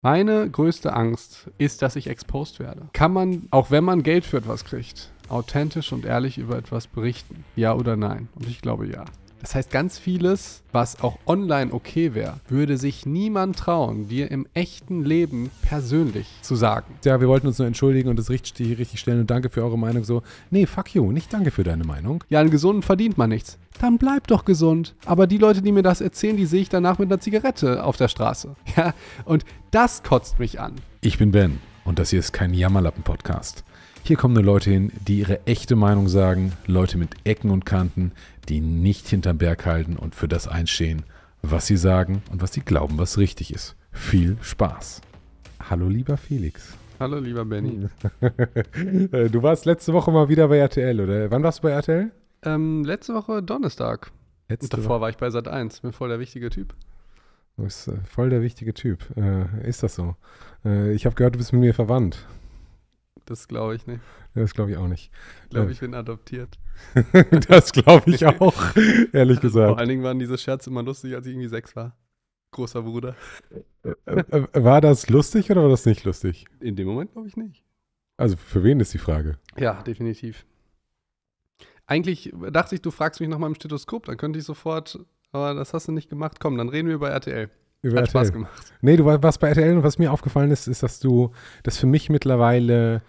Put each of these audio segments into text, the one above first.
Meine größte Angst ist, dass ich exposed werde. Kann man, auch wenn man Geld für etwas kriegt, authentisch und ehrlich über etwas berichten? Ja oder nein? Und ich glaube ja. Das heißt, ganz vieles, was auch online okay wäre, würde sich niemand trauen, dir im echten Leben persönlich zu sagen. Ja, wir wollten uns nur entschuldigen und das richtig, richtig stellen und danke für eure Meinung. So, nee, fuck you, nicht danke für deine Meinung. Ja, einen Gesunden verdient man nichts. Dann bleib doch gesund. Aber die Leute, die mir das erzählen, die sehe ich danach mit einer Zigarette auf der Straße. Ja, und das kotzt mich an. Ich bin Ben und das hier ist kein Jammerlappen-Podcast. Hier kommen nur Leute hin, die ihre echte Meinung sagen, Leute mit Ecken und Kanten, die nicht hinterm Berg halten und für das einstehen, was sie sagen und was sie glauben, was richtig ist. Viel Spaß. Hallo lieber Felix. Hallo lieber Benny. du warst letzte Woche mal wieder bei RTL, oder? Wann warst du bei RTL? Ähm, letzte Woche Donnerstag. Letzte und davor Woche? war ich bei Sat 1. Bin voll der wichtige Typ. Du bist äh, voll der wichtige Typ. Äh, ist das so? Äh, ich habe gehört, du bist mit mir verwandt. Das glaube ich nicht. Das glaube ich auch nicht. Ich glaube, ich bin adoptiert. das glaube ich auch, ehrlich gesagt. Vor allen Dingen waren diese Scherze immer lustig, als ich irgendwie sechs war. Großer Bruder. Äh, äh, äh, war das lustig oder war das nicht lustig? In dem Moment glaube ich nicht. Also für wen ist die Frage? Ja, definitiv. Eigentlich dachte ich, du fragst mich nach meinem Stethoskop, dann könnte ich sofort, aber das hast du nicht gemacht. Komm, dann reden wir über RTL. Über Hat RTL. Spaß gemacht. Nee, du warst bei RTL und was mir aufgefallen ist, ist, dass du, dass für mich mittlerweile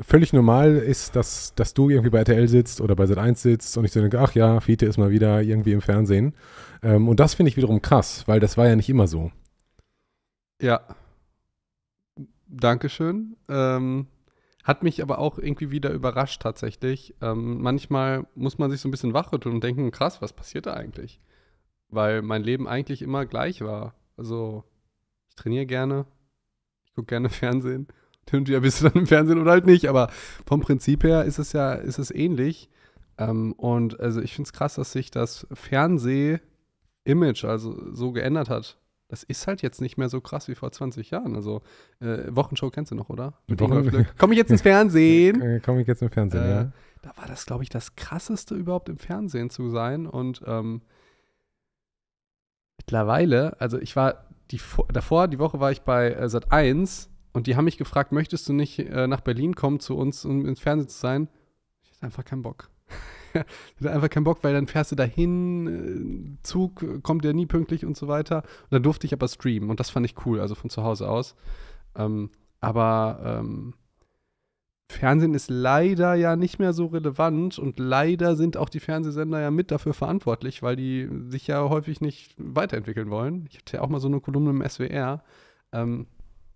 völlig normal ist, dass, dass du irgendwie bei RTL sitzt oder bei z 1 sitzt und ich so denke, ach ja, Fiete ist mal wieder irgendwie im Fernsehen. Ähm, und das finde ich wiederum krass, weil das war ja nicht immer so. Ja. Dankeschön. Ähm, hat mich aber auch irgendwie wieder überrascht tatsächlich. Ähm, manchmal muss man sich so ein bisschen wachrütteln und denken, krass, was passiert da eigentlich? Weil mein Leben eigentlich immer gleich war. Also, ich trainiere gerne, ich gucke gerne Fernsehen. Und ja, bist du dann im Fernsehen oder halt nicht, aber vom Prinzip her ist es ja, ist es ähnlich. Ähm, und also ich finde es krass, dass sich das Fernseh-Image also so geändert hat. Das ist halt jetzt nicht mehr so krass wie vor 20 Jahren. Also äh, Wochenshow kennst du noch, oder? Mit Wochen Komme ich jetzt ins Fernsehen? Komme ich jetzt ins Fernsehen, äh, ja. Da war das, glaube ich, das krasseste überhaupt im Fernsehen zu sein. Und ähm, mittlerweile, also ich war die, davor, die Woche war ich bei äh, Sat 1 und die haben mich gefragt, möchtest du nicht äh, nach Berlin kommen zu uns, um ins Fernsehen zu sein? Ich hatte einfach keinen Bock. ich hatte einfach keinen Bock, weil dann fährst du dahin, äh, Zug kommt ja nie pünktlich und so weiter. Und dann durfte ich aber streamen und das fand ich cool, also von zu Hause aus. Ähm, aber ähm, Fernsehen ist leider ja nicht mehr so relevant und leider sind auch die Fernsehsender ja mit dafür verantwortlich, weil die sich ja häufig nicht weiterentwickeln wollen. Ich hatte ja auch mal so eine Kolumne im SWR. Ähm,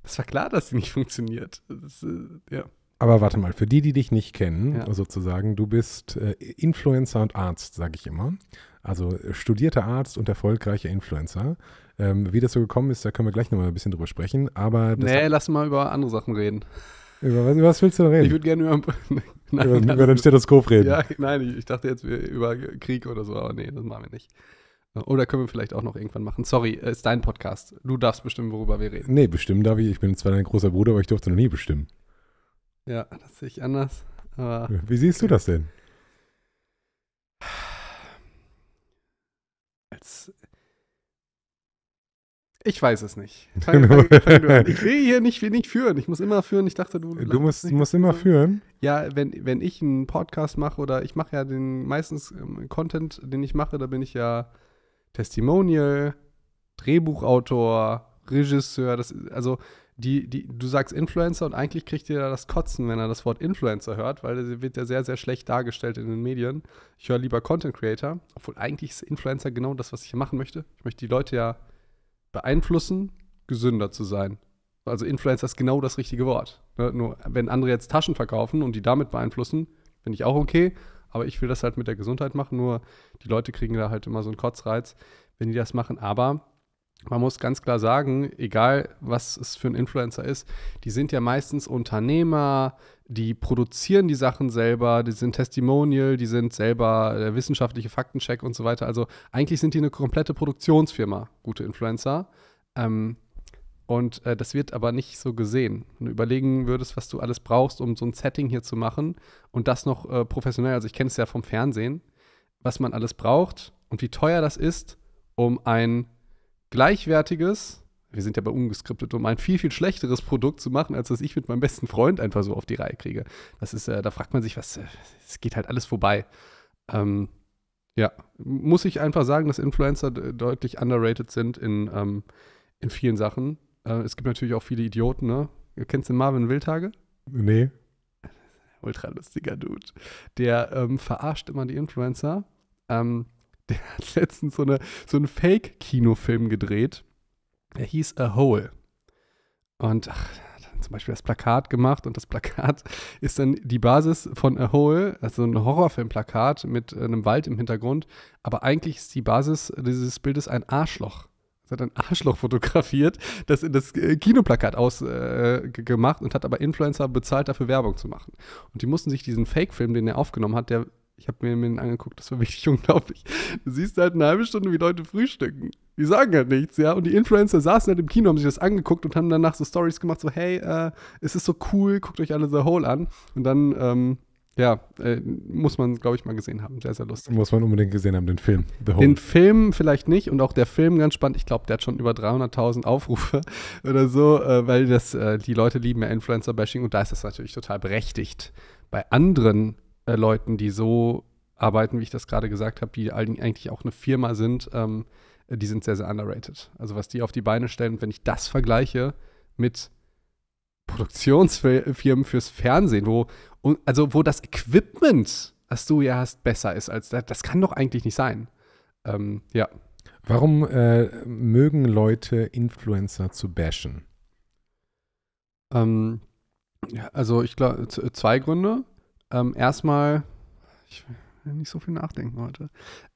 das war klar, dass sie nicht funktioniert. Das, äh, ja. Aber warte mal, für die, die dich nicht kennen, ja. sozusagen, du bist äh, Influencer und Arzt, sage ich immer. Also äh, studierter Arzt und erfolgreicher Influencer. Ähm, wie das so gekommen ist, da können wir gleich nochmal ein bisschen drüber sprechen. Aber nee, lass mal über andere Sachen reden. Über was, über was, willst du denn reden? Ich würde gerne über, nein, über, über dein Stethoskop reden. Ja, nein, ich, ich dachte jetzt über Krieg oder so, aber nee, das machen wir nicht. Oder können wir vielleicht auch noch irgendwann machen. Sorry, ist dein Podcast. Du darfst bestimmen, worüber wir reden. Nee, bestimmen darf ich. Ich bin zwar dein großer Bruder, aber ich durfte noch nie bestimmen. Ja, das sehe ich anders. Wie siehst du das denn? Als ich weiß es nicht. Fang, fang, fang ich will hier nicht, will nicht führen. Ich muss immer führen. Ich dachte, du. Du musst, musst immer führen. Ja, wenn, wenn ich einen Podcast mache oder ich mache ja den meistens ähm, Content, den ich mache, da bin ich ja Testimonial, Drehbuchautor, Regisseur. Das, also die, die, du sagst Influencer und eigentlich kriegt ihr jeder das Kotzen, wenn er das Wort Influencer hört, weil er wird ja sehr, sehr schlecht dargestellt in den Medien. Ich höre lieber Content Creator, obwohl eigentlich ist Influencer genau das, was ich hier machen möchte. Ich möchte die Leute ja beeinflussen, gesünder zu sein. Also Influencer ist genau das richtige Wort. Ne? Nur wenn andere jetzt Taschen verkaufen und die damit beeinflussen, finde ich auch okay. Aber ich will das halt mit der Gesundheit machen. Nur die Leute kriegen da halt immer so einen Kotzreiz, wenn die das machen. Aber man muss ganz klar sagen, egal was es für ein Influencer ist, die sind ja meistens Unternehmer, die produzieren die Sachen selber, die sind Testimonial, die sind selber der äh, wissenschaftliche Faktencheck und so weiter. Also eigentlich sind die eine komplette Produktionsfirma, gute Influencer. Ähm, und äh, das wird aber nicht so gesehen. Wenn du überlegen würdest, was du alles brauchst, um so ein Setting hier zu machen und das noch äh, professionell, also ich kenne es ja vom Fernsehen, was man alles braucht und wie teuer das ist, um ein gleichwertiges wir sind ja bei ungeskriptet, um ein viel, viel schlechteres Produkt zu machen, als dass ich mit meinem besten Freund einfach so auf die Reihe kriege. Das ist, äh, da fragt man sich, was, äh, es äh, geht halt alles vorbei. Ähm, ja, muss ich einfach sagen, dass Influencer deutlich underrated sind in, ähm, in vielen Sachen. Äh, es gibt natürlich auch viele Idioten, ne? Kennst du Marvin Wildtage? Nee. Ultra lustiger Dude. Der ähm, verarscht immer die Influencer. Ähm, der hat letztens so, eine, so einen Fake-Kinofilm gedreht der hieß A Hole. Und ach, zum Beispiel das Plakat gemacht und das Plakat ist dann die Basis von A Hole, also ein Horrorfilmplakat mit äh, einem Wald im Hintergrund. Aber eigentlich ist die Basis dieses Bildes ein Arschloch. Er hat ein Arschloch fotografiert, das in das äh, Kinoplakat ausgemacht äh, und hat aber Influencer bezahlt, dafür Werbung zu machen. Und die mussten sich diesen Fake-Film, den er aufgenommen hat, der ich habe mir den angeguckt, das war wirklich unglaublich. Du siehst halt eine halbe Stunde, wie Leute frühstücken. Die sagen halt nichts, ja. Und die Influencer saßen halt im Kino, haben sich das angeguckt und haben danach so Stories gemacht, so, hey, äh, es ist so cool, guckt euch alle The Hole an. Und dann, ähm, ja, äh, muss man, glaube ich, mal gesehen haben. Sehr, sehr lustig. Muss man unbedingt gesehen haben, den Film. The Hole. Den Film vielleicht nicht und auch der Film ganz spannend. Ich glaube, der hat schon über 300.000 Aufrufe oder so, äh, weil das, äh, die Leute lieben ja Influencer-Bashing und da ist das natürlich total berechtigt. Bei anderen äh, Leuten, die so arbeiten, wie ich das gerade gesagt habe, die eigentlich auch eine Firma sind, ähm, die sind sehr, sehr underrated. Also was die auf die Beine stellen, wenn ich das vergleiche mit Produktionsfirmen fürs Fernsehen, wo, also wo das Equipment, was du ja hast, besser ist als das, das kann doch eigentlich nicht sein. Ähm, ja. Warum äh, mögen Leute Influencer zu bashen? Ähm, also ich glaube, zwei Gründe. Ähm, erstmal, ich will nicht so viel nachdenken heute.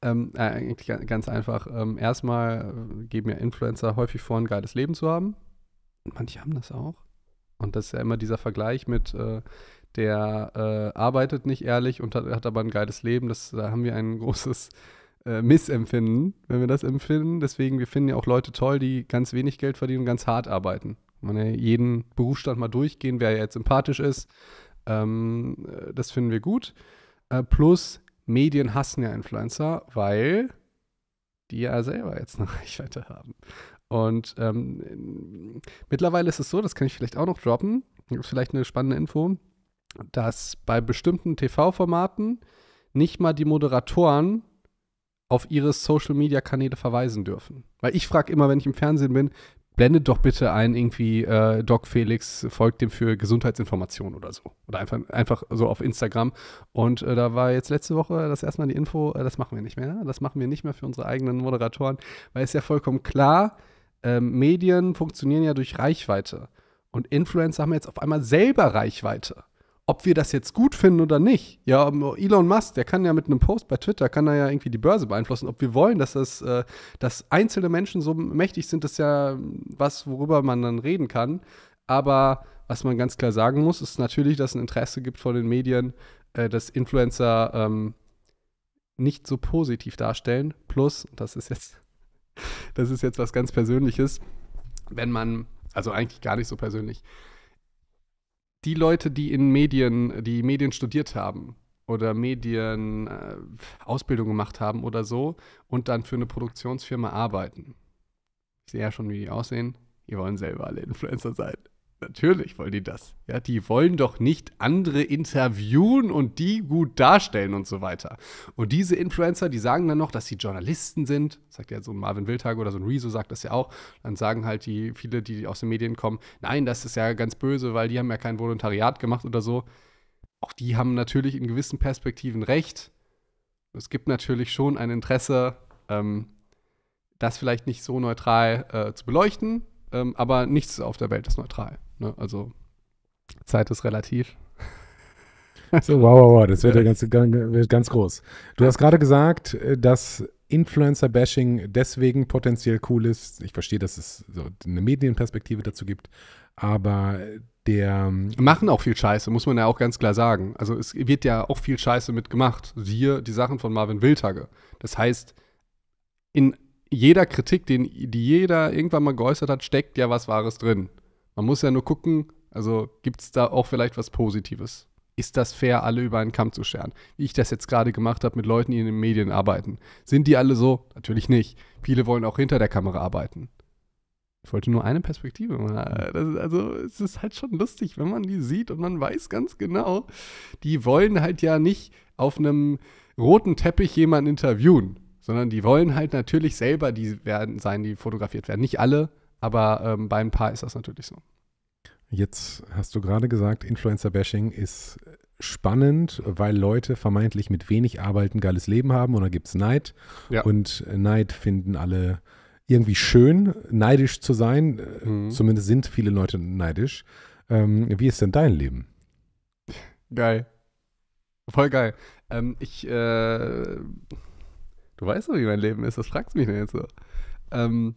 Ähm, äh, eigentlich ganz einfach. Ähm, erstmal äh, geben ja Influencer häufig vor, ein geiles Leben zu haben. Manche haben das auch. Und das ist ja immer dieser Vergleich mit, äh, der äh, arbeitet nicht ehrlich und hat, hat, aber ein geiles Leben. Das, da haben wir ein großes äh, Missempfinden, wenn wir das empfinden. Deswegen, wir finden ja auch Leute toll, die ganz wenig Geld verdienen und ganz hart arbeiten. Man ja äh, jeden Berufsstand mal durchgehen, wer ja jetzt sympathisch ist, ähm, das finden wir gut. Äh, plus, Medien hassen ja Influencer, weil die ja selber jetzt eine Reichweite haben. Und ähm, mittlerweile ist es so, das kann ich vielleicht auch noch droppen, vielleicht eine spannende Info, dass bei bestimmten TV-Formaten nicht mal die Moderatoren auf ihre Social-Media-Kanäle verweisen dürfen. Weil ich frage immer, wenn ich im Fernsehen bin, blendet doch bitte ein, irgendwie äh, Doc Felix folgt dem für Gesundheitsinformationen oder so. Oder einfach, einfach so auf Instagram. Und äh, da war jetzt letzte Woche das erstmal die Info, äh, das machen wir nicht mehr. Das machen wir nicht mehr für unsere eigenen Moderatoren, weil es ja vollkommen klar, ähm, Medien funktionieren ja durch Reichweite. Und Influencer haben jetzt auf einmal selber Reichweite ob wir das jetzt gut finden oder nicht. Ja, ähm, Elon Musk, der kann ja mit einem Post bei Twitter, kann er ja irgendwie die Börse beeinflussen. Ob wir wollen, dass, das, äh, dass einzelne Menschen so mächtig sind, ist ja was, worüber man dann reden kann. Aber was man ganz klar sagen muss, ist natürlich, dass es ein Interesse gibt von den Medien, äh, dass Influencer ähm, nicht so positiv darstellen. Plus, das ist jetzt, das ist jetzt was ganz Persönliches, wenn man, also eigentlich gar nicht so persönlich, die Leute, die in Medien, die Medien studiert haben oder Medien äh, gemacht haben oder so und dann für eine Produktionsfirma arbeiten. Ich sehe ja schon, wie die aussehen. Die wollen selber alle Influencer sein. Natürlich wollen die das. Ja, die wollen doch nicht andere interviewen und die gut darstellen und so weiter. Und diese Influencer, die sagen dann noch, dass sie Journalisten sind. Sagt ja so ein Marvin Wildhage oder so ein Rezo sagt das ja auch. Dann sagen halt die viele, die aus den Medien kommen, nein, das ist ja ganz böse, weil die haben ja kein Volontariat gemacht oder so. Auch die haben natürlich in gewissen Perspektiven recht. Es gibt natürlich schon ein Interesse, ähm, das vielleicht nicht so neutral äh, zu beleuchten, ähm, aber nichts auf der Welt ist neutral. Ne? Also Zeit ist relativ. So, wow, wow, wow, das wird ja ganz, wird ganz groß. Du hast gerade gesagt, äh, dass Influencer-Bashing deswegen potenziell cool ist. Ich verstehe, dass es so eine Medienperspektive dazu gibt, aber der. Ähm, Machen auch viel Scheiße, muss man ja auch ganz klar sagen. Also es wird ja auch viel Scheiße mitgemacht. Siehe die Sachen von Marvin Wildtage. Das heißt, in jeder Kritik, die jeder irgendwann mal geäußert hat, steckt ja was Wahres drin. Man muss ja nur gucken, also gibt es da auch vielleicht was Positives? Ist das fair, alle über einen Kamm zu scheren? Wie ich das jetzt gerade gemacht habe mit Leuten, die in den Medien arbeiten. Sind die alle so? Natürlich nicht. Viele wollen auch hinter der Kamera arbeiten. Ich wollte nur eine Perspektive. Äh, das, also es ist halt schon lustig, wenn man die sieht und man weiß ganz genau, die wollen halt ja nicht auf einem roten Teppich jemanden interviewen, sondern die wollen halt natürlich selber die werden sein, die fotografiert werden. Nicht alle, aber ähm, bei ein paar ist das natürlich so. Jetzt hast du gerade gesagt, Influencer-Bashing ist spannend, weil Leute vermeintlich mit wenig Arbeit ein geiles Leben haben und da gibt es Neid. Ja. Und Neid finden alle irgendwie schön, neidisch zu sein. Mhm. Zumindest sind viele Leute neidisch. Ähm, wie ist denn dein Leben? Geil. Voll geil. Ähm, ich, äh, du weißt doch, wie mein Leben ist, das fragst du mich nicht jetzt so. Ähm,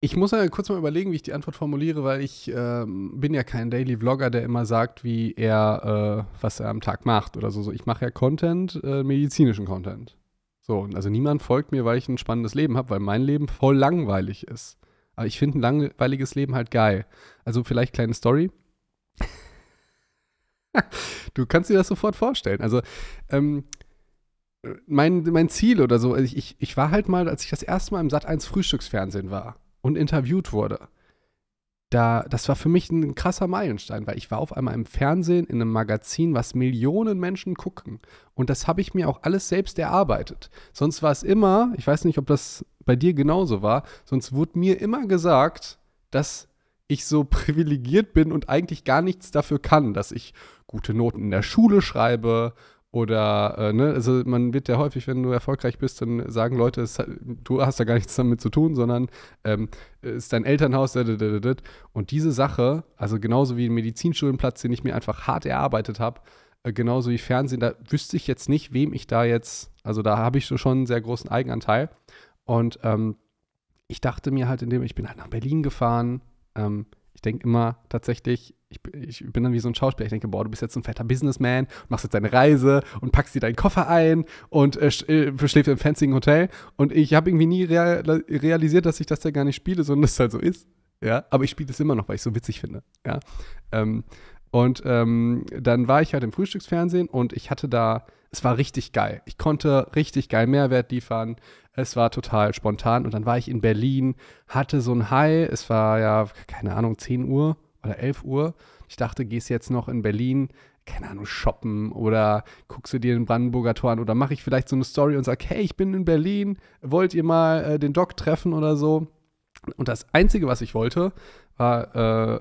ich muss ja kurz mal überlegen, wie ich die Antwort formuliere, weil ich ähm, bin ja kein Daily Vlogger, der immer sagt, wie er, äh, was er am Tag macht oder so. Ich mache ja Content, äh, medizinischen Content. So, also niemand folgt mir, weil ich ein spannendes Leben habe, weil mein Leben voll langweilig ist. Aber ich finde ein langweiliges Leben halt geil. Also vielleicht kleine Story. du kannst dir das sofort vorstellen. Also ähm, mein, mein Ziel oder so. Ich, ich, ich war halt mal, als ich das erste Mal im Sat 1 Frühstücksfernsehen war und interviewt wurde, da, das war für mich ein krasser Meilenstein, weil ich war auf einmal im Fernsehen, in einem Magazin, was Millionen Menschen gucken. Und das habe ich mir auch alles selbst erarbeitet. Sonst war es immer, ich weiß nicht, ob das bei dir genauso war, sonst wurde mir immer gesagt, dass ich so privilegiert bin und eigentlich gar nichts dafür kann, dass ich gute Noten in der Schule schreibe, oder, äh, ne, also man wird ja häufig, wenn du erfolgreich bist, dann sagen Leute, es, du hast da gar nichts damit zu tun, sondern ähm, ist dein Elternhaus, und diese Sache, also genauso wie ein Medizinstudienplatz, den ich mir einfach hart erarbeitet habe, äh, genauso wie Fernsehen, da wüsste ich jetzt nicht, wem ich da jetzt, also da habe ich so schon einen sehr großen Eigenanteil. Und ähm, ich dachte mir halt, indem ich bin halt nach Berlin gefahren, ähm, ich denke immer tatsächlich, ich, ich, bin dann wie so ein Schauspieler. Ich denke, boah, du bist jetzt ein fetter Businessman, und machst jetzt deine Reise und packst dir deinen Koffer ein und äh, äh schläfst im fancy Hotel. Und ich habe irgendwie nie real, realisiert, dass ich das ja gar nicht spiele, sondern dass es halt so ist. Ja, aber ich spiele das immer noch, weil ich es so witzig finde. Ja, ähm, und ähm, dann war ich halt im Frühstücksfernsehen und ich hatte da, es war richtig geil. Ich konnte richtig geil Mehrwert liefern. Es war total spontan. Und dann war ich in Berlin, hatte so ein High. Es war ja, keine Ahnung, 10 Uhr oder 11 Uhr. Ich dachte, gehst jetzt noch in Berlin, keine Ahnung, shoppen oder guckst du dir den Brandenburger Tor an oder mache ich vielleicht so eine Story und sag, hey, ich bin in Berlin, wollt ihr mal äh, den Doc treffen oder so? Und das Einzige, was ich wollte, war äh,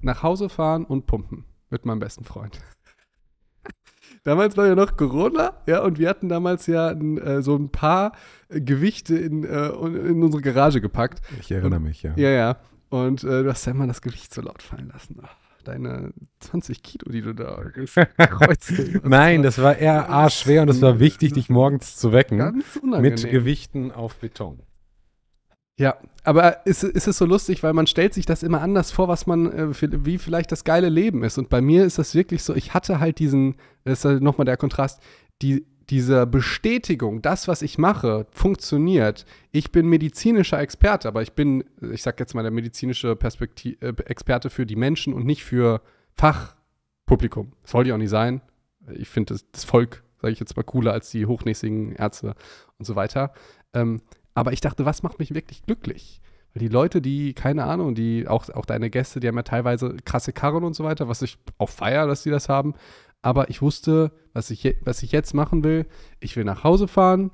nach Hause fahren und pumpen mit meinem besten Freund. Damals war ja noch Corona, ja, und wir hatten damals ja äh, so ein paar Gewichte in, äh, in unsere Garage gepackt. Ich erinnere und, mich, ja. Ja, ja. Und äh, du hast ja immer das Gewicht so laut fallen lassen. Ach, deine 20 Kilo, die du da kreuzt. Nein, das war eher arschschwer und es war wichtig, dich morgens zu wecken. Ganz unangenehm. Mit Gewichten auf Beton. Ja, aber ist, ist es so lustig, weil man stellt sich das immer anders vor, was man, äh, wie vielleicht das geile Leben ist. Und bei mir ist das wirklich so, ich hatte halt diesen, das ist halt nochmal der Kontrast, die dieser Bestätigung, das, was ich mache, funktioniert. Ich bin medizinischer Experte, aber ich bin, ich sag jetzt mal, der medizinische Perspektiv äh, Experte für die Menschen und nicht für Fachpublikum. Sollte ich auch nicht sein. Ich finde das, das, Volk, sage ich jetzt mal, cooler als die hochnäsigen Ärzte und so weiter. Ähm, aber ich dachte, was macht mich wirklich glücklich? Weil die Leute, die, keine Ahnung, die, auch, auch deine Gäste, die haben ja teilweise krasse Karren und so weiter, was ich auch feier, dass sie das haben aber ich wusste, was ich, was ich jetzt machen will. Ich will nach Hause fahren,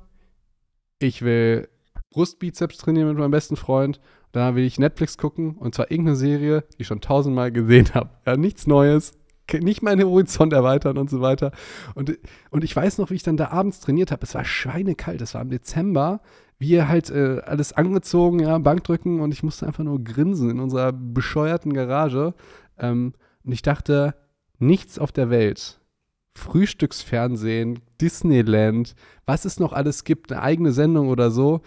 ich will Brustbizeps trainieren mit meinem besten Freund, dann will ich Netflix gucken und zwar irgendeine Serie, die ich schon tausendmal gesehen habe. Ja, nichts Neues, nicht meinen Horizont erweitern und so weiter. Und, und ich weiß noch, wie ich dann da abends trainiert habe. Es war schweinekalt, es war im Dezember. Wir halt äh, alles angezogen, ja, Bankdrücken und ich musste einfach nur grinsen in unserer bescheuerten Garage. Ähm, und ich dachte, nichts auf der Welt Frühstücksfernsehen, Disneyland, was es noch alles gibt, eine eigene Sendung oder so,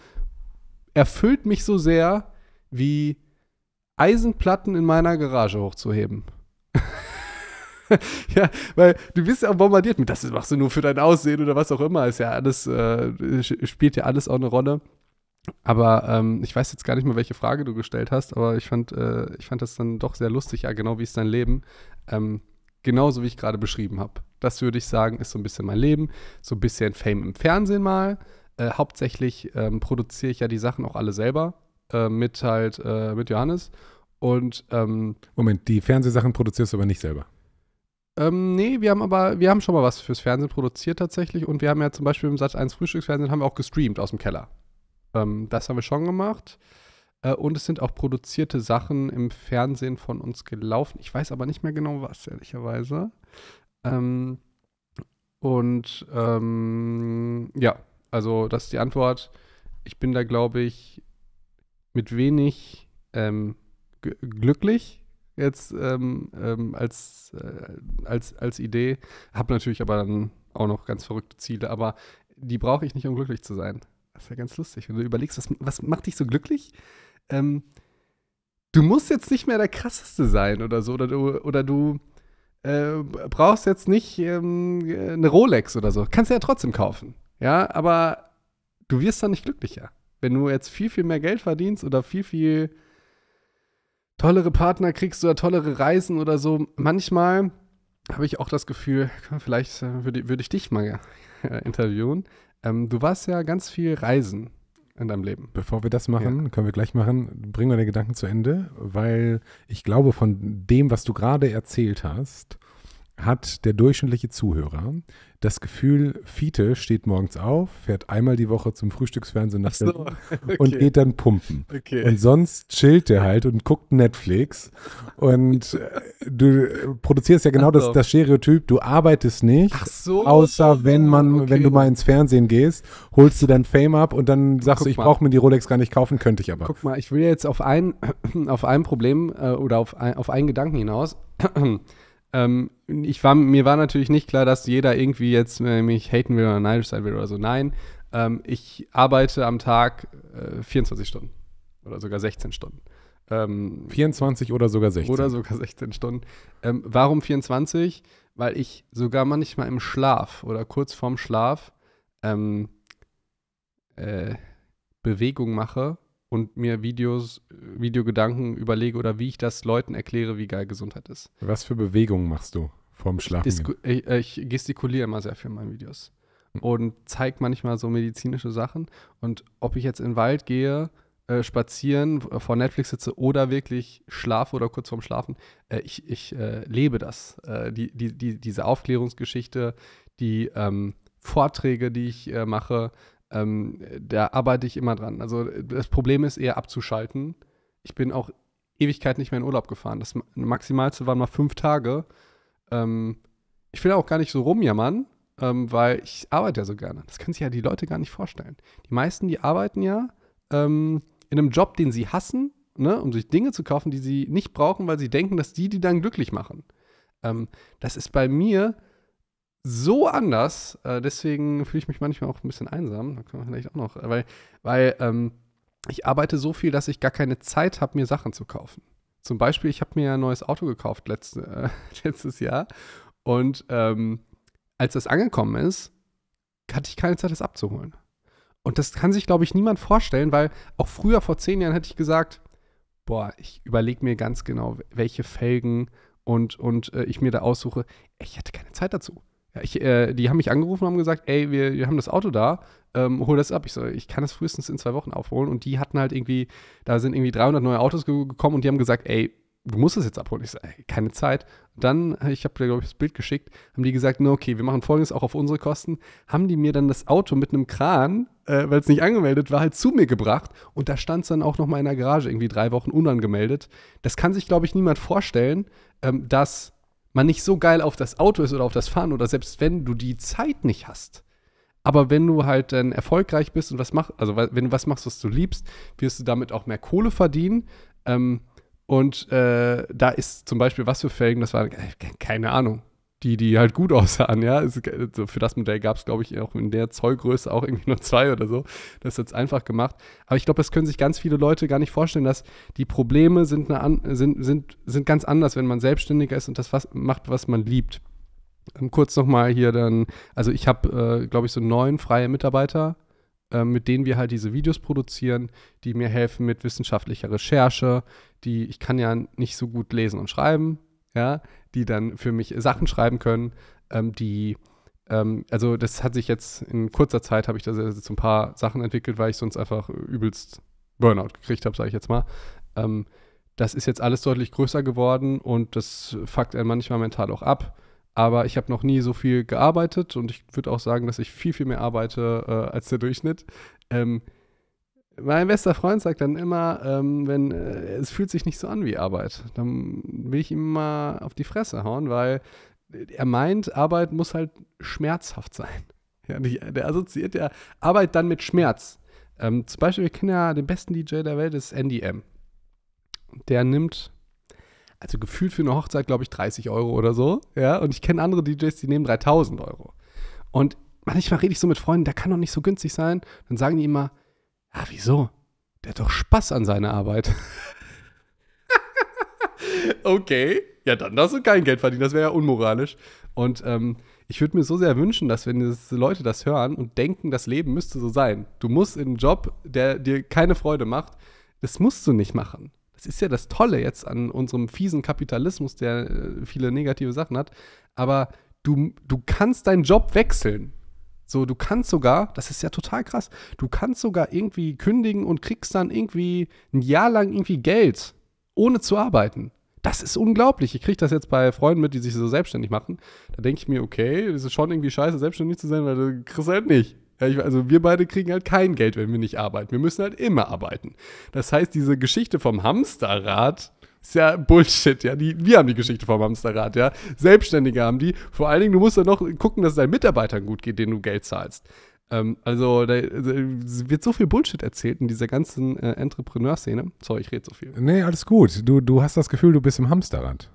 erfüllt mich so sehr wie Eisenplatten in meiner Garage hochzuheben. ja, weil du bist ja bombardiert mit, das machst du nur für dein Aussehen oder was auch immer, ist ja alles, äh, spielt ja alles auch eine Rolle. Aber ähm, ich weiß jetzt gar nicht mehr, welche Frage du gestellt hast, aber ich fand, äh, ich fand das dann doch sehr lustig, ja, genau wie ist dein Leben. Ähm, genauso wie ich gerade beschrieben habe. Das würde ich sagen, ist so ein bisschen mein Leben. So ein bisschen Fame im Fernsehen mal. Äh, hauptsächlich ähm, produziere ich ja die Sachen auch alle selber äh, mit halt äh, mit Johannes. Und ähm, Moment, die Fernsehsachen produzierst du aber nicht selber. Ähm, nee, wir haben aber, wir haben schon mal was fürs Fernsehen produziert tatsächlich und wir haben ja zum Beispiel im Satz 1 Frühstücksfernsehen haben wir auch gestreamt aus dem Keller. Ähm, das haben wir schon gemacht. Äh, und es sind auch produzierte Sachen im Fernsehen von uns gelaufen. Ich weiß aber nicht mehr genau was, ehrlicherweise. Ähm, und ähm, ja, also das ist die Antwort. Ich bin da, glaube ich, mit wenig ähm, glücklich jetzt ähm, ähm, als, äh, als, als Idee. Habe natürlich aber dann auch noch ganz verrückte Ziele, aber die brauche ich nicht, um glücklich zu sein. Das ist ja ganz lustig, wenn du überlegst, was, was macht dich so glücklich? Ähm, du musst jetzt nicht mehr der Krasseste sein oder so, oder du, oder du äh, brauchst jetzt nicht ähm, eine Rolex oder so. Kannst du ja trotzdem kaufen. Ja, aber du wirst dann nicht glücklicher. Wenn du jetzt viel, viel mehr Geld verdienst oder viel, viel tollere Partner kriegst oder tollere Reisen oder so, manchmal habe ich auch das Gefühl, vielleicht äh, würde, würde ich dich mal äh, interviewen. Ähm, du warst ja ganz viel reisen in deinem Leben. Bevor wir das machen, ja. können wir gleich machen, bringen wir den Gedanken zu Ende, weil ich glaube, von dem, was du gerade erzählt hast, hat der durchschnittliche Zuhörer das Gefühl, Fiete steht morgens auf, fährt einmal die Woche zum Frühstücksfernsehen nach so, okay. und geht dann pumpen. Okay. Und sonst chillt der halt und guckt Netflix. Und äh, du produzierst ja genau so. das, das, Stereotyp, du arbeitest nicht, so, außer wenn man, okay. wenn du mal ins Fernsehen gehst, holst du dann Fame ab und dann sagst Guck du, ich brauche mir die Rolex gar nicht kaufen, könnte ich aber. Guck mal, ich will jetzt auf ein, auf ein Problem äh, oder auf ein, auf einen Gedanken hinaus. ähm, ich war, mir war natürlich nicht klar, dass jeder irgendwie jetzt äh, mich haten will oder neidisch sein will oder so. Nein, ähm, ich arbeite am Tag äh, 24 Stunden oder sogar 16 Stunden. Ähm, 24 oder sogar 16. Oder sogar 16 Stunden. Ähm, warum 24? Weil ich sogar manchmal im Schlaf oder kurz vorm Schlaf ähm, äh, Bewegung mache, und mir Videos, äh, Videogedanken überlege oder wie ich das Leuten erkläre, wie geil Gesundheit ist. Was für Bewegungen machst du vorm Schlafen? Ich, äh, äh, ich, gestikuliere immer sehr viel in meinen Videos hm. und zeige manchmal so medizinische Sachen. Und ob ich jetzt in den Wald gehe, äh, spazieren, vor Netflix sitze oder wirklich schlafe oder kurz vorm Schlafen, äh, ich, ich äh, lebe das. die, die, die, diese Aufklärungsgeschichte, die ähm, Vorträge, die ich mache, ähm, da arbeite ich immer dran. Also das Problem ist eher abzuschalten. Ich bin auch Ewigkeit nicht mehr in Urlaub gefahren. Das Maximalste waren mal fünf Tage. Ähm, ich will auch gar nicht so rumjammern, ähm, weil ich arbeite ja so gerne. Das können sich ja die Leute gar nicht vorstellen. Die meisten, die arbeiten ja ähm, in einem Job, den sie hassen, ne, um sich Dinge zu kaufen, die sie nicht brauchen, weil sie denken, dass die die dann glücklich machen. Ähm, das ist bei mir so anders. Äh, deswegen fühle ich mich manchmal auch ein bisschen einsam. Da können wir vielleicht auch noch, weil, weil ähm, ich arbeite so viel, dass ich gar keine Zeit habe, mir Sachen zu kaufen. Zum Beispiel, ich habe mir ein neues Auto gekauft letzte, äh, letztes Jahr. Und ähm, als das angekommen ist, hatte ich keine Zeit, das abzuholen. Und das kann sich, glaube ich, niemand vorstellen, weil auch früher, vor zehn Jahren, hätte ich gesagt, boah, ich überlege mir ganz genau, welche Felgen und, und äh, ich mir da aussuche. Ich hatte keine Zeit dazu. Ich, äh, die haben mich angerufen und haben gesagt, ey, wir, wir haben das Auto da, ähm, hol das ab. Ich so, ich kann das frühestens in zwei Wochen aufholen. Und die hatten halt irgendwie, da sind irgendwie 300 neue Autos ge gekommen und die haben gesagt, ey, du musst es jetzt abholen. Ich so, ey, keine Zeit. dann, ich habe, dir, glaube ich, das Bild geschickt, haben die gesagt, no, okay, wir machen folgendes auch auf unsere Kosten. Haben die mir dann das Auto mit einem Kran, äh, weil es nicht angemeldet war, halt zu mir gebracht. Und da stand es dann auch noch mal in der Garage, irgendwie drei Wochen unangemeldet. Das kann sich, glaube ich, niemand vorstellen, ähm, dass man nicht so geil auf das Auto ist oder auf das Fahren oder selbst wenn du die Zeit nicht hast. Aber wenn du halt dann erfolgreich bist und was machst, also wenn du was machst, was du liebst, wirst du damit auch mehr Kohle verdienen. Ähm, und äh, da ist zum Beispiel was für Felgen, das war äh, keine Ahnung, die, die halt gut aussahen, ja. Also für das Modell gab es, glaube ich, auch in der Zollgröße auch irgendwie nur zwei oder so. Das ist jetzt einfach gemacht. Aber ich glaube, das können sich ganz viele Leute gar nicht vorstellen, dass die Probleme sind, eine, sind, sind, sind ganz anders, wenn man selbstständiger ist und das was, macht, was man liebt. Ähm, kurz nochmal hier dann, also ich habe, äh, glaube ich, so neun freie Mitarbeiter, äh, mit denen wir halt diese Videos produzieren, die mir helfen mit wissenschaftlicher Recherche, die ich kann ja nicht so gut lesen und schreiben, ja, die dann für mich Sachen schreiben können, ähm, die ähm, also das hat sich jetzt in kurzer Zeit habe ich da so ein paar Sachen entwickelt, weil ich sonst einfach übelst Burnout gekriegt habe, sage ich jetzt mal. Ähm, das ist jetzt alles deutlich größer geworden und das fuckt einen manchmal mental auch ab. Aber ich habe noch nie so viel gearbeitet und ich würde auch sagen, dass ich viel, viel mehr arbeite äh, als der Durchschnitt. Ähm, mein bester Freund sagt dann immer, ähm, wenn äh, es fühlt sich nicht so an wie Arbeit, dann will ich ihm mal auf die Fresse hauen, weil äh, er meint, Arbeit muss halt schmerzhaft sein. Ja, die, der assoziiert ja Arbeit dann mit Schmerz. Ähm, zum Beispiel, wir kennen ja den besten DJ der Welt, ist Andy M. Der nimmt, also gefühlt für eine Hochzeit, glaube ich, 30 Euro oder so. Ja, und ich kenne andere DJs, die nehmen 3000 Euro. Und manchmal rede ich so mit Freunden, der kann doch nicht so günstig sein. Dann sagen die immer, Ah, wieso? Der hat doch Spaß an seiner Arbeit. okay, ja, dann darfst du kein Geld verdienen, das wäre ja unmoralisch. Und ähm, ich würde mir so sehr wünschen, dass wenn diese Leute das hören und denken, das Leben müsste so sein. Du musst in einen Job, der dir keine Freude macht, das musst du nicht machen. Das ist ja das Tolle jetzt an unserem fiesen Kapitalismus, der äh, viele negative Sachen hat. Aber du, du kannst deinen Job wechseln. So, du kannst sogar, das ist ja total krass, du kannst sogar irgendwie kündigen und kriegst dann irgendwie ein Jahr lang irgendwie Geld, ohne zu arbeiten. Das ist unglaublich. Ich kriege das jetzt bei Freunden mit, die sich so selbstständig machen. Da denke ich mir, okay, das ist schon irgendwie scheiße, selbstständig zu sein, weil du kriegst halt nicht. Also wir beide kriegen halt kein Geld, wenn wir nicht arbeiten. Wir müssen halt immer arbeiten. Das heißt, diese Geschichte vom Hamsterrad ist ja Bullshit, ja. Die, wir haben die Geschichte vom Hamsterrad, ja. Selbstständige haben die. Vor allen Dingen, du musst dann noch gucken, dass es deinen Mitarbeitern gut geht, denen du Geld zahlst. Ähm, also, da also, wird so viel Bullshit erzählt in dieser ganzen äh, Entrepreneurszene. Sorry, ich rede so viel. Nee, alles gut. Du, du hast das Gefühl, du bist im Hamsterrad.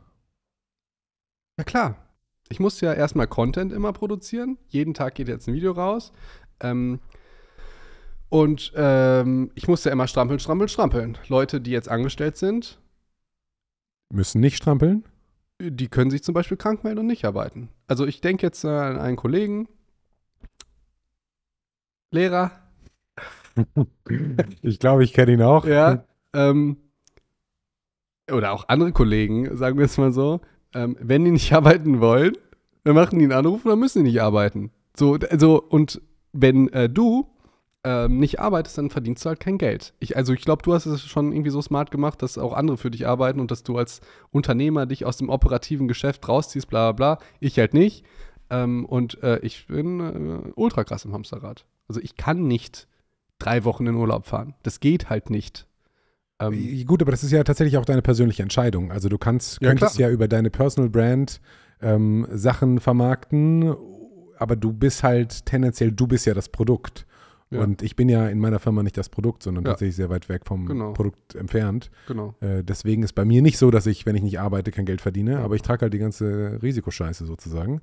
Ja, klar. Ich muss ja erstmal Content immer produzieren. Jeden Tag geht jetzt ein Video raus. Ähm, und ähm, ich musste immer strampeln, strampeln, strampeln. Leute, die jetzt angestellt sind, müssen nicht strampeln? Die können sich zum Beispiel krank melden und nicht arbeiten. Also ich denke jetzt äh, an einen Kollegen, Lehrer. ich glaube, ich kenne ihn auch. Ja. Ähm, oder auch andere Kollegen, sagen wir es mal so, ähm, wenn die nicht arbeiten wollen, dann machen die einen Anruf und dann müssen die nicht arbeiten. So, also, und wenn äh, du ähm, nicht arbeitest, dann verdienst du halt kein Geld. Ich, also ich glaube, du hast es schon irgendwie so smart gemacht, dass auch andere für dich arbeiten und dass du als Unternehmer dich aus dem operativen Geschäft rausziehst, bla bla bla. Ich halt nicht. Ähm, und äh, ich bin äh, ultra krass im Hamsterrad. Also ich kann nicht drei Wochen in Urlaub fahren. Das geht halt nicht. Ähm, äh, Gut, aber das ist ja tatsächlich auch deine persönliche Entscheidung. Also du kannst, ja, könntest ja über deine Personal Brand ähm, Sachen vermarkten, aber du bist halt tendenziell, du bist ja das Produkt. Ja. Und ich bin ja in meiner Firma nicht das Produkt, sondern ja. tatsächlich sehr weit weg vom genau. Produkt entfernt. Genau. Äh, deswegen ist bei mir nicht so, dass ich, wenn ich nicht arbeite, kein Geld verdiene, ja. aber ich trage halt die ganze Risikoscheiße sozusagen.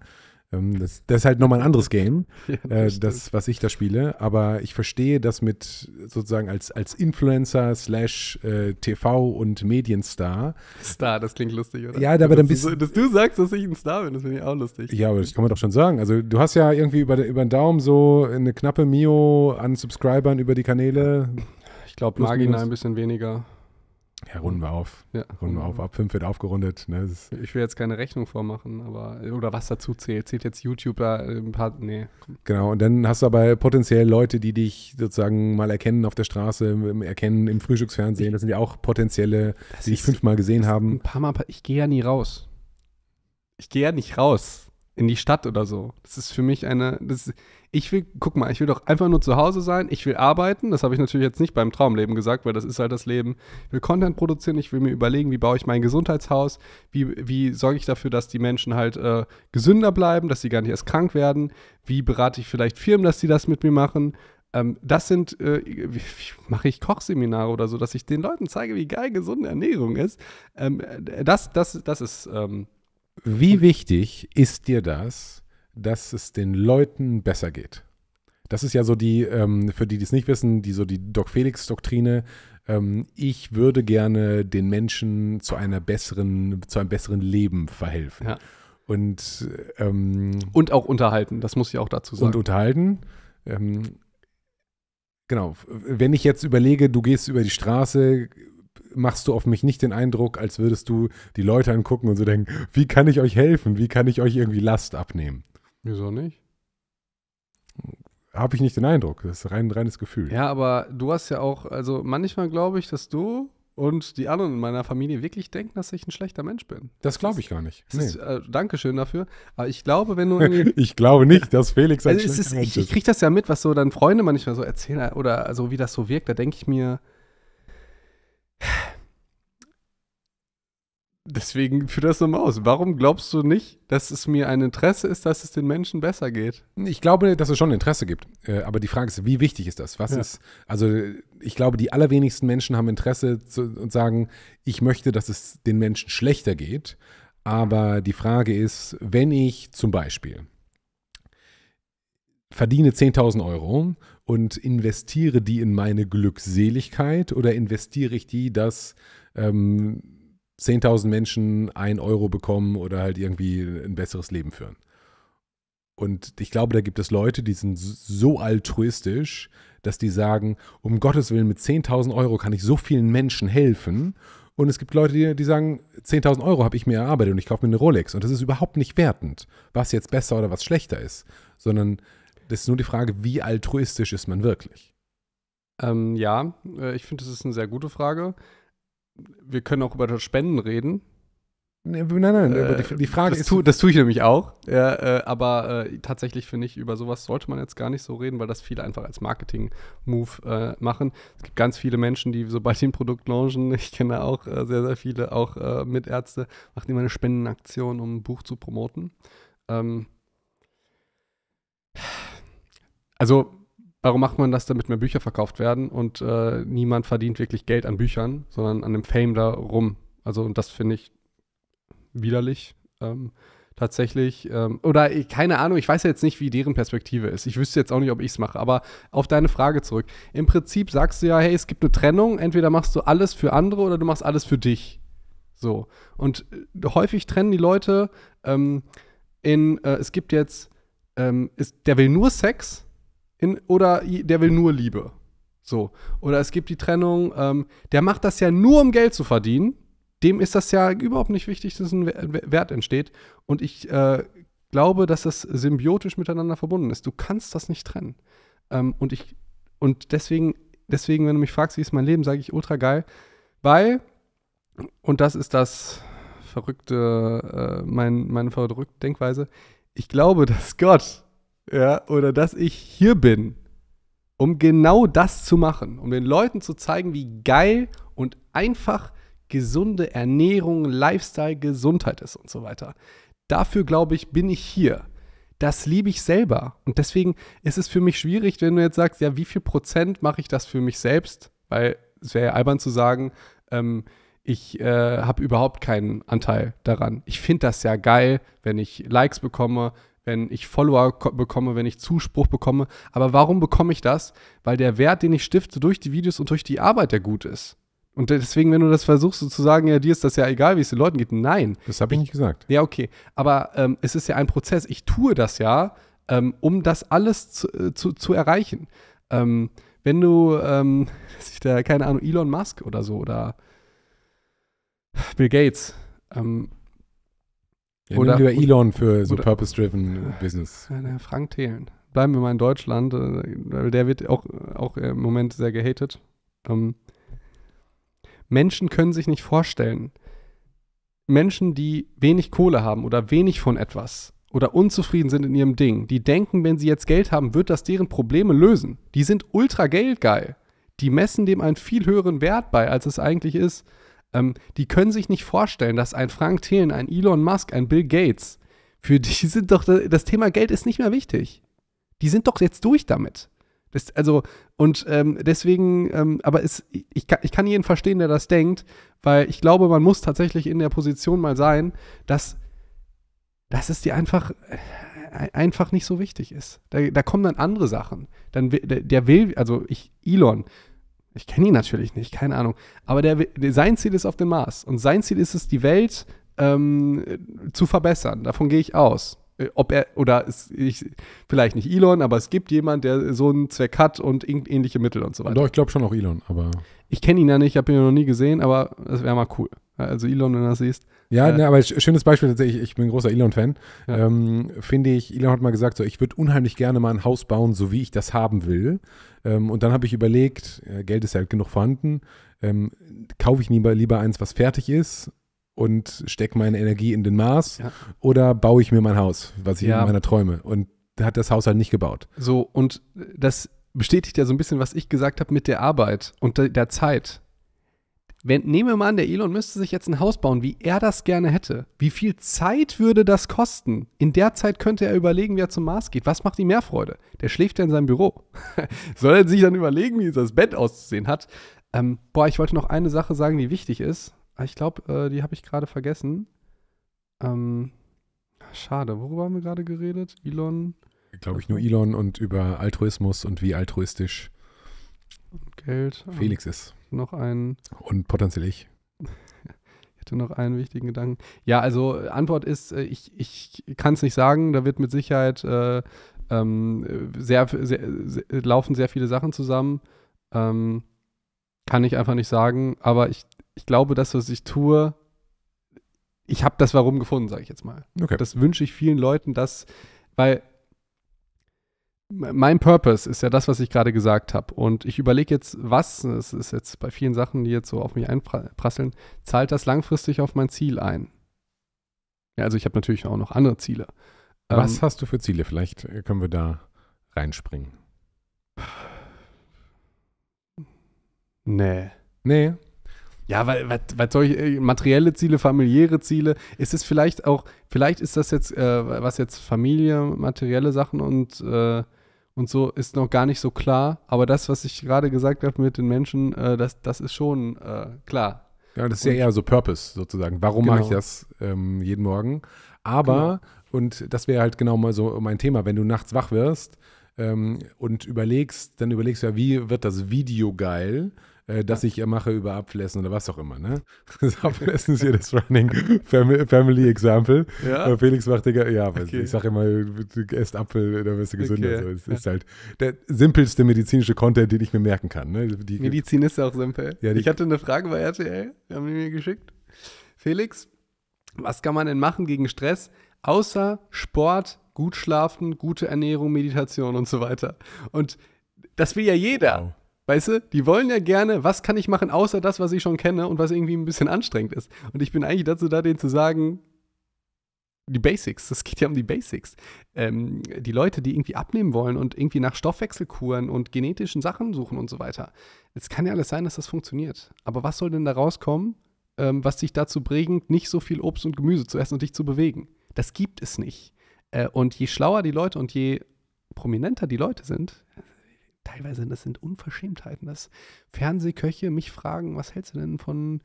Ähm, das, das, ist halt nochmal ein anderes Game, ja, äh, das, das, was ich da spiele. Aber ich verstehe das mit sozusagen als, als Influencer slash äh, TV und Medienstar. Star, das klingt lustig, oder? Ja, aber dann bist du. Dass du sagst, dass ich ein Star bin, das finde ich auch lustig. Ja, aber das kann man doch schon sagen. Also du hast ja irgendwie über, über den Daumen so eine knappe Mio an Subscribern über die Kanäle. Ich glaube, Magina ein bisschen weniger. Ja, runden wir auf. Ja, runden wir auf. Ab 5 wird aufgerundet. Ne? Ich will jetzt keine Rechnung vormachen, aber oder was dazu zählt. Zählt jetzt YouTube da ein paar. Nee. Genau, und dann hast du aber potenziell Leute, die dich sozusagen mal erkennen auf der Straße, erkennen im Frühstücksfernsehen. Das sind ja auch potenzielle, die dich fünfmal gesehen haben. Ein paar Mal, ich gehe ja nie raus. Ich gehe ja nicht raus in die Stadt oder so. Das ist für mich eine. Das, ich will, guck mal, ich will doch einfach nur zu Hause sein, ich will arbeiten, das habe ich natürlich jetzt nicht beim Traumleben gesagt, weil das ist halt das Leben. Ich will Content produzieren, ich will mir überlegen, wie baue ich mein Gesundheitshaus, wie, wie sorge ich dafür, dass die Menschen halt äh, gesünder bleiben, dass sie gar nicht erst krank werden, wie berate ich vielleicht Firmen, dass sie das mit mir machen. Ähm, das sind, äh, mache ich Kochseminare oder so, dass ich den Leuten zeige, wie geil gesunde Ernährung ist. Ähm, äh, das, das, das ist. Ähm, wie wichtig ist dir das? dass es den Leuten besser geht. Das ist ja so die, ähm, für die, die es nicht wissen, die so die Doc Felix-Doktrine. Ähm, ich würde gerne den Menschen zu einer besseren, zu einem besseren Leben verhelfen. Ja. Und, ähm, und auch unterhalten, das muss ich auch dazu sagen. Und unterhalten. Ähm, genau. Wenn ich jetzt überlege, du gehst über die Straße, machst du auf mich nicht den Eindruck, als würdest du die Leute angucken und so denken, wie kann ich euch helfen? Wie kann ich euch irgendwie Last abnehmen? Wieso nicht? Habe ich nicht den Eindruck. Das ist rein reines Gefühl. Ja, aber du hast ja auch, also manchmal glaube ich, dass du und die anderen in meiner Familie wirklich denken, dass ich ein schlechter Mensch bin. Das glaube ich gar nicht. Nee. Ist, äh, Dankeschön dafür. Aber ich glaube, wenn du. ich glaube nicht, dass Felix ein also schlechter ist, Mensch ist. Ich, ich kriege das ja mit, was so dann Freunde manchmal so erzählen oder so, also wie das so wirkt. Da denke ich mir. Deswegen führ das nochmal aus. Warum glaubst du nicht, dass es mir ein Interesse ist, dass es den Menschen besser geht? Ich glaube, dass es schon Interesse gibt. Äh, aber die Frage ist, wie wichtig ist das? Was ja. ist, also ich glaube, die allerwenigsten Menschen haben Interesse zu, und sagen, ich möchte, dass es den Menschen schlechter geht. Aber die Frage ist, wenn ich zum Beispiel verdiene 10.000 Euro und investiere die in meine Glückseligkeit oder investiere ich die, dass ähm, 10.000 Menschen ein Euro bekommen oder halt irgendwie ein besseres Leben führen. Und ich glaube, da gibt es Leute, die sind so altruistisch, dass die sagen, um Gottes Willen, mit 10.000 Euro kann ich so vielen Menschen helfen. Und es gibt Leute, die, die sagen, 10.000 Euro habe ich mir erarbeitet und ich kaufe mir eine Rolex. Und das ist überhaupt nicht wertend, was jetzt besser oder was schlechter ist, sondern das ist nur die Frage, wie altruistisch ist man wirklich? Ähm, ja, äh, ich finde, das ist eine sehr gute Frage wir können auch über das Spenden reden. Nein, nein, äh, die, die, Frage das ist. Tu, das tue ich nämlich auch. Ja, äh, aber äh, tatsächlich finde ich, über sowas sollte man jetzt gar nicht so reden, weil das viele einfach als Marketing-Move äh, machen. Es gibt ganz viele Menschen, die, sobald sie ein Produkt launchen, ich kenne auch äh, sehr, sehr viele, auch äh, Mitärzte, machen immer eine Spendenaktion, um ein Buch zu promoten. Ähm also, Warum macht man das, damit mehr Bücher verkauft werden und äh, niemand verdient wirklich Geld an Büchern, sondern an dem Fame da rum? Also, und das finde ich widerlich. Ähm, tatsächlich, ähm, oder ich, keine Ahnung, ich weiß ja jetzt nicht, wie deren Perspektive ist. Ich wüsste jetzt auch nicht, ob ich es mache, aber auf deine Frage zurück. Im Prinzip sagst du ja, hey, es gibt eine Trennung, entweder machst du alles für andere oder du machst alles für dich. So. Und äh, häufig trennen die Leute ähm, in, äh, es gibt jetzt, ähm, ist, der will nur Sex in, oder der will nur Liebe. So. Oder es gibt die Trennung, ähm, der macht das ja nur, um Geld zu verdienen. Dem ist das ja überhaupt nicht wichtig, dass ein Wert entsteht. Und ich äh, glaube, dass das symbiotisch miteinander verbunden ist. Du kannst das nicht trennen. Ähm, und ich, und deswegen, deswegen, wenn du mich fragst, wie ist mein Leben, sage ich ultra geil. Weil, und das ist das verrückte, äh, mein, meine verrückte Denkweise, ich glaube, dass Gott ja, oder dass ich hier bin, um genau das zu machen, um den Leuten zu zeigen, wie geil und einfach gesunde Ernährung, Lifestyle, Gesundheit ist und so weiter. Dafür, glaube ich, bin ich hier. Das liebe ich selber. Und deswegen ist es für mich schwierig, wenn du jetzt sagst, ja, wie viel Prozent mache ich das für mich selbst? Weil es wäre ja albern zu sagen, ähm, ich äh, habe überhaupt keinen Anteil daran. Ich finde das ja geil, wenn ich Likes bekomme, wenn ich Follower bekomme, wenn ich Zuspruch bekomme. Aber warum bekomme ich das? Weil der Wert, den ich stifte durch die Videos und durch die Arbeit, der gut ist. Und deswegen, wenn du das versuchst, so zu sagen, ja, dir ist das ja egal, wie es den Leuten geht, nein. Das habe ich nicht gesagt. Ja, okay. Aber ähm, es ist ja ein Prozess. Ich tue das ja, ähm, um das alles zu, äh, zu, zu erreichen. Ähm, wenn du, ähm, da, keine Ahnung, Elon Musk oder so oder Bill Gates, ähm, ja, oder lieber Elon für so Purpose-Driven Business. Frank Thelen. Bleiben wir mal in Deutschland, äh, weil der wird auch, auch im Moment sehr gehatet. Ähm, Menschen können sich nicht vorstellen, Menschen, die wenig Kohle haben oder wenig von etwas oder unzufrieden sind in ihrem Ding, die denken, wenn sie jetzt Geld haben, wird das deren Probleme lösen. Die sind ultra geldgeil. Die messen dem einen viel höheren Wert bei, als es eigentlich ist. Ähm, die können sich nicht vorstellen, dass ein Frank Thelen, ein Elon Musk, ein Bill Gates, für die sind doch, das Thema Geld ist nicht mehr wichtig. Die sind doch jetzt durch damit. Das, also, und ähm, deswegen, ähm, aber es, ich, kann, ich kann jeden verstehen, der das denkt, weil ich glaube, man muss tatsächlich in der Position mal sein, dass, dass es dir einfach, äh, einfach nicht so wichtig ist. Da, da kommen dann andere Sachen. Dann, der, der will, also ich, Elon, ich kenne ihn natürlich nicht, keine Ahnung. Aber der, sein Ziel ist auf dem Mars. Und sein Ziel ist es, die Welt ähm, zu verbessern. Davon gehe ich aus. Äh, ob er, oder es, ich, vielleicht nicht Elon, aber es gibt jemanden, der so einen Zweck hat und ähnliche Mittel und so weiter. Doch, ich glaube schon auch Elon, aber. Ich kenne ihn ja nicht, habe ihn noch nie gesehen, aber das wäre mal cool. Also Elon, wenn du das siehst. Ja, äh, ne, aber schönes Beispiel tatsächlich, ich bin ein großer Elon-Fan. Ja. Ähm, finde ich, Elon hat mal gesagt, so, ich würde unheimlich gerne mal ein Haus bauen, so wie ich das haben will. Ähm, und dann habe ich überlegt, äh, Geld ist halt genug vorhanden, ähm, kaufe ich lieber, lieber eins, was fertig ist und stecke meine Energie in den Mars ja. oder baue ich mir mein Haus, was ich ja. in meiner Träume. Und hat das Haus halt nicht gebaut. So, und das bestätigt ja so ein bisschen, was ich gesagt habe mit der Arbeit und der, der Zeit. Wenn, nehmen wir mal an, der Elon müsste sich jetzt ein Haus bauen, wie er das gerne hätte. Wie viel Zeit würde das kosten? In der Zeit könnte er überlegen, wie er zum Mars geht. Was macht ihm mehr Freude? Der schläft ja in seinem Büro. Soll er sich dann überlegen, wie das Bett auszusehen hat? Ähm, boah, ich wollte noch eine Sache sagen, die wichtig ist. Ah, ich glaube, äh, die habe ich gerade vergessen. Ähm, ah, schade, worüber haben wir gerade geredet? Elon? Glaube ich nur Elon und über Altruismus und wie altruistisch Geld. Ah, Felix ist. Noch ein. Und potenziell ich. ich hätte noch einen wichtigen Gedanken. Ja, also Antwort ist, äh, ich, ich kann es nicht sagen. Da wird mit Sicherheit äh, ähm, sehr, sehr, sehr, laufen sehr viele Sachen zusammen. Ähm, kann ich einfach nicht sagen, aber ich, ich glaube, das, was ich tue, ich habe das Warum gefunden, sage ich jetzt mal. Okay. Das wünsche ich vielen Leuten, dass, weil mein Purpose ist ja das, was ich gerade gesagt habe. Und ich überlege jetzt, was, es ist jetzt bei vielen Sachen, die jetzt so auf mich einprasseln, zahlt das langfristig auf mein Ziel ein? Ja, also ich habe natürlich auch noch andere Ziele. Was ähm, hast du für Ziele? Vielleicht äh, können wir da reinspringen. Nee. Nee. Ja, weil, was, was soll ich, äh, materielle Ziele, familiäre Ziele, ist es vielleicht auch, vielleicht ist das jetzt, äh, was jetzt Familie, materielle Sachen und, äh, und so, ist noch gar nicht so klar. Aber das, was ich gerade gesagt habe mit den Menschen, äh, das, das ist schon äh, klar. Ja, das ist und, ja eher so Purpose sozusagen. Warum genau. mache ich genau. das ähm, jeden Morgen? Aber, genau. und das wäre halt genau mal so mein Thema, wenn du nachts wach wirst ähm, und überlegst, dann überlegst du ja, wie wird das Video geil? äh, das ich mache über Apfelessen oder was auch immer. Ne? Das Apfelessen ist hier das Running Family, Example. Ja? Äh, Felix macht, Digga, ja, okay. ich sage immer, du esst Apfel, dann wirst du gesünder. Okay. Also, es ja. ist halt der simpelste medizinische Content, den ich mir merken kann. Ne? Die, Medizin ist auch simpel. Ja, die, ich hatte eine Frage bei RTL, die haben die mir geschickt. Felix, was kann man denn machen gegen Stress, außer Sport, gut schlafen, gute Ernährung, Meditation und so weiter? Und das will ja jeder. Wow. Weißt du, die wollen ja gerne, was kann ich machen, außer das, was ich schon kenne und was irgendwie ein bisschen anstrengend ist. Und ich bin eigentlich dazu da, denen zu sagen, die Basics, das geht ja um die Basics. Ähm, die Leute, die irgendwie abnehmen wollen und irgendwie nach Stoffwechselkuren und genetischen Sachen suchen und so weiter. Es kann ja alles sein, dass das funktioniert. Aber was soll denn da rauskommen, ähm, was dich dazu bringt, nicht so viel Obst und Gemüse zu essen und dich zu bewegen? Das gibt es nicht. Äh, und je schlauer die Leute und je prominenter die Leute sind, teilweise, das sind Unverschämtheiten, dass Fernsehköche mich fragen, was hältst du denn von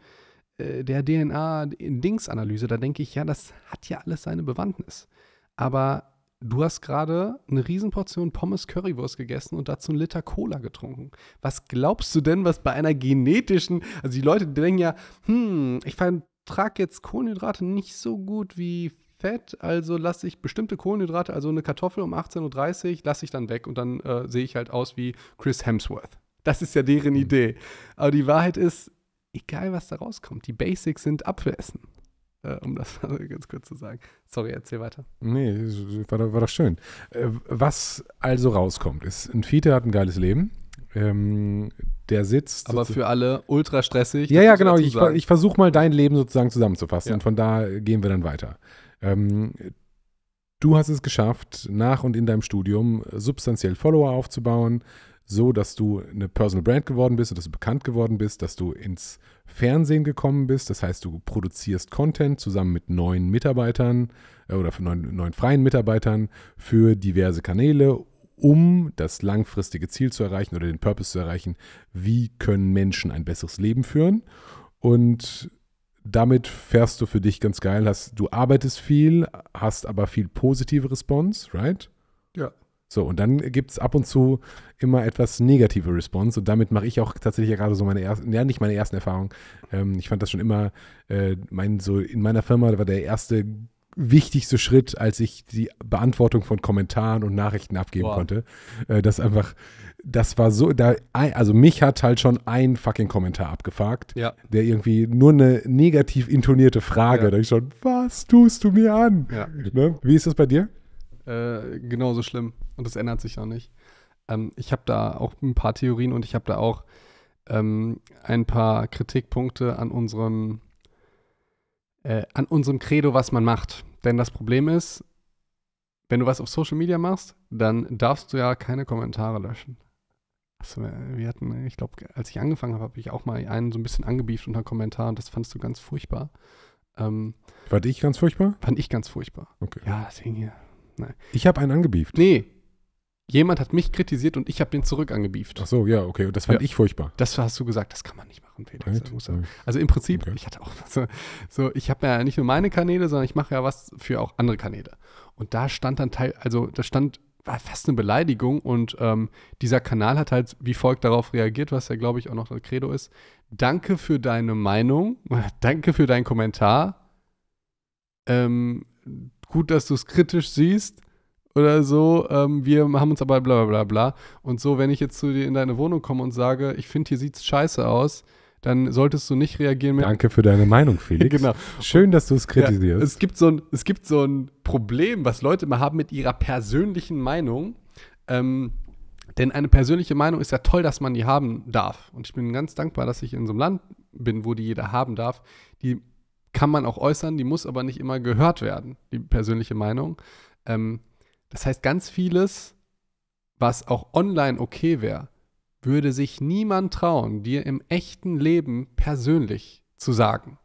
äh, der DNA-Dings-Analyse? Da denke ich, ja, das hat ja alles seine Bewandtnis. Aber du hast gerade eine Riesenportion Pommes Currywurst gegessen und dazu einen Liter Cola getrunken. Was glaubst du denn, was bei einer genetischen, also die Leute denken ja, hm, ich fand trage jetzt Kohlenhydrate nicht so gut wie Fett, also lasse ich bestimmte Kohlenhydrate, also eine Kartoffel um 18.30 Uhr, lasse ich dann weg und dann äh, sehe ich halt aus wie Chris Hemsworth. Das ist ja deren mhm. Idee. Aber die Wahrheit ist, egal was da rauskommt, die Basics sind Apfelessen. Äh, um das ganz kurz zu sagen. Sorry, erzähl weiter. Nee, war doch, war doch schön. Äh, was also rauskommt, ist, ein Fiete hat ein geiles Leben. Ähm, der sitzt. Aber für alle ultra stressig. Ja, ja, genau. Ich, ich versuche mal dein Leben sozusagen zusammenzufassen ja. und von da gehen wir dann weiter. Ähm, du hast es geschafft, nach und in deinem Studium substanziell Follower aufzubauen, so dass du eine Personal Brand geworden bist und dass du bekannt geworden bist, dass du ins Fernsehen gekommen bist. Das heißt, du produzierst Content zusammen mit neuen Mitarbeitern äh, oder für neun, neuen freien Mitarbeitern für diverse Kanäle um das langfristige Ziel zu erreichen oder den Purpose zu erreichen, wie können Menschen ein besseres Leben führen. Und damit fährst du für dich ganz geil. Hast, du arbeitest viel, hast aber viel positive Response, right? Ja. So, und dann gibt es ab und zu immer etwas negative Response. Und damit mache ich auch tatsächlich gerade so meine ersten, ja, nicht meine ersten Erfahrungen. Ähm, ich fand das schon immer, äh, mein, so in meiner Firma war der erste wichtigste Schritt, als ich die Beantwortung von Kommentaren und Nachrichten abgeben wow. konnte. Äh, das einfach, das war so, da, also mich hat halt schon ein fucking Kommentar abgefragt, ja. der irgendwie nur eine negativ intonierte Frage, ja. da ich schon, was tust du mir an? Ja. Ne? Wie ist das bei dir? Äh, genauso schlimm und das ändert sich auch nicht. Ähm, ich habe da auch ein paar Theorien und ich habe da auch ähm, ein paar Kritikpunkte an unserem äh, an unserem Credo, was man macht. Denn das Problem ist, wenn du was auf Social Media machst, dann darfst du ja keine Kommentare löschen. Also wir hatten, ich glaube, als ich angefangen habe, habe ich auch mal einen so ein bisschen angebieft unter Kommentaren. Das fandst du ganz furchtbar. Ähm, fand ich ganz furchtbar? Fand ich ganz furchtbar. Okay. Ja, deswegen hier. Nein. Ich habe einen angebieft. Nee, jemand hat mich kritisiert und ich habe den zurück angebieft. Ach so, ja, okay. Und das fand ja. ich furchtbar. Das hast du gesagt, das kann man nicht machen, Felix. Right. Also im Prinzip, okay. ich hatte auch so, so ich habe ja nicht nur meine Kanäle, sondern ich mache ja was für auch andere Kanäle. Und da stand dann teil, also da stand war fast eine Beleidigung und ähm, dieser Kanal hat halt wie folgt darauf reagiert, was ja glaube ich auch noch ein Credo ist. Danke für deine Meinung, danke für deinen Kommentar. Ähm, gut, dass du es kritisch siehst oder so. Ähm, wir haben uns aber bla bla bla bla. Und so, wenn ich jetzt zu dir in deine Wohnung komme und sage, ich finde, hier sieht es scheiße aus, dann solltest du nicht reagieren mit. Danke für deine Meinung, Felix. genau. Schön, dass du es kritisierst. Ja, es, gibt so ein, es gibt so ein Problem, was Leute immer haben mit ihrer persönlichen Meinung. Ähm, denn eine persönliche Meinung ist ja toll, dass man die haben darf. Und ich bin ganz dankbar, dass ich in so einem Land bin, wo die jeder haben darf. Die kann man auch äußern, die muss aber nicht immer gehört werden, die persönliche Meinung. Ähm, das heißt, ganz vieles, was auch online okay wäre, würde sich niemand trauen, dir im echten Leben persönlich zu sagen.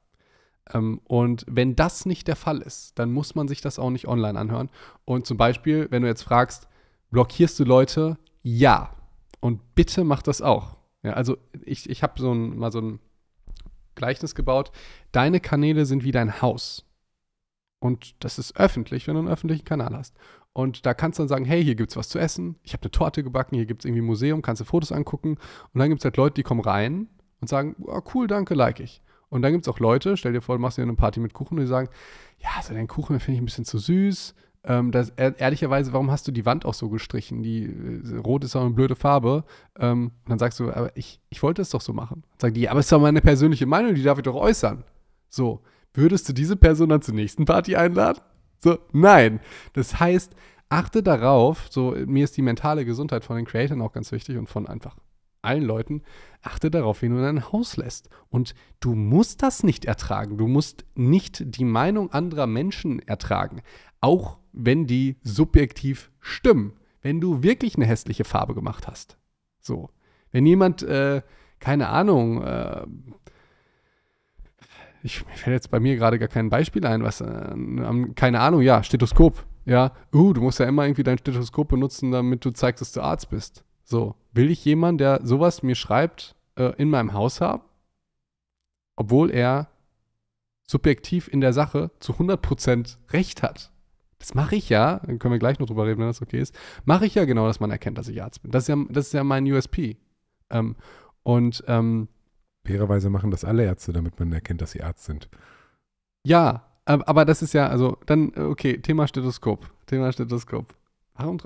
Ähm, und wenn das nicht der Fall ist, dann muss man sich das auch nicht online anhören. Und zum Beispiel, wenn du jetzt fragst, blockierst du Leute? Ja. Und bitte mach das auch. Ja, also ich, ich habe so mal so ein Gleichnis gebaut. Deine Kanäle sind wie dein Haus. Und das ist öffentlich, wenn du einen öffentlichen Kanal hast. Und da kannst du dann sagen, hey, hier gibt es was zu essen, ich habe eine Torte gebacken, hier gibt es irgendwie ein Museum, kannst du Fotos angucken. Und dann gibt es halt Leute, die kommen rein und sagen, oh, cool, danke, like ich. Und dann gibt es auch Leute, stell dir vor, du machst dir eine Party mit Kuchen und die sagen, ja, so also dein Kuchen finde ich ein bisschen zu süß. Ähm, das, ehr, ehrlicherweise, warum hast du die Wand auch so gestrichen? Die äh, Rot ist auch eine blöde Farbe. Ähm, und dann sagst du, aber ich, ich wollte es doch so machen. Dann sagen die, ja, aber es ist doch meine persönliche Meinung, die darf ich doch äußern. So, würdest du diese Person dann zur nächsten Party einladen? So, nein. Das heißt, achte darauf, so mir ist die mentale Gesundheit von den Creatoren auch ganz wichtig und von einfach allen Leuten, achte darauf, wen du in dein Haus lässt. Und du musst das nicht ertragen. Du musst nicht die Meinung anderer Menschen ertragen, auch wenn die subjektiv stimmen. Wenn du wirklich eine hässliche Farbe gemacht hast. So. Wenn jemand, äh, keine Ahnung, äh, ich mir fällt jetzt bei mir gerade gar kein Beispiel ein, was, äh, keine Ahnung, ja, Stethoskop, ja, uh, du musst ja immer irgendwie dein Stethoskop benutzen, damit du zeigst, dass du Arzt bist. So, will ich jemanden, der sowas mir schreibt, äh, in meinem Haus haben, obwohl er subjektiv in der Sache zu 100% Recht hat? Das mache ich ja, dann können wir gleich noch drüber reden, wenn das okay ist. Mache ich ja genau, dass man erkennt, dass ich Arzt bin. Das ist ja, das ist ja mein USP. Ähm, und ähm, fairerweise machen das alle Ärzte, damit man erkennt, dass sie Arzt sind. Ja, aber das ist ja, also dann, äh, okay, Thema Stethoskop. Thema Stethoskop. Warum?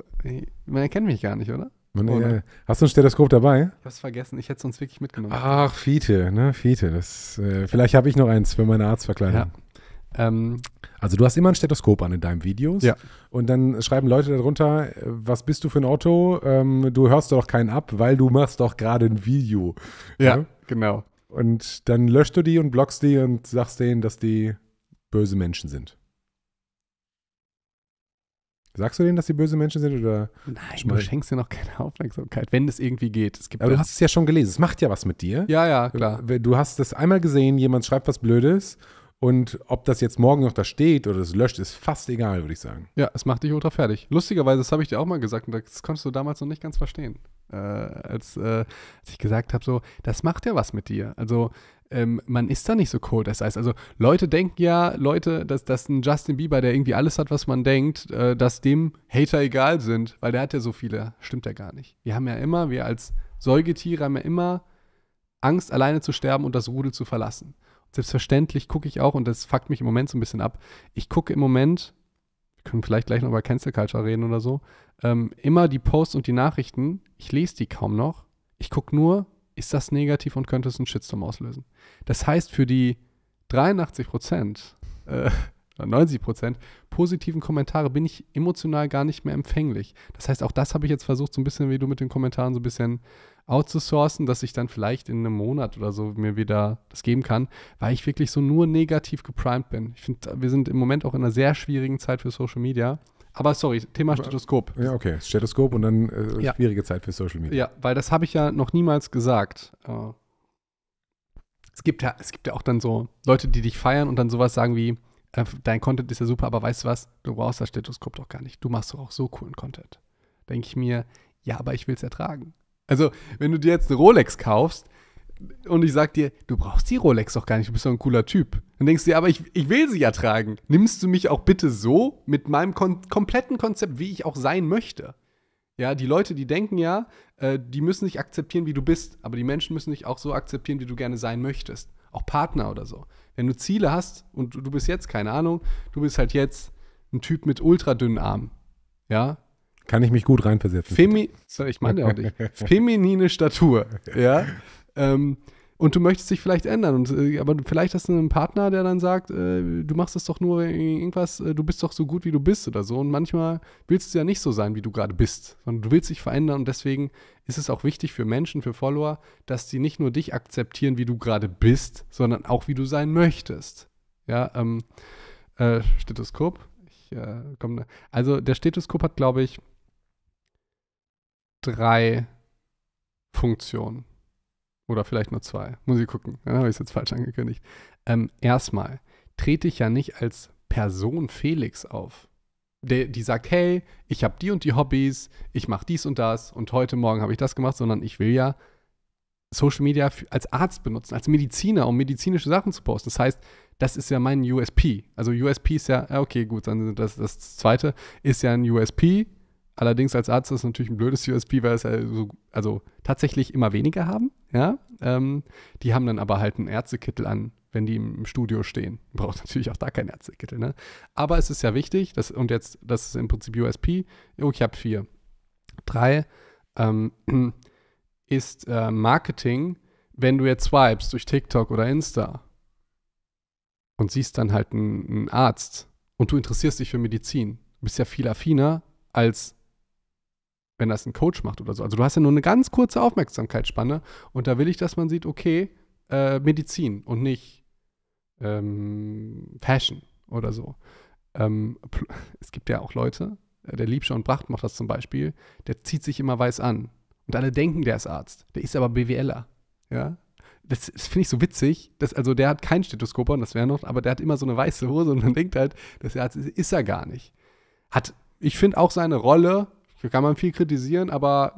Man erkennt mich gar nicht, oder? Man, äh, hast du ein Stethoskop dabei? Ich hab's vergessen, ich hätte es uns wirklich mitgenommen. Ach, Fiete, ne? Fiete. Das, äh, vielleicht habe ich noch eins für meine Arztverkleidung. Ja. Ähm, also du hast immer ein Stethoskop an in deinen Videos. Ja. Und dann schreiben Leute darunter, äh, was bist du für ein Auto? Ähm, du hörst doch keinen ab, weil du machst doch gerade ein Video. Ja, ja? genau. Und dann löscht du die und blockst die und sagst denen, dass die böse Menschen sind. Sagst du denen, dass die böse Menschen sind oder? Nein, Schmal. du schenkst dir noch keine Aufmerksamkeit, wenn es irgendwie geht. Es gibt Aber du hast es ja schon gelesen. Es macht ja was mit dir. Ja, ja, klar. Du hast es einmal gesehen, jemand schreibt was Blödes und ob das jetzt morgen noch da steht oder es löscht, ist fast egal, würde ich sagen. Ja, es macht dich ultra fertig. Lustigerweise, das habe ich dir auch mal gesagt und das konntest du damals noch nicht ganz verstehen. Äh, als, äh, als ich gesagt habe, so, das macht ja was mit dir. Also, ähm, man ist da nicht so cool. Das heißt Also, Leute denken ja, Leute, dass, dass ein Justin Bieber, der irgendwie alles hat, was man denkt, äh, dass dem Hater egal sind, weil der hat ja so viele. Stimmt ja gar nicht. Wir haben ja immer, wir als Säugetiere haben ja immer Angst, alleine zu sterben und das Rudel zu verlassen. Selbstverständlich gucke ich auch, und das fuckt mich im Moment so ein bisschen ab. Ich gucke im Moment, wir können vielleicht gleich noch über Cancel Culture reden oder so, ähm, immer die Posts und die Nachrichten. Ich lese die kaum noch. Ich gucke nur, ist das negativ und könnte es einen Shitstorm auslösen. Das heißt, für die 83 Prozent äh, 90 Prozent positiven Kommentare bin ich emotional gar nicht mehr empfänglich. Das heißt, auch das habe ich jetzt versucht, so ein bisschen wie du mit den Kommentaren so ein bisschen outzusourcen, dass ich dann vielleicht in einem Monat oder so mir wieder das geben kann, weil ich wirklich so nur negativ geprimed bin. Ich finde, wir sind im Moment auch in einer sehr schwierigen Zeit für Social Media. Aber sorry, Thema Stethoskop. Ja, okay. Stethoskop und dann äh, ja. schwierige Zeit für Social Media. Ja, weil das habe ich ja noch niemals gesagt. Äh, es gibt ja, es gibt ja auch dann so Leute, die dich feiern und dann sowas sagen wie, äh, dein Content ist ja super, aber weißt du was? Du brauchst das Stethoskop doch gar nicht. Du machst doch auch so coolen Content. Denke ich mir, ja, aber ich will es ertragen. Also, wenn du dir jetzt eine Rolex kaufst und ich sag dir, du brauchst die Rolex doch gar nicht, du bist doch ein cooler Typ. Dann denkst du dir, aber ich, ich will sie ja tragen. Nimmst du mich auch bitte so mit meinem kon kompletten Konzept, wie ich auch sein möchte? Ja, die Leute, die denken ja, äh, die müssen nicht akzeptieren, wie du bist, aber die Menschen müssen dich auch so akzeptieren, wie du gerne sein möchtest. Auch Partner oder so. Wenn du Ziele hast und du bist jetzt, keine Ahnung, du bist halt jetzt ein Typ mit ultradünnen Armen. Ja. Kann ich mich gut reinversetzen. Femi so, ich meine auch nicht. Feminine Statur. Ja. Ähm, und du möchtest dich vielleicht ändern. Und, äh, aber vielleicht hast du einen Partner, der dann sagt, äh, du machst das doch nur irgendwas, äh, du bist doch so gut, wie du bist oder so. Und manchmal willst du ja nicht so sein, wie du gerade bist, sondern du willst dich verändern. Und deswegen ist es auch wichtig für Menschen, für Follower, dass die nicht nur dich akzeptieren, wie du gerade bist, sondern auch, wie du sein möchtest. Ja, ähm, äh, Stethoskop. Ich, äh, komm, also der Stethoskop hat, glaube ich, drei Funktionen oder vielleicht nur zwei. Muss ich gucken. Dann habe ich es jetzt falsch angekündigt. Ähm, erstmal trete ich ja nicht als Person Felix auf. Der, die sagt, hey, ich habe die und die Hobbys, ich mache dies und das und heute Morgen habe ich das gemacht, sondern ich will ja Social Media als Arzt benutzen, als Mediziner, um medizinische Sachen zu posten. Das heißt, das ist ja mein USP. Also USP ist ja, okay, gut, dann das, das zweite ist ja ein USP, Allerdings als Arzt ist das natürlich ein blödes USP, weil es also, also tatsächlich immer weniger haben. Ja? Ähm, die haben dann aber halt einen Ärztekittel an, wenn die im Studio stehen. Braucht natürlich auch da keinen Ärztekittel. Ne? Aber es ist ja wichtig, dass, und jetzt, das ist im Prinzip USP. Oh, ich habe vier. Drei ähm, ist äh, Marketing, wenn du jetzt swipes durch TikTok oder Insta und siehst dann halt einen, einen Arzt und du interessierst dich für Medizin. Du bist ja viel affiner als wenn das ein Coach macht oder so. Also du hast ja nur eine ganz kurze Aufmerksamkeitsspanne und da will ich, dass man sieht, okay, äh, Medizin und nicht ähm, Fashion oder so. Ähm, es gibt ja auch Leute, äh, der Liebscher und Bracht macht das zum Beispiel, der zieht sich immer weiß an. Und alle denken, der ist Arzt. Der ist aber BWLer. Ja, das, das finde ich so witzig, dass, also der hat kein Stethoskop und das wäre noch, aber der hat immer so eine weiße Hose und man denkt halt, das Arzt ist, ist er gar nicht. Hat, ich finde auch seine Rolle hier kann man viel kritisieren, aber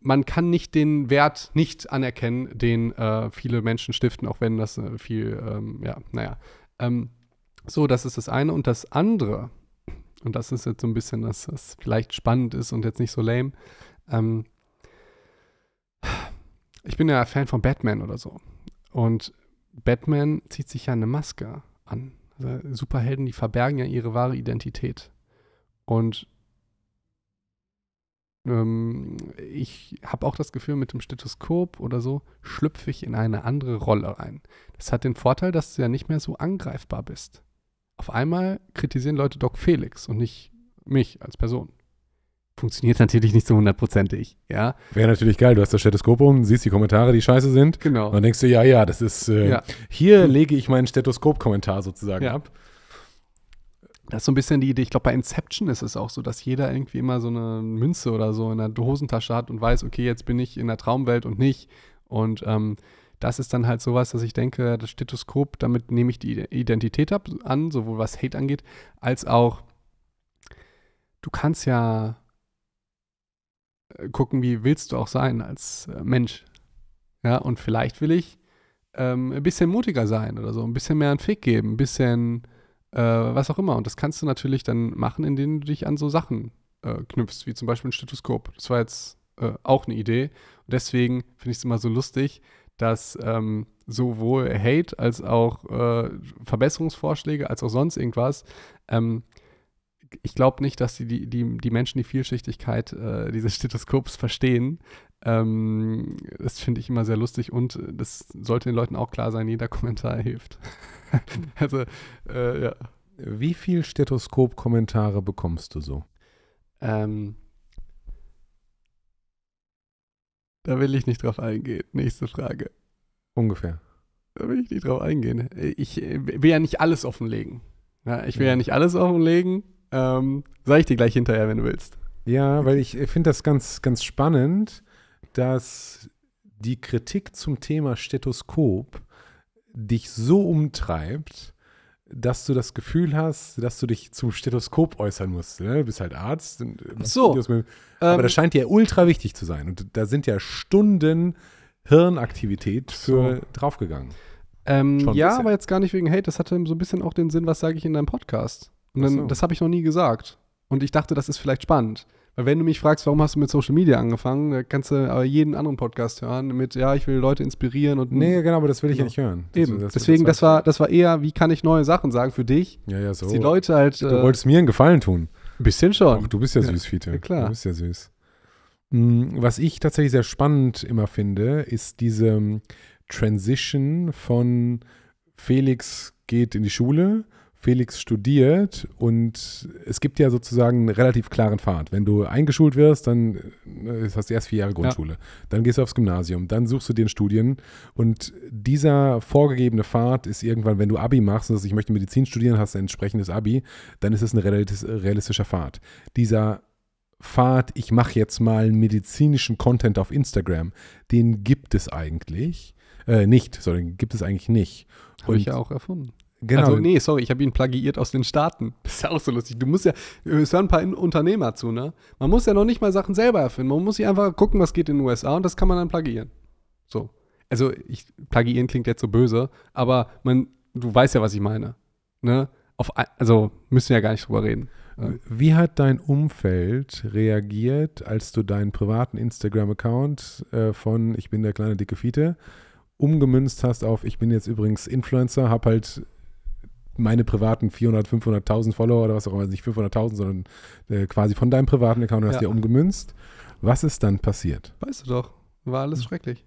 man kann nicht den Wert nicht anerkennen, den äh, viele Menschen stiften, auch wenn das äh, viel, ähm, ja, naja. Ähm, so, das ist das eine. Und das andere, und das ist jetzt so ein bisschen, dass das vielleicht spannend ist und jetzt nicht so lame, ähm, ich bin ja Fan von Batman oder so. Und Batman zieht sich ja eine Maske an. Also Superhelden, die verbergen ja ihre wahre Identität. Und ähm, ich habe auch das Gefühl, mit dem Stethoskop oder so schlüpfe ich in eine andere Rolle ein. Das hat den Vorteil, dass du ja nicht mehr so angreifbar bist. Auf einmal kritisieren Leute Doc Felix und nicht mich als Person. Funktioniert natürlich nicht so hundertprozentig, ja. Wäre natürlich geil, du hast das Stethoskop um, siehst die Kommentare, die scheiße sind. Genau. Und dann denkst du, ja, ja, das ist, äh, ja. hier lege ich meinen Stethoskop-Kommentar sozusagen ja. ab. Das ist so ein bisschen die Idee. Ich glaube, bei Inception ist es auch so, dass jeder irgendwie immer so eine Münze oder so in der Hosentasche hat und weiß, okay, jetzt bin ich in der Traumwelt und nicht. Und ähm, das ist dann halt sowas, dass ich denke, das Stethoskop, damit nehme ich die Identität ab, an, sowohl was Hate angeht, als auch, du kannst ja äh, gucken, wie willst du auch sein als äh, Mensch. Ja, und vielleicht will ich ähm, ein bisschen mutiger sein oder so, ein bisschen mehr einen Fick geben, ein bisschen äh, was auch immer. Und das kannst du natürlich dann machen, indem du dich an so Sachen äh, knüpfst, wie zum Beispiel ein Stethoskop. Das war jetzt äh, auch eine Idee. Und deswegen finde ich es immer so lustig, dass ähm, sowohl Hate als auch äh, Verbesserungsvorschläge als auch sonst irgendwas ähm, ich glaube nicht, dass die, die, die, die, Menschen die Vielschichtigkeit äh, dieses Stethoskops verstehen. Ähm, das finde ich immer sehr lustig und das sollte den Leuten auch klar sein, jeder Kommentar hilft. also, äh, ja. Wie viel Stethoskop-Kommentare bekommst du so? Ähm, da will ich nicht drauf eingehen. Nächste Frage. Ungefähr. Da will ich nicht drauf eingehen. Ich äh, will ja nicht alles offenlegen. Ja, ich will ja. ja. nicht alles offenlegen. Ähm, sag ich dir gleich hinterher, wenn du willst. Ja, weil ich finde das ganz, ganz spannend, dass die Kritik zum Thema Stethoskop dich so umtreibt, dass du das Gefühl hast, dass du dich zum Stethoskop äußern musst. Ne? Du bist halt Arzt. so. Mit, aber ähm, das scheint dir ultra wichtig zu sein. Und da sind ja Stunden Hirnaktivität für so. draufgegangen. Ähm, ja, bisschen. aber jetzt gar nicht wegen Hate. Das hatte so ein bisschen auch den Sinn, was sage ich in deinem Podcast? Und dann, so. das habe ich noch nie gesagt. Und ich dachte, das ist vielleicht spannend. Weil wenn du mich fragst, warum hast du mit Social Media angefangen, äh, kannst du aber jeden anderen Podcast hören mit, ja, ich will Leute inspirieren und. Nee, genau, aber das will ich ja genau. nicht hören. Eben. Das Deswegen, das war, das war eher, wie kann ich neue Sachen sagen für dich? Ja, ja, so. Die Leute halt. Du äh, wolltest mir einen Gefallen tun. Ein bisschen schon. Ach, du bist ja, ja süß, Fiete. Ja, klar. Du bist ja süß. Mm, was ich tatsächlich sehr spannend immer finde, ist diese ähm, Transition von Felix geht in die Schule Felix studiert und es gibt ja sozusagen einen relativ klaren Pfad. Wenn du eingeschult wirst, dann äh, hast du erst vier Jahre Grundschule, ja. dann gehst du aufs Gymnasium, dann suchst du dir Studien und dieser vorgegebene Pfad ist irgendwann, wenn du Abi machst und sagst, ich möchte Medizin studieren, hast ein entsprechendes Abi, dann ist es ein realistischer Pfad. Dieser Pfad, ich mache jetzt mal einen medizinischen Content auf Instagram, den gibt es eigentlich äh, nicht, sondern gibt es eigentlich nicht. Habe ich ja auch erfunden. Genau. Also, nee, sorry, ich habe ihn plagiiert aus den Staaten. Das ist ja auch so lustig. Du musst ja, es hören ein paar Unternehmer zu, ne? Man muss ja noch nicht mal Sachen selber erfinden. Man muss sich einfach gucken, was geht in den USA und das kann man dann plagiieren. So. Also, ich, plagiieren klingt jetzt so böse, aber man, du weißt ja, was ich meine. Ne? Auf, also, müssen wir ja gar nicht drüber reden. Wie hat dein Umfeld reagiert, als du deinen privaten Instagram-Account äh, von Ich bin der kleine dicke Fiete umgemünzt hast auf Ich bin jetzt übrigens Influencer, hab halt meine privaten 400, 500.000 Follower oder was auch immer, also nicht 500.000, sondern äh, quasi von deinem privaten Account und hast ja. dir umgemünzt. Was ist dann passiert? Weißt du doch, war alles hm. schrecklich.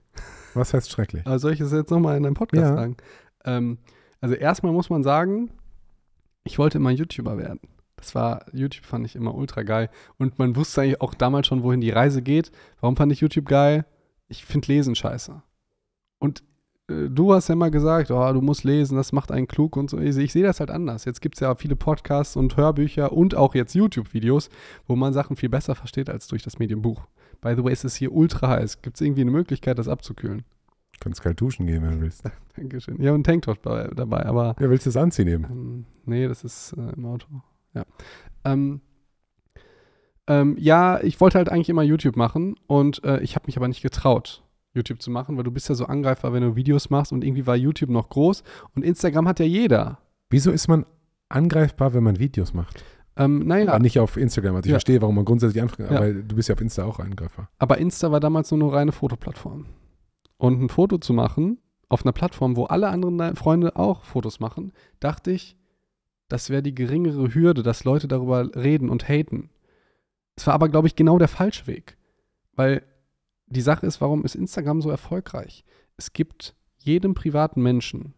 Was heißt schrecklich? Aber also soll ich es jetzt nochmal in deinem Podcast ja. sagen? Ähm, also erstmal muss man sagen, ich wollte immer YouTuber werden. Das war, YouTube fand ich immer ultra geil. Und man wusste eigentlich auch damals schon, wohin die Reise geht. Warum fand ich YouTube geil? Ich finde Lesen scheiße. Und äh, du hast ja immer gesagt, oh, du musst lesen, das macht einen klug und so. Ich, ich sehe das halt anders. Jetzt gibt es ja viele Podcasts und Hörbücher und auch jetzt YouTube-Videos, wo man Sachen viel besser versteht als durch das Medium Buch. By the way, es ist hier ultra heiß. Gibt es irgendwie eine Möglichkeit, das abzukühlen? Du kannst kalt duschen gehen, wenn du willst. Dankeschön. Ja, und Tanktop dabei, aber. Ja, willst du es anziehen eben? Ähm, nee, das ist äh, im Auto. Ja. Ähm, ähm, ja, ich wollte halt eigentlich immer YouTube machen und äh, ich habe mich aber nicht getraut. YouTube zu machen, weil du bist ja so angreifbar, wenn du Videos machst und irgendwie war YouTube noch groß und Instagram hat ja jeder. Wieso ist man angreifbar, wenn man Videos macht? Ähm, naja. Aber nicht auf Instagram. Also ich ja. verstehe, warum man grundsätzlich anfängt, aber du bist ja auf Insta auch Angreifer. Aber Insta war damals nur eine reine Fotoplattform. Und ein Foto zu machen auf einer Plattform, wo alle anderen Freunde auch Fotos machen, dachte ich, das wäre die geringere Hürde, dass Leute darüber reden und haten. Es war aber, glaube ich, genau der falsche Weg. Weil die Sache ist, warum ist Instagram so erfolgreich? Es gibt jedem privaten Menschen,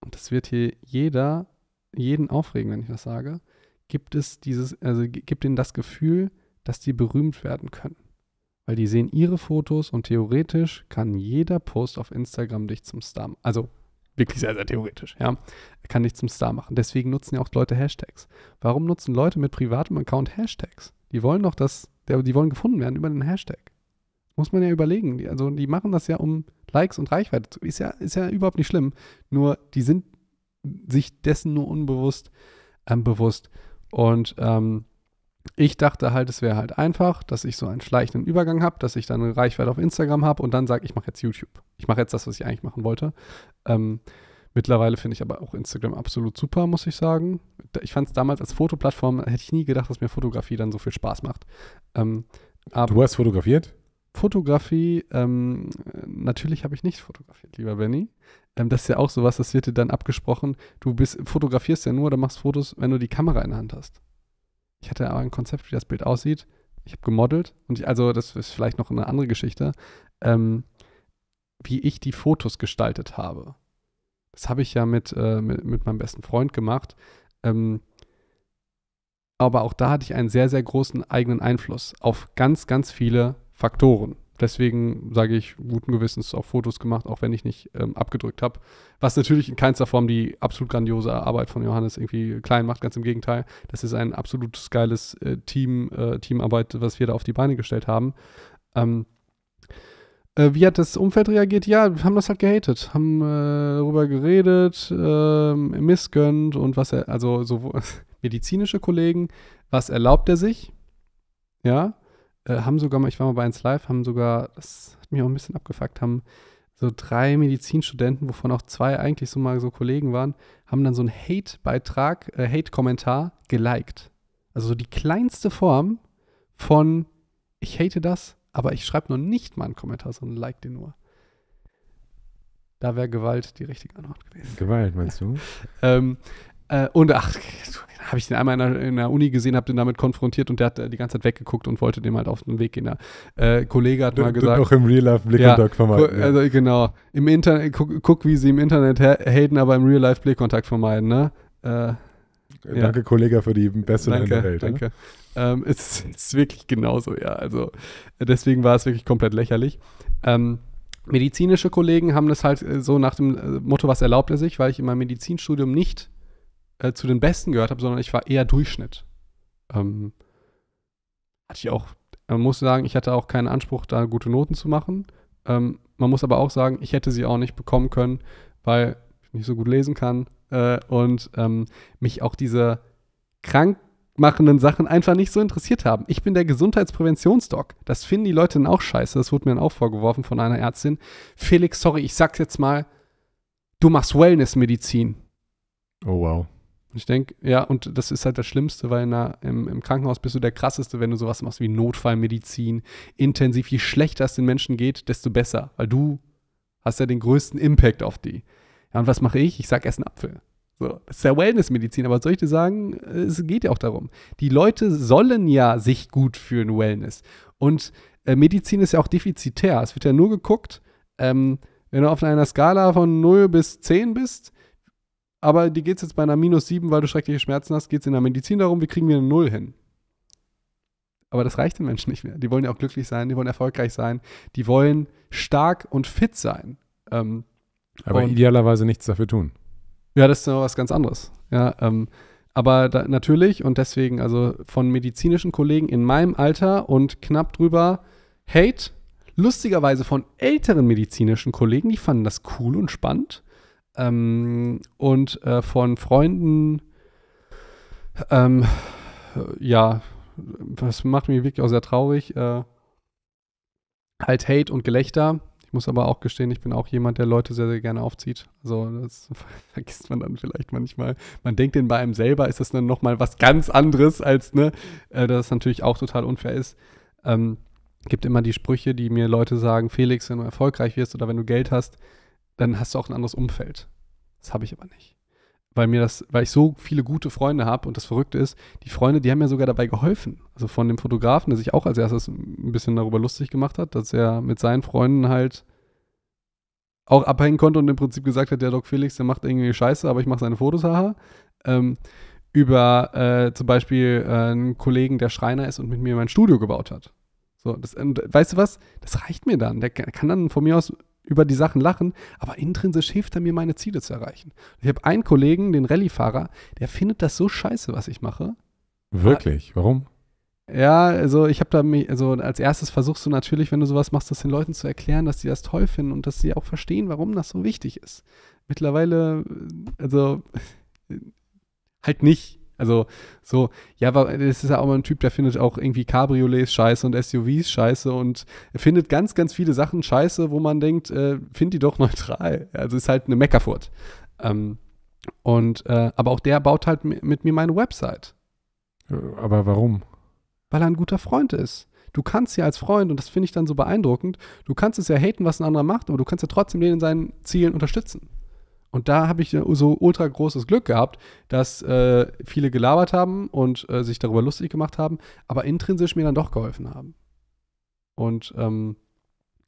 und das wird hier jeder, jeden aufregen, wenn ich das sage, gibt es dieses, also gibt ihnen das Gefühl, dass die berühmt werden können. Weil die sehen ihre Fotos und theoretisch kann jeder Post auf Instagram dich zum Star machen. Also wirklich sehr, sehr theoretisch, ja. Kann dich zum Star machen. Deswegen nutzen ja auch Leute Hashtags. Warum nutzen Leute mit privatem Account Hashtags? Die wollen doch, dass, die wollen gefunden werden über den Hashtag. Muss man ja überlegen. Also die machen das ja, um Likes und Reichweite zu. Ist ja, ist ja überhaupt nicht schlimm. Nur die sind sich dessen nur unbewusst ähm, bewusst. Und ähm, ich dachte halt, es wäre halt einfach, dass ich so einen schleichenden Übergang habe, dass ich dann eine Reichweite auf Instagram habe und dann sage, ich mache jetzt YouTube. Ich mache jetzt das, was ich eigentlich machen wollte. Ähm, mittlerweile finde ich aber auch Instagram absolut super, muss ich sagen. Ich fand es damals als Fotoplattform, hätte ich nie gedacht, dass mir Fotografie dann so viel Spaß macht. Ähm, du hast fotografiert? Fotografie, ähm, natürlich habe ich nicht fotografiert, lieber Benny. Ähm, das ist ja auch sowas, das wird dir dann abgesprochen. Du bist, fotografierst ja nur oder machst Fotos, wenn du die Kamera in der Hand hast. Ich hatte aber ein Konzept, wie das Bild aussieht. Ich habe gemodelt und ich, also das ist vielleicht noch eine andere Geschichte, ähm, wie ich die Fotos gestaltet habe. Das habe ich ja mit, äh, mit, mit, meinem besten Freund gemacht. Ähm, aber auch da hatte ich einen sehr, sehr großen eigenen Einfluss auf ganz, ganz viele Faktoren. Deswegen sage ich guten Gewissens auch Fotos gemacht, auch wenn ich nicht ähm, abgedrückt habe. Was natürlich in keinster Form die absolut grandiose Arbeit von Johannes irgendwie klein macht, ganz im Gegenteil. Das ist ein absolut geiles äh, Team, äh, Teamarbeit, was wir da auf die Beine gestellt haben. Ähm, äh, wie hat das Umfeld reagiert? Ja, haben das halt gehatet, haben äh, darüber geredet, ähm, missgönnt und was er, also sowohl medizinische Kollegen, was erlaubt er sich? Ja äh, haben sogar mal, ich war mal bei 1 Live, haben sogar, das hat mich auch ein bisschen abgefuckt, haben so drei Medizinstudenten, wovon auch zwei eigentlich so mal so Kollegen waren, haben dann so einen Hate-Beitrag, äh, Hate-Kommentar geliked. Also so die kleinste Form von ich hate das, aber ich schreibe noch nicht mal einen Kommentar, sondern like den nur. Da wäre Gewalt die richtige Antwort gewesen. Gewalt, meinst du? ähm, äh, und ach, habe ich den einmal in der, in der Uni gesehen, habe den damit konfrontiert und der hat äh, die ganze Zeit weggeguckt und wollte dem halt auf den Weg gehen. Der äh, Kollege hat du, mal gesagt. Doch im Real Life Blickkontakt ja, vermeiden. Also ja. genau. Im Internet, äh, guck, guck, wie sie im Internet haten, aber im Real Life Blickkontakt vermeiden, ne? Äh, äh danke, ja. Kollege, für die beste danke, der Welt. Danke. Ne? Ähm, es, es ist wirklich genauso, ja. Also deswegen war es wirklich komplett lächerlich. Ähm, medizinische Kollegen haben das halt so nach dem Motto, was erlaubt er sich, weil ich in meinem Medizinstudium nicht äh, zu den Besten gehört habe, sondern ich war eher Durchschnitt. Ähm, hatte ich auch, man muss sagen, ich hatte auch keinen Anspruch, da gute Noten zu machen. Ähm, man muss aber auch sagen, ich hätte sie auch nicht bekommen können, weil ich nicht so gut lesen kann äh, und ähm, mich auch diese krankmachenden Sachen einfach nicht so interessiert haben. Ich bin der Gesundheitspräventionsdoc. Das finden die Leute dann auch scheiße. Das wurde mir dann auch vorgeworfen von einer Ärztin. Felix, sorry, ich sag's jetzt mal, du machst Wellnessmedizin. Oh wow. Ich denke, ja, und das ist halt das Schlimmste, weil der, im, im, Krankenhaus bist du der krasseste, wenn du sowas machst wie Notfallmedizin, intensiv. Je schlechter es den Menschen geht, desto besser, weil du hast ja den größten Impact auf die. Ja, und was mache ich? Ich sage, ess einen Apfel. So, das ist ja Wellnessmedizin, aber soll ich dir sagen, es geht ja auch darum. Die Leute sollen ja sich gut fühlen, Wellness. Und äh, Medizin ist ja auch defizitär. Es wird ja nur geguckt, ähm, wenn du auf einer Skala von 0 bis 10 bist, aber dir geht es jetzt bei einer minus 7, weil du schreckliche Schmerzen hast, geht es in der Medizin darum, wie kriegen wir eine Null hin. Aber das reicht den Menschen nicht mehr. Die wollen ja auch glücklich sein, die wollen erfolgreich sein, die wollen stark und fit sein. Ähm, aber idealerweise nichts dafür tun. Ja, das ist noch was ganz anderes. Ja, ähm, aber da, natürlich und deswegen, also von medizinischen Kollegen in meinem Alter und knapp drüber, Hate. Lustigerweise von älteren medizinischen Kollegen, die fanden das cool und spannend. Ähm, und äh, von Freunden, ähm, ja, das macht mich wirklich auch sehr traurig. Äh, halt Hate und Gelächter. Ich muss aber auch gestehen, ich bin auch jemand, der Leute sehr, sehr gerne aufzieht. Also das vergisst man dann vielleicht manchmal. Man denkt den bei einem selber, ist das dann nochmal was ganz anderes, als ne, äh, dass es natürlich auch total unfair ist. Ähm, gibt immer die Sprüche, die mir Leute sagen, Felix, wenn du erfolgreich wirst oder wenn du Geld hast, dann hast du auch ein anderes Umfeld. Das habe ich aber nicht. Weil mir das, weil ich so viele gute Freunde habe und das Verrückte ist, die Freunde, die haben mir sogar dabei geholfen. Also von dem Fotografen, der sich auch als erstes ein bisschen darüber lustig gemacht hat, dass er mit seinen Freunden halt auch abhängen konnte und im Prinzip gesagt hat, der Doc Felix, der macht irgendwie Scheiße, aber ich mache seine Fotos, haha. Ähm, über äh, zum Beispiel äh, einen Kollegen, der Schreiner ist und mit mir mein Studio gebaut hat. So, das, äh, weißt du was? Das reicht mir dann. Der kann dann von mir aus über die Sachen lachen, aber intrinsisch hilft er mir, meine Ziele zu erreichen. Ich habe einen Kollegen, den Rallye-Fahrer, der findet das so scheiße, was ich mache. Wirklich? Aber, ah. Warum? Ja, also ich habe da, also als erstes versuchst du natürlich, wenn du sowas machst, das den Leuten zu erklären, dass sie das toll finden und dass sie auch verstehen, warum das so wichtig ist. Mittlerweile, äh, also halt nicht. Also so, ja, aber das ist ja auch mal ein Typ, der findet auch irgendwie Cabriolets scheiße und SUVs scheiße und findet ganz, ganz viele Sachen scheiße, wo man denkt, äh, find die doch neutral. Also ist halt eine Meckerfurt. Ähm, und, äh, aber auch der baut halt mit mir meine Website. Aber warum? Weil er ein guter Freund ist. Du kannst ja als Freund, und das finde ich dann so beeindruckend, du kannst es ja haten, was ein anderer macht, aber du kannst ja trotzdem den in seinen Zielen unterstützen. Und da habe ich äh, so ultra großes Glück gehabt, dass äh, viele gelabert haben und äh, sich darüber lustig gemacht haben, aber intrinsisch mir dann doch geholfen haben. Und ähm,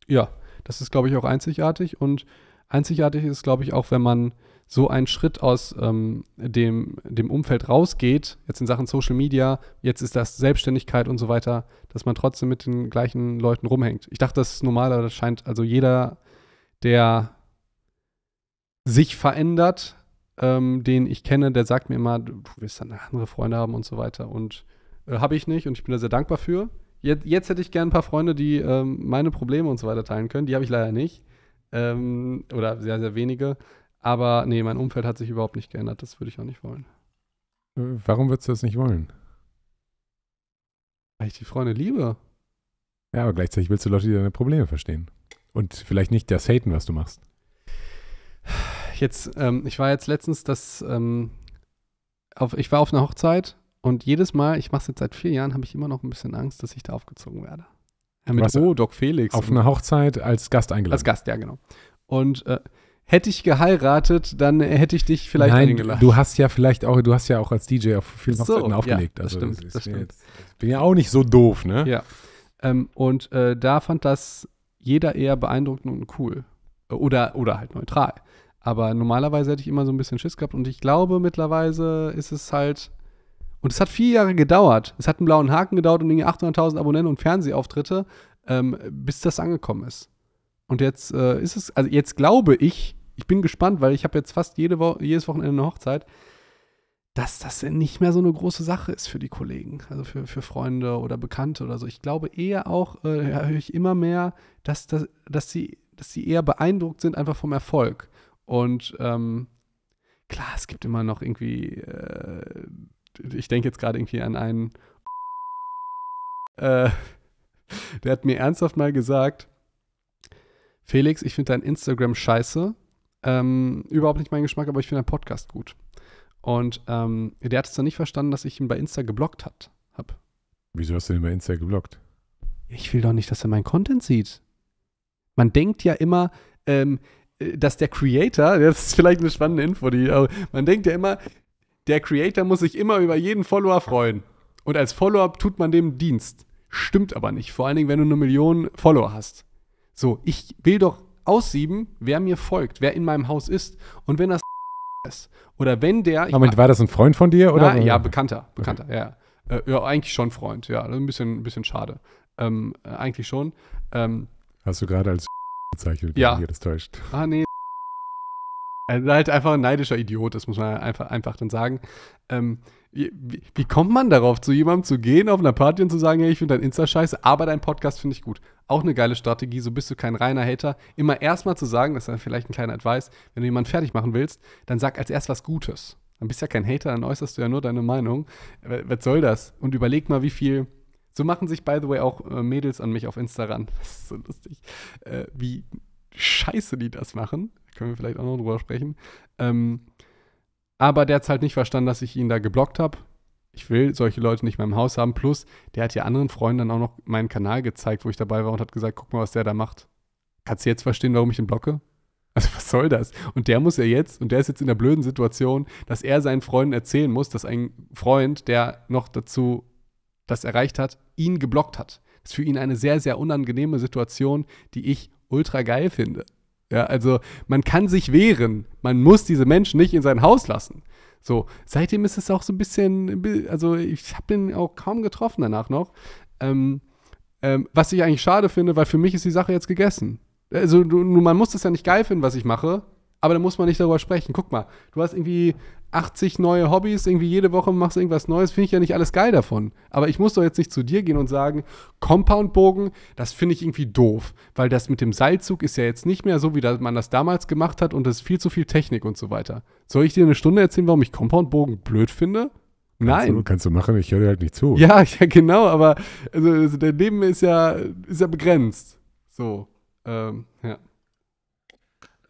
ja, das ist, glaube ich, auch einzigartig. Und einzigartig ist, glaube ich, auch wenn man so einen Schritt aus ähm, dem, dem Umfeld rausgeht, jetzt in Sachen Social Media, jetzt ist das Selbstständigkeit und so weiter, dass man trotzdem mit den gleichen Leuten rumhängt. Ich dachte, das ist normal, aber das scheint also jeder, der sich verändert, ähm, den ich kenne, der sagt mir immer, du, du wirst dann andere Freunde haben und so weiter. Und äh, habe ich nicht und ich bin da sehr dankbar für. Jetzt, jetzt hätte ich gerne ein paar Freunde, die ähm, meine Probleme und so weiter teilen können. Die habe ich leider nicht. Ähm, oder sehr, sehr wenige. Aber nee, mein Umfeld hat sich überhaupt nicht geändert. Das würde ich auch nicht wollen. Äh, warum würdest du das nicht wollen? Weil ich die Freunde liebe. Ja, aber gleichzeitig willst du Leute, die deine Probleme verstehen. Und vielleicht nicht das haten, was du machst jetzt, ähm, ich war jetzt letztens das, ähm, auf, ich war auf einer Hochzeit und jedes Mal, ich mache es jetzt seit vier Jahren, habe ich immer noch ein bisschen Angst, dass ich da aufgezogen werde. Ja, mit oh, Doc Felix. Auf einer Hochzeit als Gast eingeladen. Als Gast, ja, genau. Und äh, hätte ich geheiratet, dann hätte ich dich vielleicht Nein, eingeladen. Du hast ja vielleicht auch, du hast ja auch als DJ auf vielen Hochzeiten so, aufgelegt. Ja, das also, stimmt, das, das stimmt. Jetzt, bin ja auch nicht so doof, ne? Ja. Ähm, und äh, da fand das jeder eher beeindruckend und cool. Oder, oder halt neutral. Aber normalerweise hätte ich immer so ein bisschen Schiss gehabt. Und ich glaube, mittlerweile ist es halt. Und es hat vier Jahre gedauert. Es hat einen blauen Haken gedauert und irgendwie 800.000 Abonnenten und Fernsehauftritte, ähm, bis das angekommen ist. Und jetzt äh, ist es, also jetzt glaube ich, ich bin gespannt, weil ich habe jetzt fast jede Wo jedes Wochenende eine Hochzeit, dass das nicht mehr so eine große Sache ist für die Kollegen, also für, für Freunde oder Bekannte oder so. Ich glaube eher auch, äh, höre ich immer mehr, dass, dass, dass, sie, dass sie eher beeindruckt sind einfach vom Erfolg. Und ähm, klar, es gibt immer noch irgendwie, äh, ich denke jetzt gerade irgendwie an einen, äh, der hat mir ernsthaft mal gesagt, Felix, ich finde dein Instagram scheiße, ähm, überhaupt nicht mein Geschmack, aber ich finde deinen Podcast gut. Und ähm, der hat es dann nicht verstanden, dass ich ihn bei Insta geblockt hat, habe. Wieso hast du ihn bei Insta geblockt? Ich will doch nicht, dass er meinen Content sieht. Man denkt ja immer, ähm, dass der Creator, das ist vielleicht eine spannende Info, die, äh, man denkt ja immer, der Creator muss sich immer über jeden Follower freuen. Und als Follower tut man dem Dienst. Stimmt aber nicht, vor allen Dingen, wenn du eine Million Follower hast. So, ich will doch aussieben, wer mir folgt, wer in meinem Haus ist. Und wenn das ist, oder wenn der. Moment, war das ein Freund von dir? Oder? Na, ja, Bekannter, Bekannter, okay. ja. Äh, ja, eigentlich schon Freund, ja. Ein bisschen, ein bisschen schade. Ähm, äh, eigentlich schon. Ähm, Hast du gerade als bezeichnet, wenn ja. mich das täuscht. Ah, nee. Also halt einfach ein neidischer Idiot, das muss man einfach, einfach dann sagen. Ähm, wie, wie, wie, kommt man darauf, zu jemandem zu gehen auf einer Party und zu sagen, hey, ich finde dein Insta scheiße, aber dein Podcast finde ich gut. Auch eine geile Strategie, so bist du kein reiner Hater. Immer erstmal zu sagen, das ist dann vielleicht ein kleiner Advice, wenn du jemanden fertig machen willst, dann sag als erst was Gutes. Dann bist du ja kein Hater, dann äußerst du ja nur deine Meinung. Was soll das? Und überleg mal, wie viel so machen sich, by the way, auch äh, Mädels an mich auf Instagram. Das ist so lustig. Äh, wie scheiße die das machen. Können wir vielleicht auch noch drüber sprechen. Ähm, aber der hat es halt nicht verstanden, dass ich ihn da geblockt habe. Ich will solche Leute nicht mehr im Haus haben. Plus, der hat ja anderen Freunden dann auch noch meinen Kanal gezeigt, wo ich dabei war und hat gesagt, guck mal, was der da macht. Kannst du jetzt verstehen, warum ich ihn blocke? Also was soll das? Und der muss ja jetzt, und der ist jetzt in der blöden Situation, dass er seinen Freunden erzählen muss, dass ein Freund, der noch dazu das erreicht hat, ihn geblockt hat. Das ist für ihn eine sehr, sehr unangenehme Situation, die ich ultra geil finde. Ja, also man kann sich wehren. Man muss diese Menschen nicht in sein Haus lassen. So, seitdem ist es auch so ein bisschen, also ich habe den auch kaum getroffen danach noch. Ähm, ähm, was ich eigentlich schade finde, weil für mich ist die Sache jetzt gegessen. Also du, man muss das ja nicht geil finden, was ich mache, aber da muss man nicht darüber sprechen. Guck mal, du hast irgendwie 80 neue Hobbys, irgendwie jede Woche machst du irgendwas Neues, finde ich ja nicht alles geil davon. Aber ich muss doch jetzt nicht zu dir gehen und sagen, Compoundbogen, das finde ich irgendwie doof, weil das mit dem Seilzug ist ja jetzt nicht mehr so, wie man das damals gemacht hat und das ist viel zu viel Technik und so weiter. Soll ich dir eine Stunde erzählen, warum ich Compoundbogen blöd finde? Nein. Kannst du, kannst du machen, ich höre dir halt nicht zu. Ja, ja genau, aber also, also dein Leben ist ja, ist ja begrenzt. So, ähm, ja.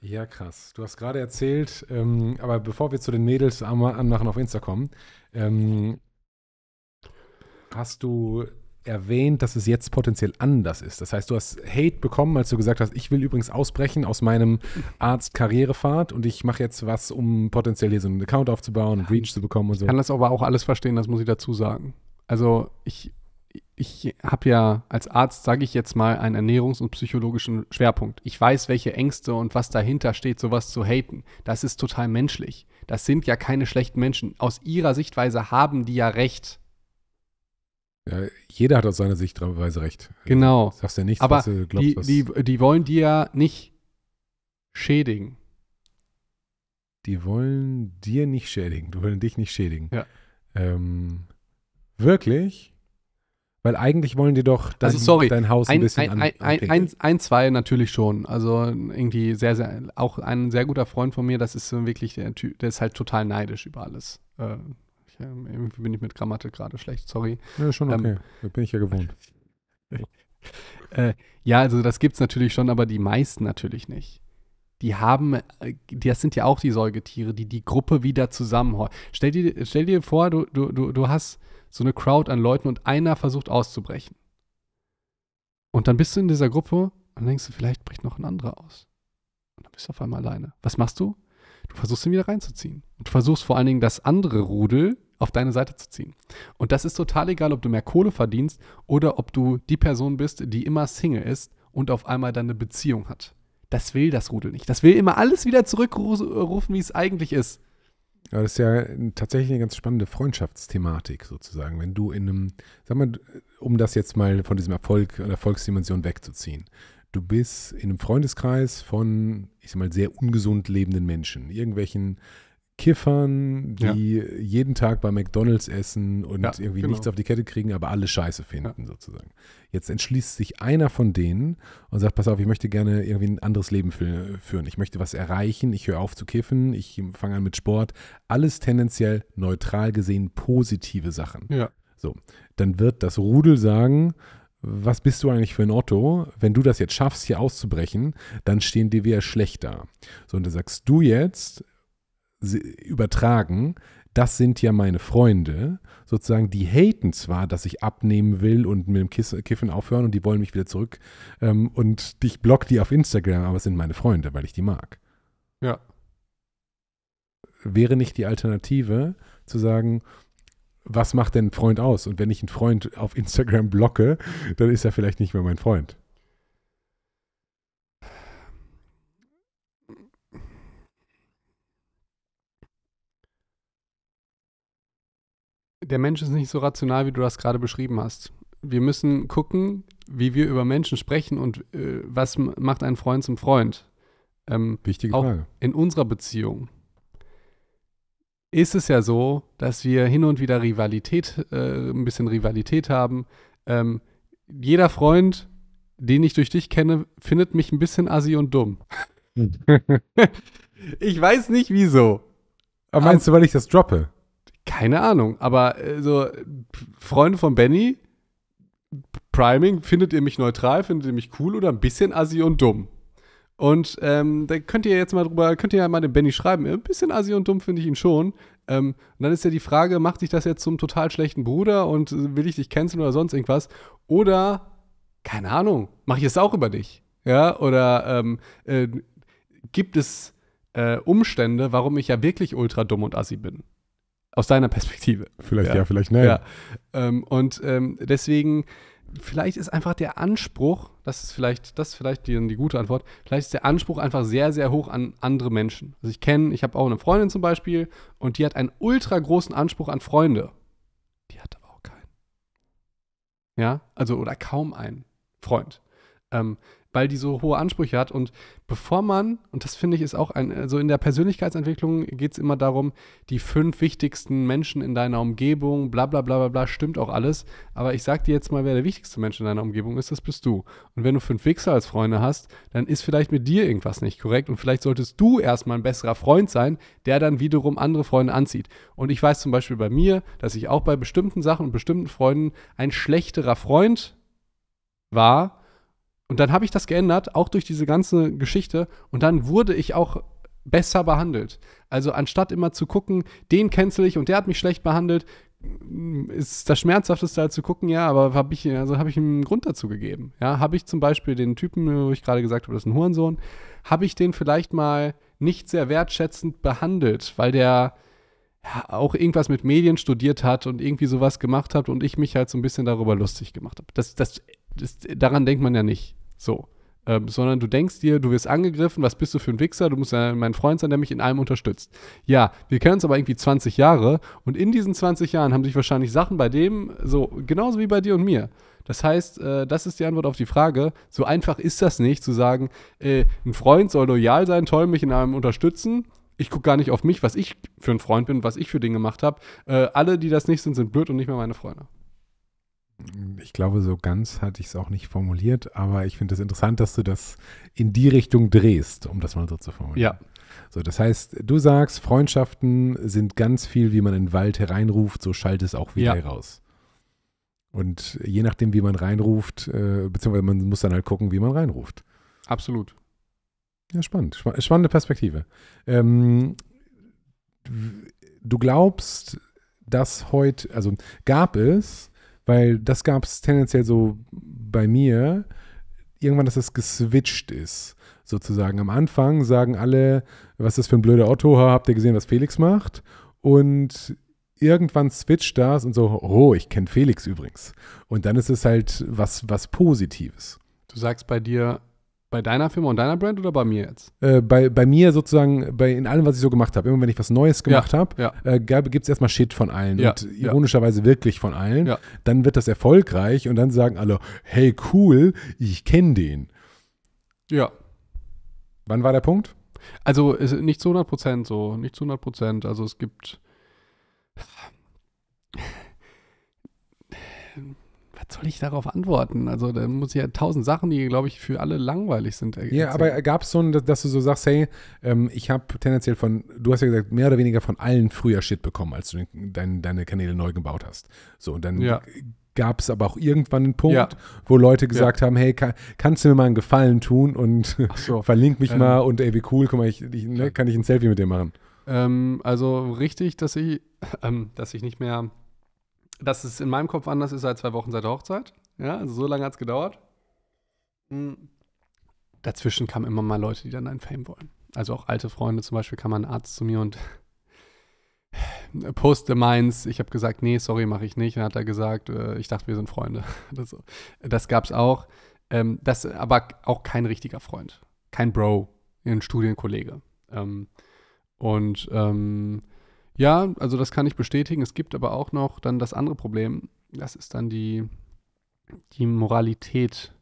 Ja, krass. Du hast gerade erzählt, ähm, aber bevor wir zu den Mädels anmachen auf Insta kommen, ähm, hast du erwähnt, dass es jetzt potenziell anders ist. Das heißt, du hast Hate bekommen, als du gesagt hast, ich will übrigens ausbrechen aus meinem Arzt-Karrierefahrt und ich mache jetzt was, um potenziell hier so einen Account aufzubauen und Reach zu bekommen und so. Ich kann das aber auch alles verstehen, das muss ich dazu sagen. Also ich ich habe ja als Arzt, sage ich jetzt mal, einen ernährungs- und psychologischen Schwerpunkt. Ich weiß, welche Ängste und was dahinter steht, sowas zu haten. Das ist total menschlich. Das sind ja keine schlechten Menschen. Aus ihrer Sichtweise haben die ja recht. Ja, jeder hat aus seiner Sichtweise recht. Genau. Du sagst ja nichts, Aber was du glaubst. Die, was die, die wollen dir ja nicht schädigen. Die wollen dir nicht schädigen. Du wollen dich nicht schädigen. Ja. Ähm, wirklich? Weil eigentlich wollen die doch dein, also sorry, dein Haus ein, ein bisschen ein, ein, ein, ein, zwei natürlich schon. Also irgendwie sehr, sehr, auch ein sehr guter Freund von mir, das ist wirklich der Typ, der ist halt total neidisch über alles. Äh, ich, ähm, irgendwie bin ich mit Grammatik gerade schlecht, sorry. Ja, schon ähm, okay. Ähm, da bin ich ja gewohnt. äh, ja, also das gibt es natürlich schon, aber die meisten natürlich nicht die haben, äh, das sind ja auch die Säugetiere, die die Gruppe wieder zusammenhauen. Stell dir, stell dir vor, du, du, du, du hast so eine Crowd an Leuten und einer versucht auszubrechen. Und dann bist du in dieser Gruppe und denkst du, vielleicht bricht noch ein anderer aus. Und dann bist du auf einmal alleine. Was machst du? Du versuchst ihn wieder reinzuziehen. Und du versuchst vor allen Dingen das andere Rudel auf deine Seite zu ziehen. Und das ist total egal, ob du mehr Kohle verdienst oder ob du die Person bist, die immer Single ist und auf einmal dann eine Beziehung hat. Das will das Rudel nicht. Das will immer alles wieder zurückrufen, wie es eigentlich ist. Aber das ist ja tatsächlich eine ganz spannende Freundschaftsthematik sozusagen. Wenn du in einem, sag mal, um das jetzt mal von diesem Erfolg oder Erfolgsdimension wegzuziehen, du bist in einem Freundeskreis von, ich sag mal, sehr ungesund lebenden Menschen, irgendwelchen Kiffern, die ja. jeden Tag bei McDonalds essen und ja, irgendwie genau. nichts auf die Kette kriegen, aber alle Scheiße finden, ja. sozusagen. Jetzt entschließt sich einer von denen und sagt: Pass auf, ich möchte gerne irgendwie ein anderes Leben führen. Ich möchte was erreichen, ich höre auf zu kiffen, ich fange an mit Sport. Alles tendenziell neutral gesehen positive Sachen. Ja. So, dann wird das Rudel sagen, was bist du eigentlich für ein Otto? Wenn du das jetzt schaffst, hier auszubrechen, dann stehen die wir schlecht da. So, und da sagst du jetzt, übertragen, das sind ja meine Freunde, sozusagen, die haten zwar, dass ich abnehmen will und mit dem Kiffen aufhören und die wollen mich wieder zurück ähm, und ich block die auf Instagram, aber es sind meine Freunde, weil ich die mag. Ja. Wäre nicht die Alternative zu sagen, was macht denn ein Freund aus? Und wenn ich einen Freund auf Instagram blocke, dann ist er vielleicht nicht mehr mein Freund. der Mensch ist nicht so rational, wie du das gerade beschrieben hast. Wir müssen gucken, wie wir über Menschen sprechen und äh, was macht ein Freund zum Freund. Ähm, Wichtige Frage. In unserer Beziehung ist es ja so, dass wir hin und wieder Rivalität, äh, ein bisschen Rivalität haben. Ähm, jeder Freund, den ich durch dich kenne, findet mich ein bisschen assi und dumm. ich weiß nicht wieso. Aber meinst du, weil ich das droppe? Keine Ahnung, aber äh, so Freunde von Benny, Priming, findet ihr mich neutral, findet ihr mich cool oder ein bisschen assi und dumm? Und ähm, da könnt ihr jetzt mal drüber, könnt ihr ja mal dem Benny schreiben. Ein äh, bisschen assi und dumm finde ich ihn schon. Ähm, und dann ist ja die Frage, macht dich das jetzt zum total schlechten Bruder und äh, will ich dich canceln oder sonst irgendwas? Oder, keine Ahnung, mache ich es auch über dich? Ja, oder ähm, äh, gibt es äh, Umstände, warum ich ja wirklich ultra dumm und assi bin? Aus deiner Perspektive. Vielleicht ja, ja vielleicht nein. Ja. Ähm, und ähm, deswegen, vielleicht ist einfach der Anspruch, das ist vielleicht, das ist vielleicht die, die gute Antwort, vielleicht ist der Anspruch einfach sehr, sehr hoch an andere Menschen. Also ich kenne, ich habe auch eine Freundin zum Beispiel und die hat einen ultra großen Anspruch an Freunde. Die hat aber auch keinen. Ja, also oder kaum einen Freund. Ähm, weil die so hohe Ansprüche hat. Und bevor man, und das finde ich ist auch ein, also in der Persönlichkeitsentwicklung geht es immer darum, die fünf wichtigsten Menschen in deiner Umgebung, bla bla bla bla bla, stimmt auch alles. Aber ich sag dir jetzt mal, wer der wichtigste Mensch in deiner Umgebung ist, das bist du. Und wenn du fünf Wichser als Freunde hast, dann ist vielleicht mit dir irgendwas nicht korrekt und vielleicht solltest du erstmal ein besserer Freund sein, der dann wiederum andere Freunde anzieht. Und ich weiß zum Beispiel bei mir, dass ich auch bei bestimmten Sachen und bestimmten Freunden ein schlechterer Freund war, und dann habe ich das geändert, auch durch diese ganze Geschichte. Und dann wurde ich auch besser behandelt. Also anstatt immer zu gucken, den cancel ich und der hat mich schlecht behandelt, mm, ist das Schmerzhafteste halt zu gucken, ja, aber habe ich, also hab ich einen Grund dazu gegeben. Ja, habe ich zum Beispiel den Typen, wo ich gerade gesagt habe, das ist ein Hurensohn, habe ich den vielleicht mal nicht sehr wertschätzend behandelt, weil der ja, auch irgendwas mit Medien studiert hat und irgendwie sowas gemacht hat und ich mich halt so ein bisschen darüber lustig gemacht habe. Das, das ist, daran denkt man ja nicht. So. Ähm, sondern du denkst dir, du wirst angegriffen, was bist du für ein Wichser, du musst ja mein Freund sein, der mich in allem unterstützt. Ja, wir kennen uns aber irgendwie 20 Jahre und in diesen 20 Jahren haben sich wahrscheinlich Sachen bei dem, so genauso wie bei dir und mir. Das heißt, äh, das ist die Antwort auf die Frage. So einfach ist das nicht, zu sagen, äh, ein Freund soll loyal sein, toll mich in allem unterstützen. Ich gucke gar nicht auf mich, was ich für ein Freund bin, was ich für Dinge gemacht habe. Äh, alle, die das nicht sind, sind blöd und nicht mehr meine Freunde ich glaube, so ganz hatte ich es auch nicht formuliert, aber ich finde es das interessant, dass du das in die Richtung drehst, um das mal so zu formulieren. Ja. So, das heißt, du sagst, Freundschaften sind ganz viel, wie man in den Wald hereinruft, so schallt es auch wieder ja. heraus. Und je nachdem, wie man reinruft, äh, beziehungsweise man muss dann halt gucken, wie man reinruft. Absolut. Ja, spannend. Sp spannende Perspektive. Ähm, du glaubst, dass heute, also gab es weil das gab es tendenziell so bei mir, irgendwann, dass es geswitcht ist, sozusagen. Am Anfang sagen alle, was ist das für ein blöder Otto, habt ihr gesehen, was Felix macht? Und irgendwann switcht das und so, oh, ich kenne Felix übrigens. Und dann ist es halt was, was Positives. Du sagst bei dir, bei deiner Firma und deiner Brand oder bei mir jetzt? Äh, bei, bei mir sozusagen, bei, in allem, was ich so gemacht habe. Immer wenn ich was Neues gemacht ja, habe, ja. äh, gibt es erstmal Shit von allen ja, und ironischerweise wirklich von allen. Dann wird das erfolgreich und dann sagen alle, hey cool, ich kenne den. Ja. Wann war der Punkt? Also nicht zu 100 Prozent so, nicht zu 100 Prozent. Also es gibt was soll ich darauf antworten? Also da muss ich ja tausend Sachen, die, glaube ich, für alle langweilig sind. Äh, ja, yeah, aber gab es so, ein, dass du so sagst, hey, ähm, ich habe tendenziell von, du hast ja gesagt, mehr oder weniger von allen früher Shit bekommen, als du dein, deine Kanäle neu gebaut hast. So, und dann ja. gab es aber auch irgendwann einen Punkt, ja. wo Leute gesagt ja. haben, hey, kann, kannst du mir mal einen Gefallen tun und so. verlink mich ähm. mal und ey, wie cool, guck mal, ich, ich ne, kann ich ein Selfie mit dir machen. Ähm, also richtig, dass ich, ähm, dass ich nicht mehr dass es in meinem Kopf anders ist als zwei Wochen seit der Hochzeit. Ja, also so lange hat es gedauert. Mhm. Dazwischen kamen immer mal Leute, die dann ein Fame wollen. Also auch alte Freunde, zum Beispiel kam ein Arzt zu mir und poste meins. Ich habe gesagt, nee, sorry, mache ich nicht. Und hat er gesagt, äh, ich dachte, wir sind Freunde. das, das gab es auch. Ähm, das aber auch kein richtiger Freund, kein Bro, ein Studienkollege. Ähm, und ähm, ja, also das kann ich bestätigen. Es gibt aber auch noch dann das andere Problem. Das ist dann die, die Moralität.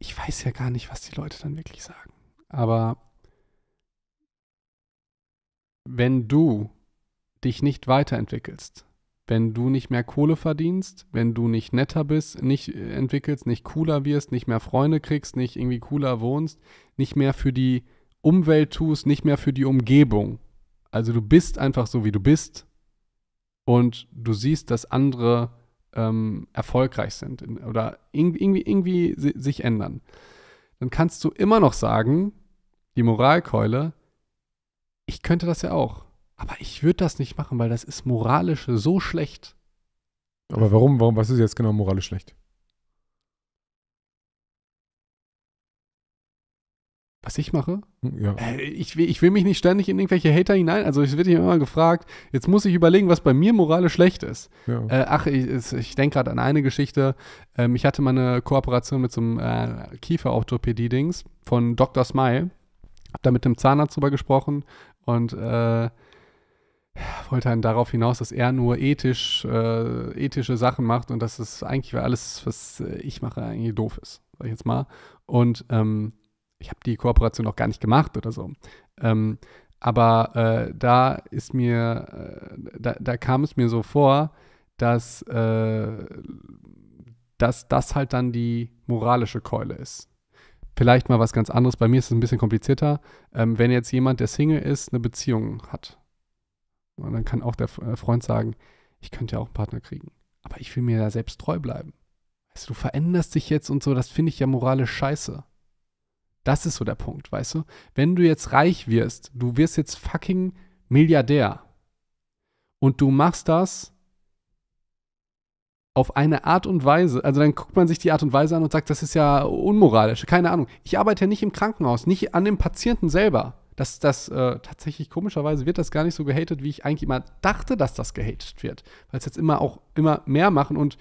Ich weiß ja gar nicht, was die Leute dann wirklich sagen. Aber wenn du dich nicht weiterentwickelst, wenn du nicht mehr Kohle verdienst, wenn du nicht netter bist, nicht äh, entwickelst, nicht cooler wirst, nicht mehr Freunde kriegst, nicht irgendwie cooler wohnst, nicht mehr für die Umwelt tust, nicht mehr für die Umgebung, also du bist einfach so, wie du bist und du siehst, dass andere ähm, erfolgreich sind oder irgendwie, irgendwie sich ändern. Dann kannst du immer noch sagen, die Moralkeule, ich könnte das ja auch. Aber ich würde das nicht machen, weil das ist moralisch so schlecht. Aber warum, warum, was ist jetzt genau moralisch schlecht? Was ich mache? Hm, ja. Äh, ich, will, ich will mich nicht ständig in irgendwelche Hater hinein. Also es wird hier immer gefragt, jetzt muss ich überlegen, was bei mir moralisch schlecht ist. Ja. Äh, ach, ich, ich denke gerade an eine Geschichte. Ähm, ich hatte mal eine Kooperation mit so einem äh, Kieferorthopädie-Dings von Dr. Smile. Hab da mit dem Zahnarzt drüber gesprochen und äh, wollte dann darauf hinaus, dass er nur ethisch, äh, ethische Sachen macht und dass es eigentlich alles, was ich mache, eigentlich doof ist. Sag ich jetzt mal. Und ähm, ich habe die Kooperation noch gar nicht gemacht oder so. Ähm, aber äh, da ist mir, äh, da, da, kam es mir so vor, dass, äh, dass das halt dann die moralische Keule ist. Vielleicht mal was ganz anderes. Bei mir ist es ein bisschen komplizierter. Ähm, wenn jetzt jemand, der Single ist, eine Beziehung hat, und dann kann auch der äh, Freund sagen, ich könnte ja auch einen Partner kriegen, aber ich will mir da selbst treu bleiben. Also, du veränderst dich jetzt und so, das finde ich ja moralisch scheiße. Das ist so der Punkt, weißt du? Wenn du jetzt reich wirst, du wirst jetzt fucking Milliardär und du machst das auf eine Art und Weise, also dann guckt man sich die Art und Weise an und sagt, das ist ja unmoralisch, keine Ahnung. Ich arbeite ja nicht im Krankenhaus, nicht an dem Patienten selber. Das, das äh, tatsächlich komischerweise wird das gar nicht so gehatet, wie ich eigentlich immer dachte, dass das gehatet wird, weil es jetzt immer auch immer mehr machen und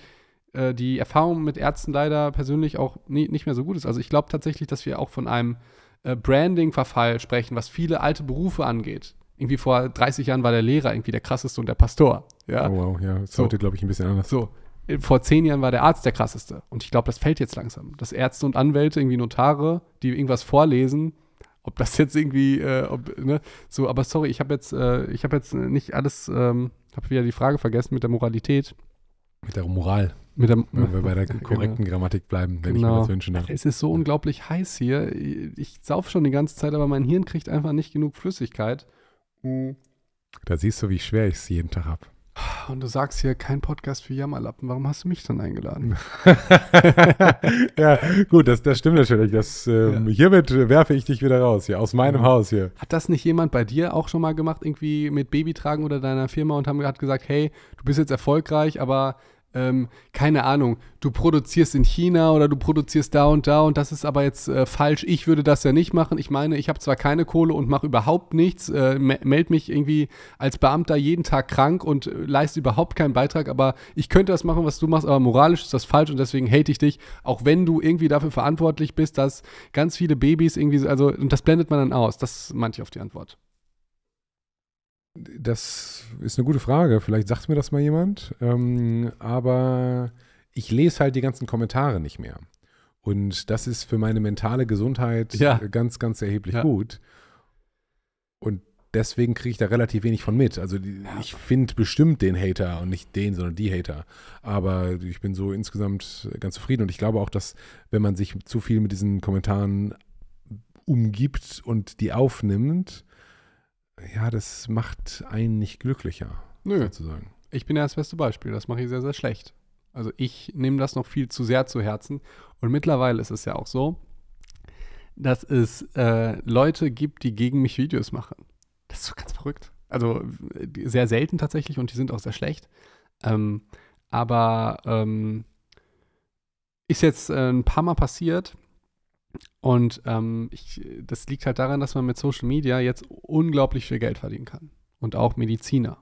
äh, die Erfahrung mit Ärzten leider persönlich auch nie, nicht mehr so gut ist. Also ich glaube tatsächlich, dass wir auch von einem äh, Branding-Verfall sprechen, was viele alte Berufe angeht. Irgendwie vor 30 Jahren war der Lehrer irgendwie der krasseste und der Pastor. Ja? Oh wow, ja, das ist so. heute, glaube ich, ein bisschen anders. So, vor zehn Jahren war der Arzt der krasseste. Und ich glaube, das fällt jetzt langsam. Dass Ärzte und Anwälte, irgendwie Notare, die irgendwas vorlesen, ob das jetzt irgendwie, äh, ob, ne, so, aber sorry, ich habe jetzt, äh, ich habe jetzt nicht alles, ähm, habe wieder die Frage vergessen mit der Moralität. Mit der Moral. Mit der, Wenn wir bei der genau. korrekten Grammatik bleiben, wenn genau. ich mir genau. das wünschen darf. Es ist so unglaublich heiß hier. Ich sauf schon die ganze Zeit, aber mein Hirn kriegt einfach nicht genug Flüssigkeit. Mm. Da siehst du, wie schwer ich es jeden Tag habe. Und du sagst hier kein Podcast für Jammerlappen. Warum hast du mich dann eingeladen? ja, gut, das, das stimmt natürlich. Das, äh, ja. Hiermit werfe ich dich wieder raus, hier aus meinem ja. Mhm. Haus hier. Hat das nicht jemand bei dir auch schon mal gemacht, irgendwie mit Babytragen oder deiner Firma und hat gesagt, hey, du bist jetzt erfolgreich, aber ähm, keine Ahnung, du produzierst in China oder du produzierst da und da und das ist aber jetzt äh, falsch. Ich würde das ja nicht machen. Ich meine, ich habe zwar keine Kohle und mache überhaupt nichts, äh, melde mich irgendwie als Beamter jeden Tag krank und äh, leiste überhaupt keinen Beitrag, aber ich könnte das machen, was du machst, aber moralisch ist das falsch und deswegen hate ich dich, auch wenn du irgendwie dafür verantwortlich bist, dass ganz viele Babys irgendwie, also, und das blendet man dann aus. Das ist manche auf die Antwort. Das ist eine gute Frage. Vielleicht sagt mir das mal jemand. Ähm, aber ich lese halt die ganzen Kommentare nicht mehr. Und das ist für meine mentale Gesundheit ja. ganz, ganz erheblich ja. gut. Und deswegen kriege ich da relativ wenig von mit. Also die, ja. ich finde bestimmt den Hater und nicht den, sondern die Hater. Aber ich bin so insgesamt ganz zufrieden. Und ich glaube auch, dass wenn man sich zu viel mit diesen Kommentaren umgibt und die aufnimmt, ja, das macht einen nicht glücklicher, Nö. sozusagen. Ich bin ja das beste Beispiel. Das mache ich sehr, sehr schlecht. Also ich nehme das noch viel zu sehr zu Herzen. Und mittlerweile ist es ja auch so, dass es äh, Leute gibt, die gegen mich Videos machen. Das ist so ganz verrückt. Also sehr selten tatsächlich und die sind auch sehr schlecht. Ähm, aber ähm, ist jetzt äh, ein paar Mal passiert und ähm, ich, das liegt halt daran, dass man mit Social Media jetzt unglaublich viel Geld verdienen kann. Und auch Mediziner.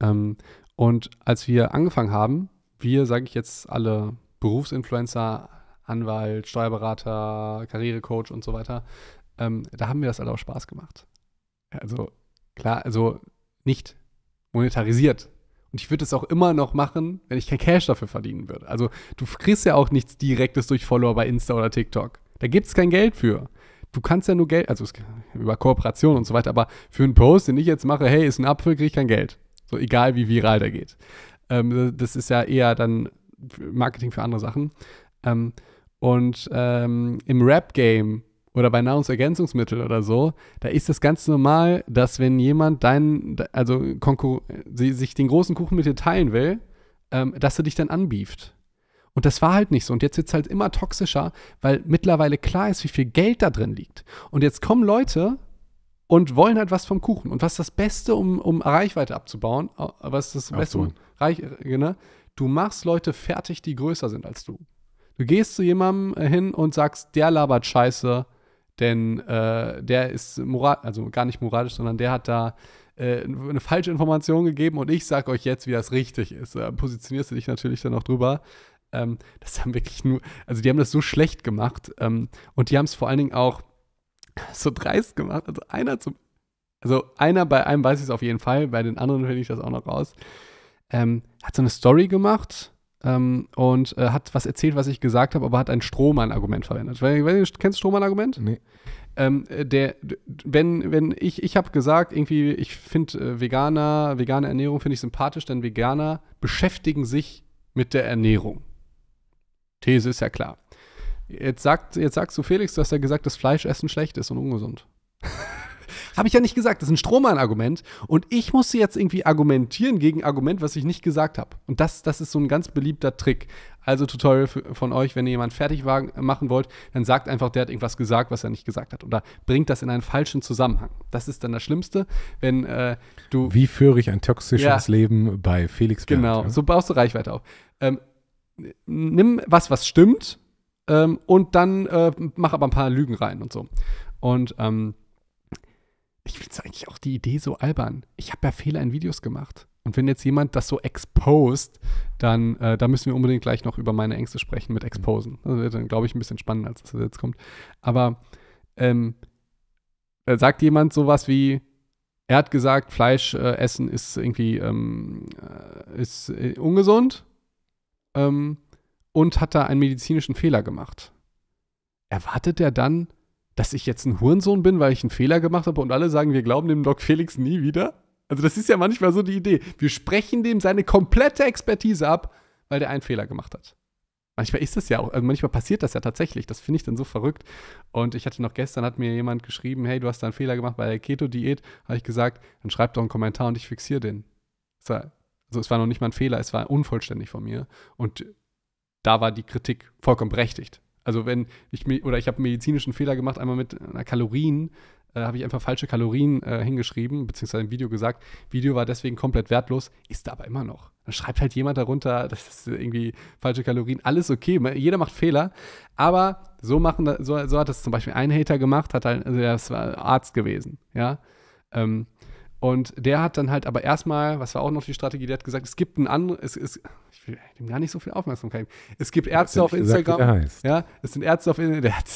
Ähm, und als wir angefangen haben, wir, sage ich jetzt, alle Berufsinfluencer, Anwalt, Steuerberater, Karrierecoach und so weiter, ähm, da haben wir das alle auch Spaß gemacht. Also klar, also nicht monetarisiert. Und ich würde es auch immer noch machen, wenn ich kein Cash dafür verdienen würde. Also du kriegst ja auch nichts Direktes durch Follower bei Insta oder TikTok. Da gibt es kein Geld für. Du kannst ja nur Geld, also über Kooperation und so weiter, aber für einen Post, den ich jetzt mache, hey, ist ein Apfel, kriege ich kein Geld. So egal, wie viral der geht. Ähm, das ist ja eher dann Marketing für andere Sachen. Ähm, und ähm, im Rap-Game oder bei Nahrungsergänzungsmitteln oder so, da ist das ganz normal, dass wenn jemand deinen, also Konkur sich den großen Kuchen mit dir teilen will, ähm, dass er dich dann anbieft. Und das war halt nicht so. Und jetzt wird es halt immer toxischer, weil mittlerweile klar ist, wie viel Geld da drin liegt. Und jetzt kommen Leute und wollen halt was vom Kuchen. Und was ist das Beste, um, um Reichweite abzubauen? Äh, was ist das Beste? Um Reich, äh, ne? Du machst Leute fertig, die größer sind als du. Du gehst zu jemandem äh, hin und sagst, der labert Scheiße, denn äh, der ist moral, also gar nicht moralisch, sondern der hat da äh, eine falsche Information gegeben und ich sag euch jetzt, wie das richtig ist. Da positionierst du dich natürlich dann auch drüber. Ähm, das haben wirklich nur, also die haben das so schlecht gemacht ähm, und die haben es vor allen Dingen auch so dreist gemacht. Also einer zum, also einer bei einem weiß ich es auf jeden Fall, bei den anderen finde ich das auch noch raus. Ähm, hat so eine Story gemacht ähm, und äh, hat was erzählt, was ich gesagt habe, aber hat ein Strohmann-Argument verwendet. Kennst du Strohmann-Argument? Nee. Ähm, äh, der, wenn, wenn ich, ich habe gesagt, irgendwie, ich finde äh, Veganer, vegane Ernährung finde ich sympathisch, denn Veganer beschäftigen sich mit der Ernährung. These ist ja klar. Jetzt, sagt, jetzt sagst du Felix, du hast ja gesagt, dass Fleischessen schlecht ist und ungesund. Habe ich ja nicht gesagt. Das ist ein Strohmann-Argument. Und ich musste jetzt irgendwie argumentieren gegen Argument, was ich nicht gesagt habe. Und das, das ist so ein ganz beliebter Trick. Also Tutorial von euch, wenn ihr jemanden fertig machen wollt, dann sagt einfach, der hat irgendwas gesagt, was er nicht gesagt hat. Oder bringt das in einen falschen Zusammenhang. Das ist dann das Schlimmste, wenn äh, du. Wie führe ich ein toxisches ja, Leben bei Felix Bernd, Genau, ja? so baust du Reichweite auf. Ähm, nimm was, was stimmt ähm, und dann äh, mach aber ein paar Lügen rein und so. Und ähm, ich finde es eigentlich auch die Idee so albern. Ich habe ja Fehler in Videos gemacht. Und wenn jetzt jemand das so exposed, dann äh, da müssen wir unbedingt gleich noch über meine Ängste sprechen mit Exposen. Mhm. Also, das wird dann, glaube ich, ein bisschen spannender, als das jetzt kommt. Aber ähm, äh, sagt jemand sowas wie, er hat gesagt, Fleisch äh, essen ist irgendwie ähm, äh, ist äh, ungesund ähm, und hat da einen medizinischen Fehler gemacht. Erwartet er dann, dass ich jetzt ein Hurensohn bin, weil ich einen Fehler gemacht habe und alle sagen, wir glauben dem Doc Felix nie wieder? Also das ist ja manchmal so die Idee. Wir sprechen dem seine komplette Expertise ab, weil der einen Fehler gemacht hat. Manchmal ist das ja auch, also manchmal passiert das ja tatsächlich. Das finde ich dann so verrückt. Und ich hatte noch gestern, hat mir jemand geschrieben, hey, du hast da einen Fehler gemacht bei der Keto-Diät. Habe ich gesagt, dann schreib doch einen Kommentar und ich fixiere den. Ist ja also es war noch nicht mal ein Fehler, es war unvollständig von mir. Und da war die Kritik vollkommen berechtigt. Also wenn ich mir, oder ich habe medizinischen Fehler gemacht, einmal mit einer Kalorien, äh, habe ich einfach falsche Kalorien äh, hingeschrieben, beziehungsweise im Video gesagt, Video war deswegen komplett wertlos, ist aber immer noch. Dann schreibt halt jemand darunter, das ist irgendwie falsche Kalorien, alles okay, jeder macht Fehler, aber so machen, so, so hat das zum Beispiel ein Hater gemacht, hat halt, also das war äh, Arzt gewesen, ja. Ähm, und der hat dann halt aber erstmal, was war auch noch die Strategie, der hat gesagt, es gibt einen anderen, es ist, ich will dem gar nicht so viel Aufmerksamkeit. geben. Es gibt Ärzte auf Instagram. Gesagt, ja, es sind Ärzte auf Instagram, der hat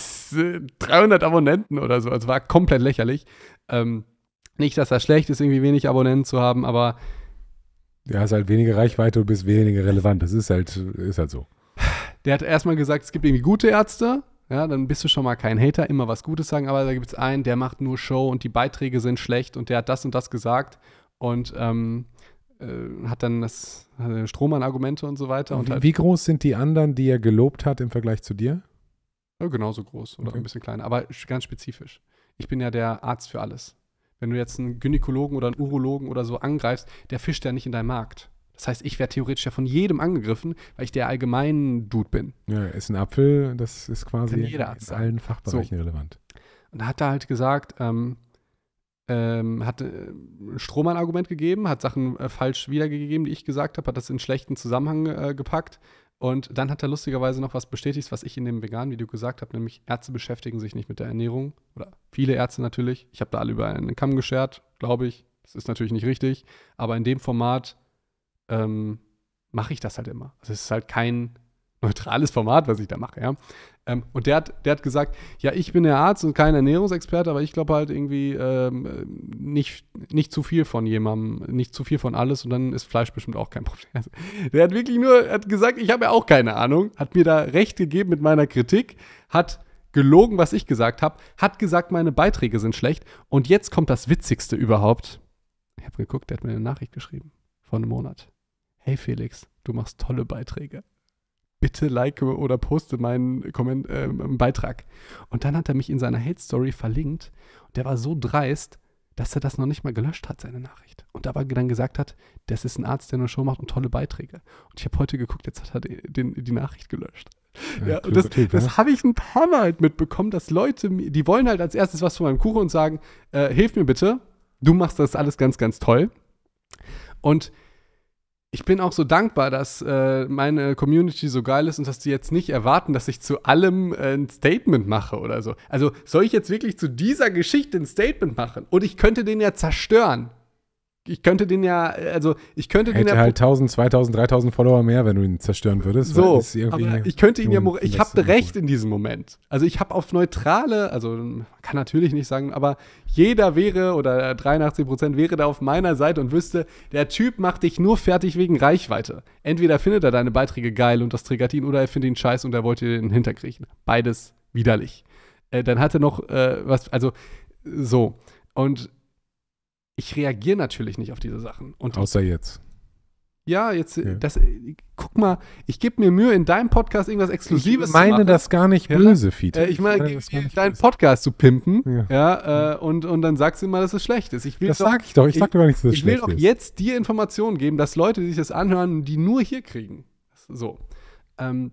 300 Abonnenten oder so, also war komplett lächerlich. Ähm, nicht, dass das schlecht ist, irgendwie wenig Abonnenten zu haben, aber. Ja, hast halt weniger Reichweite und bist weniger relevant. Das ist halt, ist halt so. Der hat erstmal gesagt, es gibt irgendwie gute Ärzte ja, dann bist du schon mal kein Hater, immer was Gutes sagen, aber da gibt es einen, der macht nur Show und die Beiträge sind schlecht und der hat das und das gesagt und ähm, äh, hat dann das Strohmann-Argumente und so weiter. Und, und wie, halt, wie groß sind die anderen, die er gelobt hat im Vergleich zu dir? Ja, genauso groß oder okay. ein bisschen kleiner, aber ganz spezifisch. Ich bin ja der Arzt für alles. Wenn du jetzt einen Gynäkologen oder einen Urologen oder so angreifst, der fischt ja nicht in deinem Markt. Das heißt, ich wäre theoretisch ja von jedem angegriffen, weil ich der allgemeine Dude bin. Ja, ist ein Apfel, das ist quasi in allen Fachbereichen so. relevant. Und da hat er halt gesagt, ähm, ähm, hat äh, Strohmann Argument gegeben, hat Sachen äh, falsch wiedergegeben, die ich gesagt habe, hat das in schlechten Zusammenhang äh, gepackt. Und dann hat er lustigerweise noch was bestätigt, was ich in dem veganen Video gesagt habe, nämlich Ärzte beschäftigen sich nicht mit der Ernährung. Oder viele Ärzte natürlich. Ich habe da alle über einen Kamm geschert, glaube ich. Das ist natürlich nicht richtig. Aber in dem Format ähm, mache ich das halt immer. Also es ist halt kein neutrales Format, was ich da mache, ja. Ähm, und der hat, der hat gesagt, ja, ich bin der Arzt und kein Ernährungsexperte, aber ich glaube halt irgendwie ähm, nicht, nicht zu viel von jemandem, nicht zu viel von alles und dann ist Fleisch bestimmt auch kein Problem. Also, der hat wirklich nur hat gesagt, ich habe ja auch keine Ahnung, hat mir da recht gegeben mit meiner Kritik, hat gelogen, was ich gesagt habe, hat gesagt, meine Beiträge sind schlecht und jetzt kommt das Witzigste überhaupt. Ich habe geguckt, der hat mir eine Nachricht geschrieben vor einem Monat hey Felix, du machst tolle Beiträge. Bitte like oder poste meinen Comment, äh, Beitrag. Und dann hat er mich in seiner Hate Story verlinkt. Und der war so dreist, dass er das noch nicht mal gelöscht hat, seine Nachricht. Und aber dann gesagt hat, das ist ein Arzt, der eine Show macht und tolle Beiträge. Und ich habe heute geguckt, jetzt hat er den, den, die Nachricht gelöscht. Ja, ja das, das ne? habe ich ein paar Mal halt mitbekommen, dass Leute, die wollen halt als erstes was von meinem Kuchen und sagen, äh, hilf mir bitte, du machst das alles ganz, ganz toll. Und ich bin auch so dankbar, dass äh, meine Community so geil ist und dass die jetzt nicht erwarten, dass ich zu allem äh, ein Statement mache oder so. Also soll ich jetzt wirklich zu dieser Geschichte ein Statement machen? Und ich könnte den ja zerstören ich könnte den ja, also ich könnte Hätte den ja. halt 1000, 2000, 3000 Follower mehr, wenn du ihn zerstören würdest. So, aber ich könnte ihn ja, ich habe recht in diesem Moment. Also ich habe auf neutrale, also kann natürlich nicht sagen, aber jeder wäre oder 83 Prozent wäre da auf meiner Seite und wüsste, der Typ macht dich nur fertig wegen Reichweite. Entweder findet er deine Beiträge geil und das triggert ihn oder er findet ihn scheiße und er wollte dir den hinterkriechen. Beides widerlich. Äh, dann hat er noch äh, was, also so. Und ich reagiere natürlich nicht auf diese Sachen. Und Außer jetzt. Ja, jetzt, ja. Das, guck mal, ich gebe mir Mühe, in deinem Podcast irgendwas Exklusives zu machen. Ich meine das gar nicht böse, ja? Fiete. Äh, ich meine, ich deinen böse. Podcast zu pimpen, ja, ja äh, und, und dann sagst du immer, dass es schlecht ist. Ich will das sage ich doch, ich, sage dir gar nicht, dass es schlecht ist. Ich will doch jetzt dir Informationen geben, dass Leute, die sich das anhören, die nur hier kriegen. So. Ähm,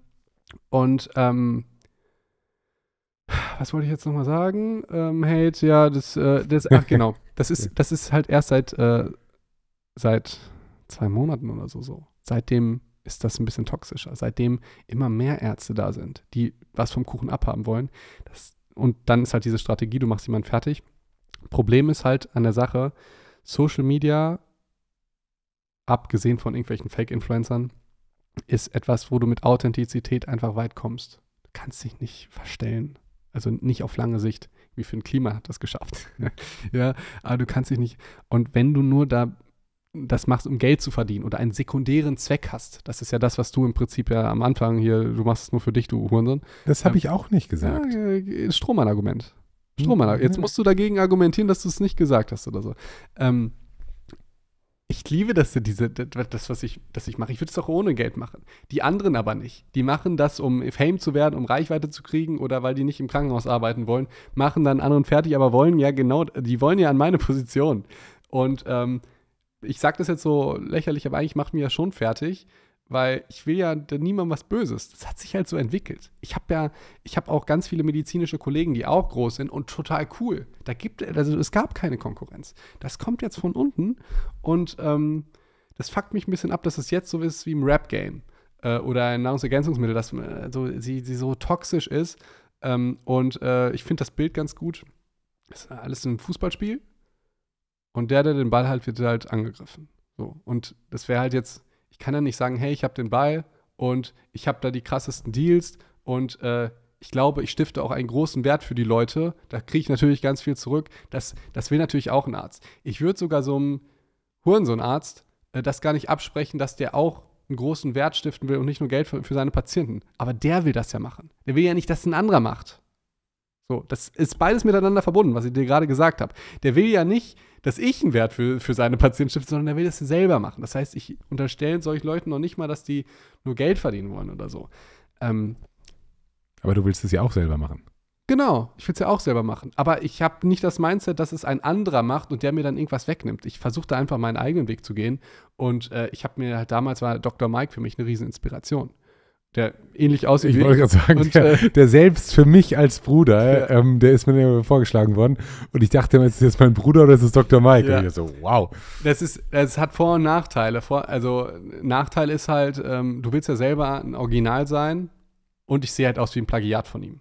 und ähm, was wollte ich jetzt nochmal sagen? Ähm, Hate, ja, das, äh, das, ach genau, das ist, das ist halt erst seit, äh, seit zwei Monaten oder so so. Seitdem ist das ein bisschen toxischer. Seitdem immer mehr Ärzte da sind, die was vom Kuchen abhaben wollen. Das, und dann ist halt diese Strategie, du machst jemanden fertig. Problem ist halt an der Sache, Social Media, abgesehen von irgendwelchen Fake-Influencern, ist etwas, wo du mit Authentizität einfach weit kommst. Du kannst dich nicht verstellen also nicht auf lange Sicht, wie für ein Klima hat das geschafft. ja, aber du kannst dich nicht, und wenn du nur da das machst, um Geld zu verdienen oder einen sekundären Zweck hast. Das ist ja das, was du im Prinzip ja am Anfang hier, du machst es nur für dich, du Hurensohn. Das habe ähm, ich auch nicht gesagt. Ja, äh, äh, Strohmann-Argument. Hm? Strohmann. argument Jetzt musst du dagegen argumentieren, dass du es nicht gesagt hast oder so. Ähm, ich liebe, dass du diese, das, was ich, das ich mache. Ich würde es auch ohne Geld machen. Die anderen aber nicht. Die machen das, um Fame zu werden, um Reichweite zu kriegen oder weil die nicht im Krankenhaus arbeiten wollen, machen dann anderen fertig, aber wollen ja genau, die wollen ja an meine Position. Und ähm, ich sage das jetzt so lächerlich, aber eigentlich macht mir ja schon fertig, weil ich will ja niemandem was Böses. Das hat sich halt so entwickelt. Ich habe ja, ich habe auch ganz viele medizinische Kollegen, die auch groß sind und total cool. Da gibt, also es gab keine Konkurrenz. Das kommt jetzt von unten und ähm, das fuckt mich ein bisschen ab, dass es jetzt so ist wie im Rap-Game äh, oder ein Nahrungsergänzungsmittel, dass also, äh, sie, sie so toxisch ist. Ähm, und äh, ich finde das Bild ganz gut. Das ist alles ein Fußballspiel und der, der den Ball halt, wird halt angegriffen. So. Und das wäre halt jetzt ich kann ja nicht sagen, hey, ich habe den Ball und ich habe da die krassesten Deals und äh, ich glaube, ich stifte auch einen großen Wert für die Leute. Da kriege ich natürlich ganz viel zurück. Das, das will natürlich auch ein Arzt. Ich würde sogar so einem Hurensohnarzt äh, das gar nicht absprechen, dass der auch einen großen Wert stiften will und nicht nur Geld für, für seine Patienten. Aber der will das ja machen. Der will ja nicht, dass ein anderer macht. So, das ist beides miteinander verbunden, was ich dir gerade gesagt habe. Der will ja nicht, dass ich einen Wert für, für seine Patienten stifte, sondern der will das selber machen. Das heißt, ich unterstelle solchen Leuten noch nicht mal, dass die nur Geld verdienen wollen oder so. Ähm, Aber du willst es ja auch selber machen. Genau, ich will es ja auch selber machen. Aber ich habe nicht das Mindset, dass es ein anderer macht und der mir dann irgendwas wegnimmt. Ich versuche da einfach meinen eigenen Weg zu gehen. Und äh, ich habe mir halt damals war Dr. Mike für mich eine Rieseninspiration. Inspiration der ähnlich aussieht. Ich wollte gerade sagen, und, der, äh, der, selbst für mich als Bruder, ja. ähm, der ist mir vorgeschlagen worden. Und ich dachte, ist das jetzt mein Bruder oder ist es Dr. Mike? Ja. Und ich so, wow. Das, ist, das hat Vor- und Nachteile. Vor, also, Nachteil ist halt, ähm, du willst ja selber ein Original sein und ich sehe halt aus wie ein Plagiat von ihm.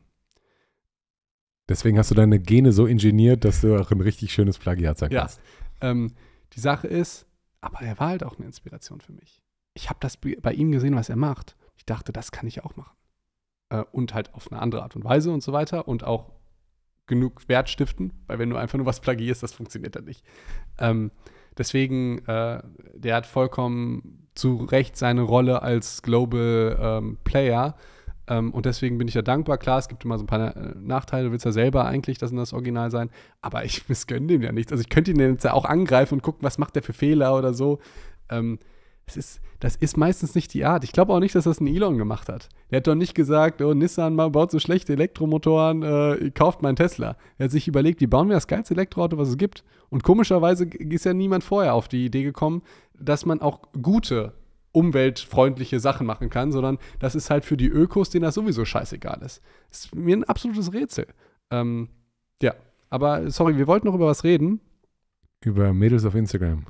Deswegen hast du deine Gene so ingeniert, dass du auch ein richtig schönes Plagiat sein kannst. Ja. Ähm, die Sache ist, aber er war halt auch eine Inspiration für mich. Ich habe das bei ihm gesehen, was er macht. Ich dachte, das kann ich auch machen. Äh, und halt auf eine andere Art und Weise und so weiter und auch genug Wert stiften, weil wenn du einfach nur was plagierst, das funktioniert dann nicht. Ähm, deswegen, äh, der hat vollkommen zu Recht seine Rolle als Global ähm, Player. Ähm, und deswegen bin ich ja dankbar. Klar, es gibt immer so ein paar äh, Nachteile. Du willst ja selber eigentlich das in das Original sein. Aber ich missgönne dem ja nichts. Also ich könnte ihn jetzt ja auch angreifen und gucken, was macht der für Fehler oder so. Ähm, das ist, das ist meistens nicht die Art. Ich glaube auch nicht, dass das ein Elon gemacht hat. Der hat doch nicht gesagt, oh, Nissan baut so schlechte Elektromotoren, äh, kauft mein Tesla. Er hat sich überlegt, die bauen mir das geilste Elektroauto, was es gibt. Und komischerweise ist ja niemand vorher auf die Idee gekommen, dass man auch gute, umweltfreundliche Sachen machen kann, sondern das ist halt für die Ökos, denen das sowieso scheißegal ist. Das ist mir ein absolutes Rätsel. Ähm, ja, aber sorry, wir wollten noch über was reden. Über Mädels auf Instagram.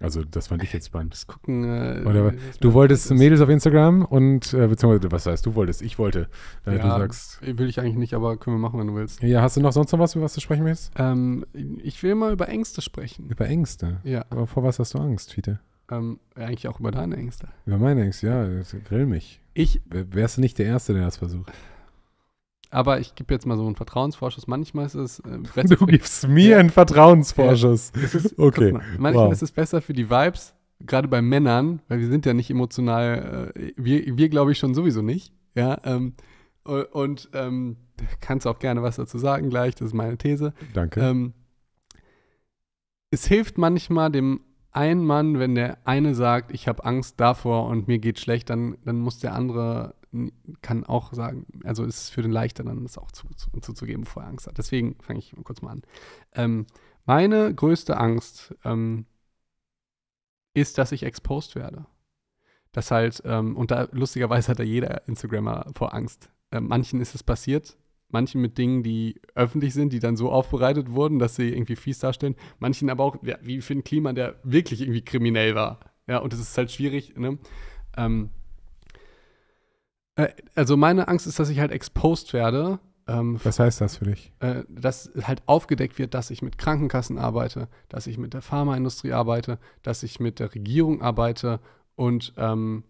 Also das fand ich jetzt spannend. Das gucken. Äh, Oder, du wolltest Mädels auf Instagram und äh, beziehungsweise was heißt du wolltest? Ich wollte. Äh, ja, du sagst. Will ich eigentlich nicht, aber können wir machen, wenn du willst. Ja, hast du noch sonst noch was, über was du sprechen willst? Ähm, ich will mal über Ängste sprechen. Über Ängste? Ja. Aber vor was hast du Angst, Fiete? Ähm, eigentlich auch über deine Ängste. Über meine Ängste, ja. Grill mich. Ich. Wärst du nicht der Erste, der das versucht? aber ich gebe jetzt mal so einen Vertrauensvorschuss. Manchmal ist es. Äh, du gibst mir einen Vertrauensvorschuss. Ja, okay. Mal, manchmal wow. ist es besser für die Vibes, gerade bei Männern, weil wir sind ja nicht emotional, äh, wir, wir glaube ich schon sowieso nicht. Ja, ähm, äh, und ähm, kannst auch gerne was dazu sagen gleich, das ist meine These. Danke. Ähm, es hilft manchmal dem einen Mann, wenn der eine sagt, ich habe Angst davor und mir geht schlecht, dann, dann muss der andere kann auch sagen, also ist es für den leichter, dann das auch zu, zu, zuzugeben, bevor er Angst hat. Deswegen fange ich kurz mal an. Ähm, meine größte Angst ähm, ist, dass ich exposed werde. Das halt, ähm, und da lustigerweise hat da jeder Instagrammer vor Angst. Äh, manchen ist es passiert, manchen mit Dingen, die öffentlich sind, die dann so aufbereitet wurden, dass sie irgendwie fies darstellen, manchen aber auch, ja, wie ein Klima, der wirklich irgendwie kriminell war. Ja, und es ist halt schwierig, ne? Ähm, äh, also meine Angst ist, dass ich halt exposed werde. Ähm, Was heißt das für dich? Äh, dass halt aufgedeckt wird, dass ich mit Krankenkassen arbeite, dass ich mit der Pharmaindustrie arbeite, dass ich mit der Regierung arbeite und ähm,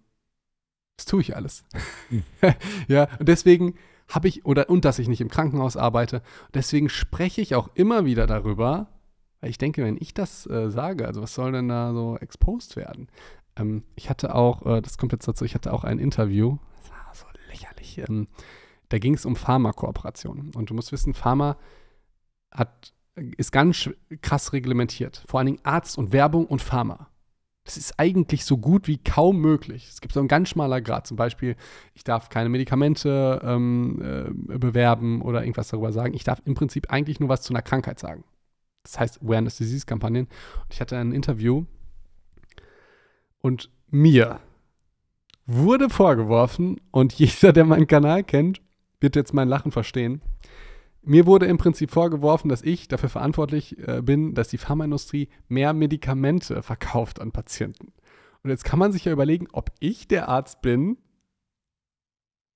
das tue ich alles. Mhm. ja, und deswegen habe ich, oder und dass ich nicht im Krankenhaus arbeite. Deswegen spreche ich auch immer wieder darüber, weil ich denke, wenn ich das äh, sage, also was soll denn da so exposed werden? Ähm, ich hatte auch, äh, das kommt jetzt dazu, ich hatte auch ein Interview, lächerlich. Ähm, da ging es um Pharmakooperationen. Und du musst wissen, Pharma hat, ist ganz krass reglementiert. Vor allen Dingen Arzt und Werbung und Pharma. Das ist eigentlich so gut wie kaum möglich. Es gibt so einen ganz schmaler Grad. Zum Beispiel, ich darf keine Medikamente ähm, äh, bewerben oder irgendwas darüber sagen. Ich darf im Prinzip eigentlich nur was zu einer Krankheit sagen. Das heißt Awareness Disease Kampagnen. Und ich hatte ein Interview und mir wurde vorgeworfen, und jeder, der meinen Kanal kennt, wird jetzt mein Lachen verstehen. Mir wurde im Prinzip vorgeworfen, dass ich dafür verantwortlich äh, bin, dass die Pharmaindustrie mehr Medikamente verkauft an Patienten. Und jetzt kann man sich ja überlegen, ob ich der Arzt bin,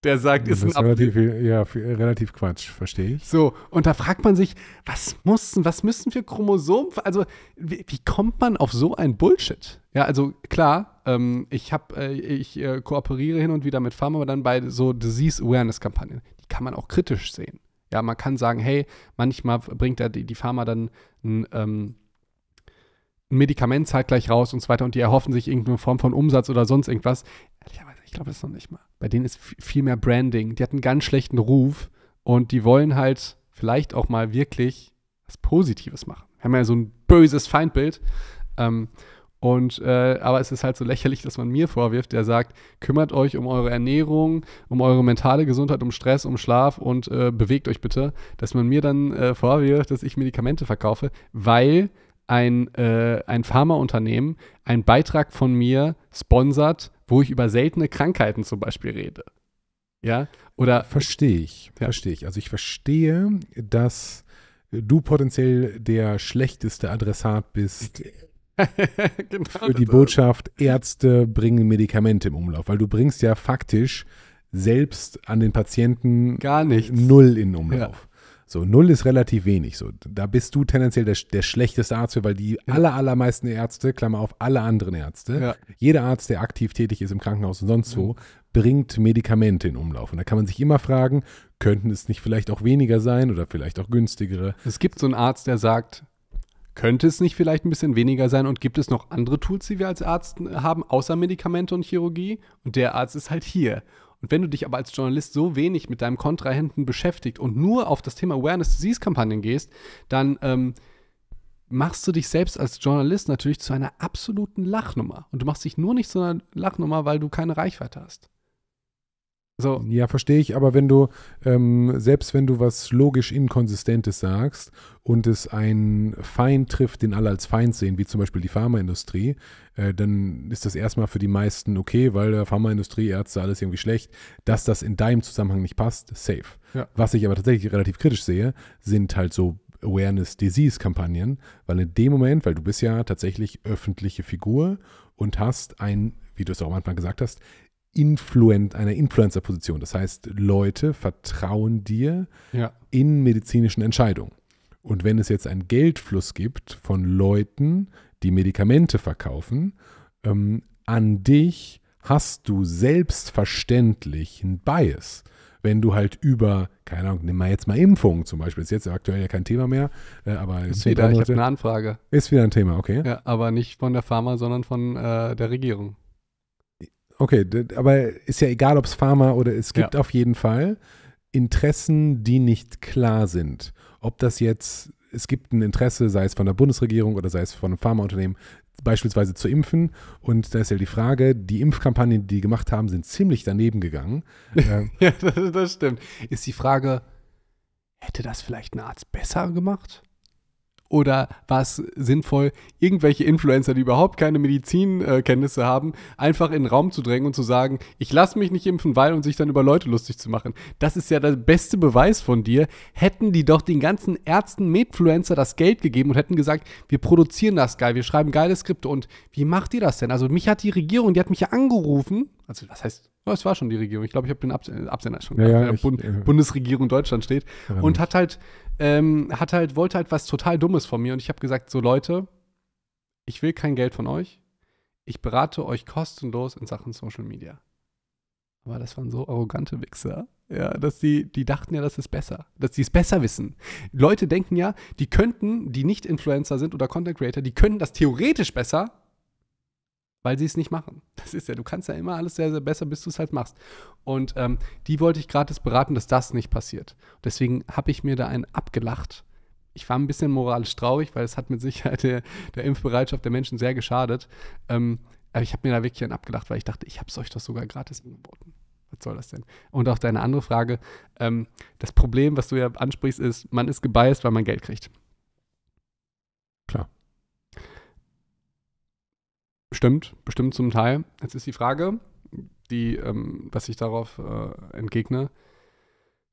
der sagt, ist, ist ein relativ, Ja, relativ Quatsch, verstehe ich. So, und da fragt man sich, was mussten, was müssen für Chromosomen, also wie, wie kommt man auf so ein Bullshit? Ja, also klar, ähm, ich habe, äh, ich äh, kooperiere hin und wieder mit Pharma, aber dann bei so Disease Awareness Kampagnen, die kann man auch kritisch sehen. Ja, man kann sagen, hey, manchmal bringt die, die Pharma dann ein, ähm, ein Medikament zeitgleich raus und so weiter und die erhoffen sich irgendeine Form von Umsatz oder sonst irgendwas. Ehrlicherweise ich glaube, das ist noch nicht mal. Bei denen ist viel mehr Branding. Die hatten einen ganz schlechten Ruf und die wollen halt vielleicht auch mal wirklich was Positives machen. Wir haben ja so ein böses Feindbild. Ähm, und äh, aber es ist halt so lächerlich, dass man mir vorwirft, der sagt, kümmert euch um eure Ernährung, um eure mentale Gesundheit, um Stress, um Schlaf und äh, bewegt euch bitte, dass man mir dann äh, vorwirft, dass ich Medikamente verkaufe, weil ein, äh, ein Pharmaunternehmen einen Beitrag von mir sponsert, wo ich über seltene Krankheiten zum Beispiel rede. Ja, oder. Verstehe ich, ja. verstehe ich. Also ich verstehe, dass du potenziell der schlechteste Adressat bist. genau für die Botschaft, Ärzte bringen Medikamente im Umlauf, weil du bringst ja faktisch selbst an den Patienten gar nichts. null in Umlauf. Ja. So, null ist relativ wenig. So, da bist du tendenziell der, der schlechteste Arzt für, weil die ja. aller, allermeisten Ärzte, Klammer auf, alle anderen Ärzte, ja. jeder Arzt, der aktiv tätig ist im Krankenhaus und sonst wo, mhm. bringt Medikamente in Umlauf. Und da kann man sich immer fragen, könnten es nicht vielleicht auch weniger sein oder vielleicht auch günstigere? Es gibt so einen Arzt, der sagt, könnte es nicht vielleicht ein bisschen weniger sein? Und gibt es noch andere Tools, die wir als Arzt haben, außer Medikamente und Chirurgie? Und der Arzt ist halt hier. Und wenn du dich aber als Journalist so wenig mit deinem Kontrahenten beschäftigt und nur auf das Thema Awareness Disease Kampagnen gehst, dann ähm, machst du dich selbst als Journalist natürlich zu einer absoluten Lachnummer. Und du machst dich nur nicht zu einer Lachnummer, weil du keine Reichweite hast. So. Ja, verstehe ich, aber wenn du, ähm, selbst wenn du was logisch Inkonsistentes sagst und es einen Feind trifft, den alle als Feind sehen, wie zum Beispiel die Pharmaindustrie, äh, dann ist das erstmal für die meisten okay, weil der Pharmaindustrie, Ärzte, alles irgendwie schlecht. Dass das in deinem Zusammenhang nicht passt, safe. Ja. Was ich aber tatsächlich relativ kritisch sehe, sind halt so Awareness-Disease-Kampagnen, weil in dem Moment, weil du bist ja tatsächlich öffentliche Figur und hast ein, wie du es auch am Anfang gesagt hast, Influent, einer Influencer-Position. Das heißt, Leute vertrauen dir ja. in medizinischen Entscheidungen. Und wenn es jetzt einen Geldfluss gibt von Leuten, die Medikamente verkaufen, ähm, an dich hast du selbstverständlich einen Bias. Wenn du halt über, keine Ahnung, nimm mal jetzt mal Impfungen zum Beispiel, ist jetzt aktuell ja kein Thema mehr, äh, aber ist wieder, ich habe eine Anfrage. Ist wieder ein Thema, okay. Ja, aber nicht von der Pharma, sondern von äh, der Regierung. Okay, aber ist ja egal, ob es Pharma oder es gibt ja. auf jeden Fall Interessen, die nicht klar sind. Ob das jetzt, es gibt ein Interesse, sei es von der Bundesregierung oder sei es von einem Pharmaunternehmen, beispielsweise zu impfen. Und da ist ja die Frage, die Impfkampagnen, die gemacht haben, sind ziemlich daneben gegangen. ja, das, das stimmt. Ist die Frage, hätte das vielleicht ein Arzt besser gemacht? oder war es sinnvoll, irgendwelche Influencer, die überhaupt keine Medizinkenntnisse äh, haben, einfach in den Raum zu drängen und zu sagen, ich lasse mich nicht impfen, weil und sich dann über Leute lustig zu machen. Das ist ja der beste Beweis von dir. Hätten die doch den ganzen Ärzten, Medfluencer das Geld gegeben und hätten gesagt, wir produzieren das geil, wir schreiben geile Skripte und wie macht ihr das denn? Also mich hat die Regierung, die hat mich ja angerufen, also was heißt, oh, es war schon die Regierung, ich glaube, ich habe den Absender schon, ja, ja, der ich, Bund, äh, Bundesregierung Deutschland steht, und hat halt ähm, hat halt, wollte halt was total Dummes von mir und ich habe gesagt, so Leute, ich will kein Geld von euch. Ich berate euch kostenlos in Sachen Social Media. Aber das waren so arrogante Wichser, ja, dass die, die dachten ja, das ist besser, dass die es besser wissen. Leute denken ja, die könnten, die nicht Influencer sind oder Content Creator, die können das theoretisch besser, weil sie es nicht machen. Das ist ja, du kannst ja immer alles sehr, sehr besser, bis du es halt machst. Und ähm, die wollte ich gratis beraten, dass das nicht passiert. Deswegen habe ich mir da einen abgelacht. Ich war ein bisschen moralisch traurig, weil es hat mit Sicherheit der, der Impfbereitschaft der Menschen sehr geschadet. Ähm, aber ich habe mir da wirklich einen abgelacht, weil ich dachte, ich habe es euch doch sogar gratis angeboten. Was soll das denn? Und auch deine andere Frage. Ähm, das Problem, was du ja ansprichst, ist, man ist gebiased, weil man Geld kriegt. Klar. Stimmt, bestimmt zum Teil. Jetzt ist die Frage, die, ähm, was ich darauf äh, entgegne.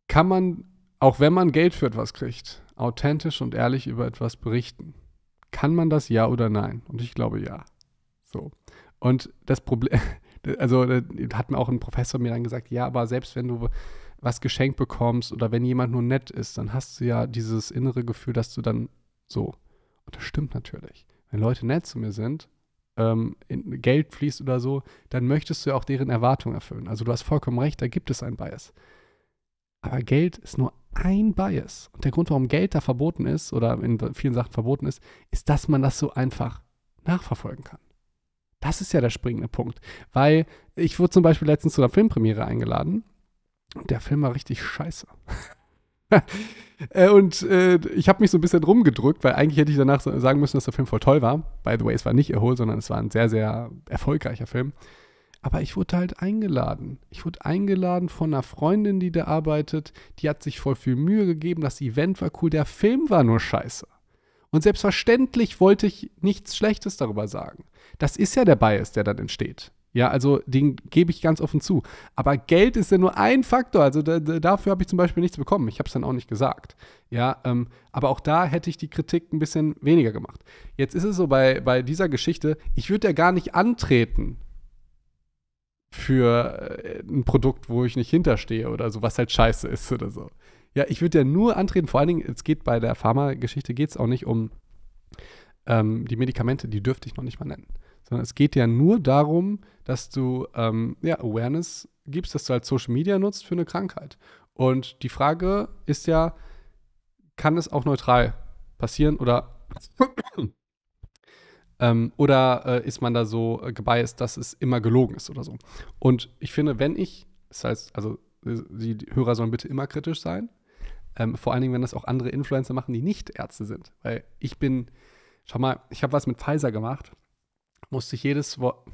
Kann man, auch wenn man Geld für etwas kriegt, authentisch und ehrlich über etwas berichten? Kann man das ja oder nein? Und ich glaube ja. So. Und das Problem, also da äh, hat mir auch ein Professor mir dann gesagt, ja, aber selbst wenn du was geschenkt bekommst oder wenn jemand nur nett ist, dann hast du ja dieses innere Gefühl, dass du dann so. Und das stimmt natürlich. Wenn Leute nett zu mir sind, ähm, Geld fließt oder so, dann möchtest du ja auch deren Erwartungen erfüllen. Also du hast vollkommen recht, da gibt es ein Bias. Aber Geld ist nur ein Bias. Und der Grund, warum Geld da verboten ist oder in vielen Sachen verboten ist, ist, dass man das so einfach nachverfolgen kann. Das ist ja der springende Punkt. Weil ich wurde zum Beispiel letztens zu einer Filmpremiere eingeladen und der Film war richtig scheiße. Äh, und äh, ich habe mich so ein bisschen rumgedrückt, weil eigentlich hätte ich danach so, sagen müssen, dass der Film voll toll war. By the way, es war nicht Erhol, sondern es war ein sehr, sehr erfolgreicher Film. Aber ich wurde halt eingeladen. Ich wurde eingeladen von einer Freundin, die da arbeitet. Die hat sich voll viel Mühe gegeben. Das Event war cool. Der Film war nur scheiße. Und selbstverständlich wollte ich nichts Schlechtes darüber sagen. Das ist ja der Bias, der dann entsteht. Ja, also den gebe ich ganz offen zu. Aber Geld ist ja nur ein Faktor. Also da, dafür habe ich zum Beispiel nichts bekommen. Ich habe es dann auch nicht gesagt. Ja, ähm, aber auch da hätte ich die Kritik ein bisschen weniger gemacht. Jetzt ist es so bei, bei dieser Geschichte, ich würde ja gar nicht antreten für äh, ein Produkt, wo ich nicht hinterstehe oder so, was halt scheiße ist oder so. Ja, ich würde ja nur antreten, vor allen Dingen, es geht bei der Pharma-Geschichte, geht es auch nicht um ähm, die Medikamente, die dürfte ich noch nicht mal nennen sondern es geht ja nur darum, dass du ähm, ja, Awareness gibst, dass du halt Social Media nutzt für eine Krankheit. Und die Frage ist ja, kann es auch neutral passieren oder ähm, oder äh, ist man da so äh, gebiased, dass es immer gelogen ist oder so. Und ich finde, wenn ich, das heißt, also die Hörer sollen bitte immer kritisch sein, ähm, vor allen Dingen, wenn das auch andere Influencer machen, die nicht Ärzte sind. Weil ich bin, schau mal, ich habe was mit Pfizer gemacht musste ich jedes Wort.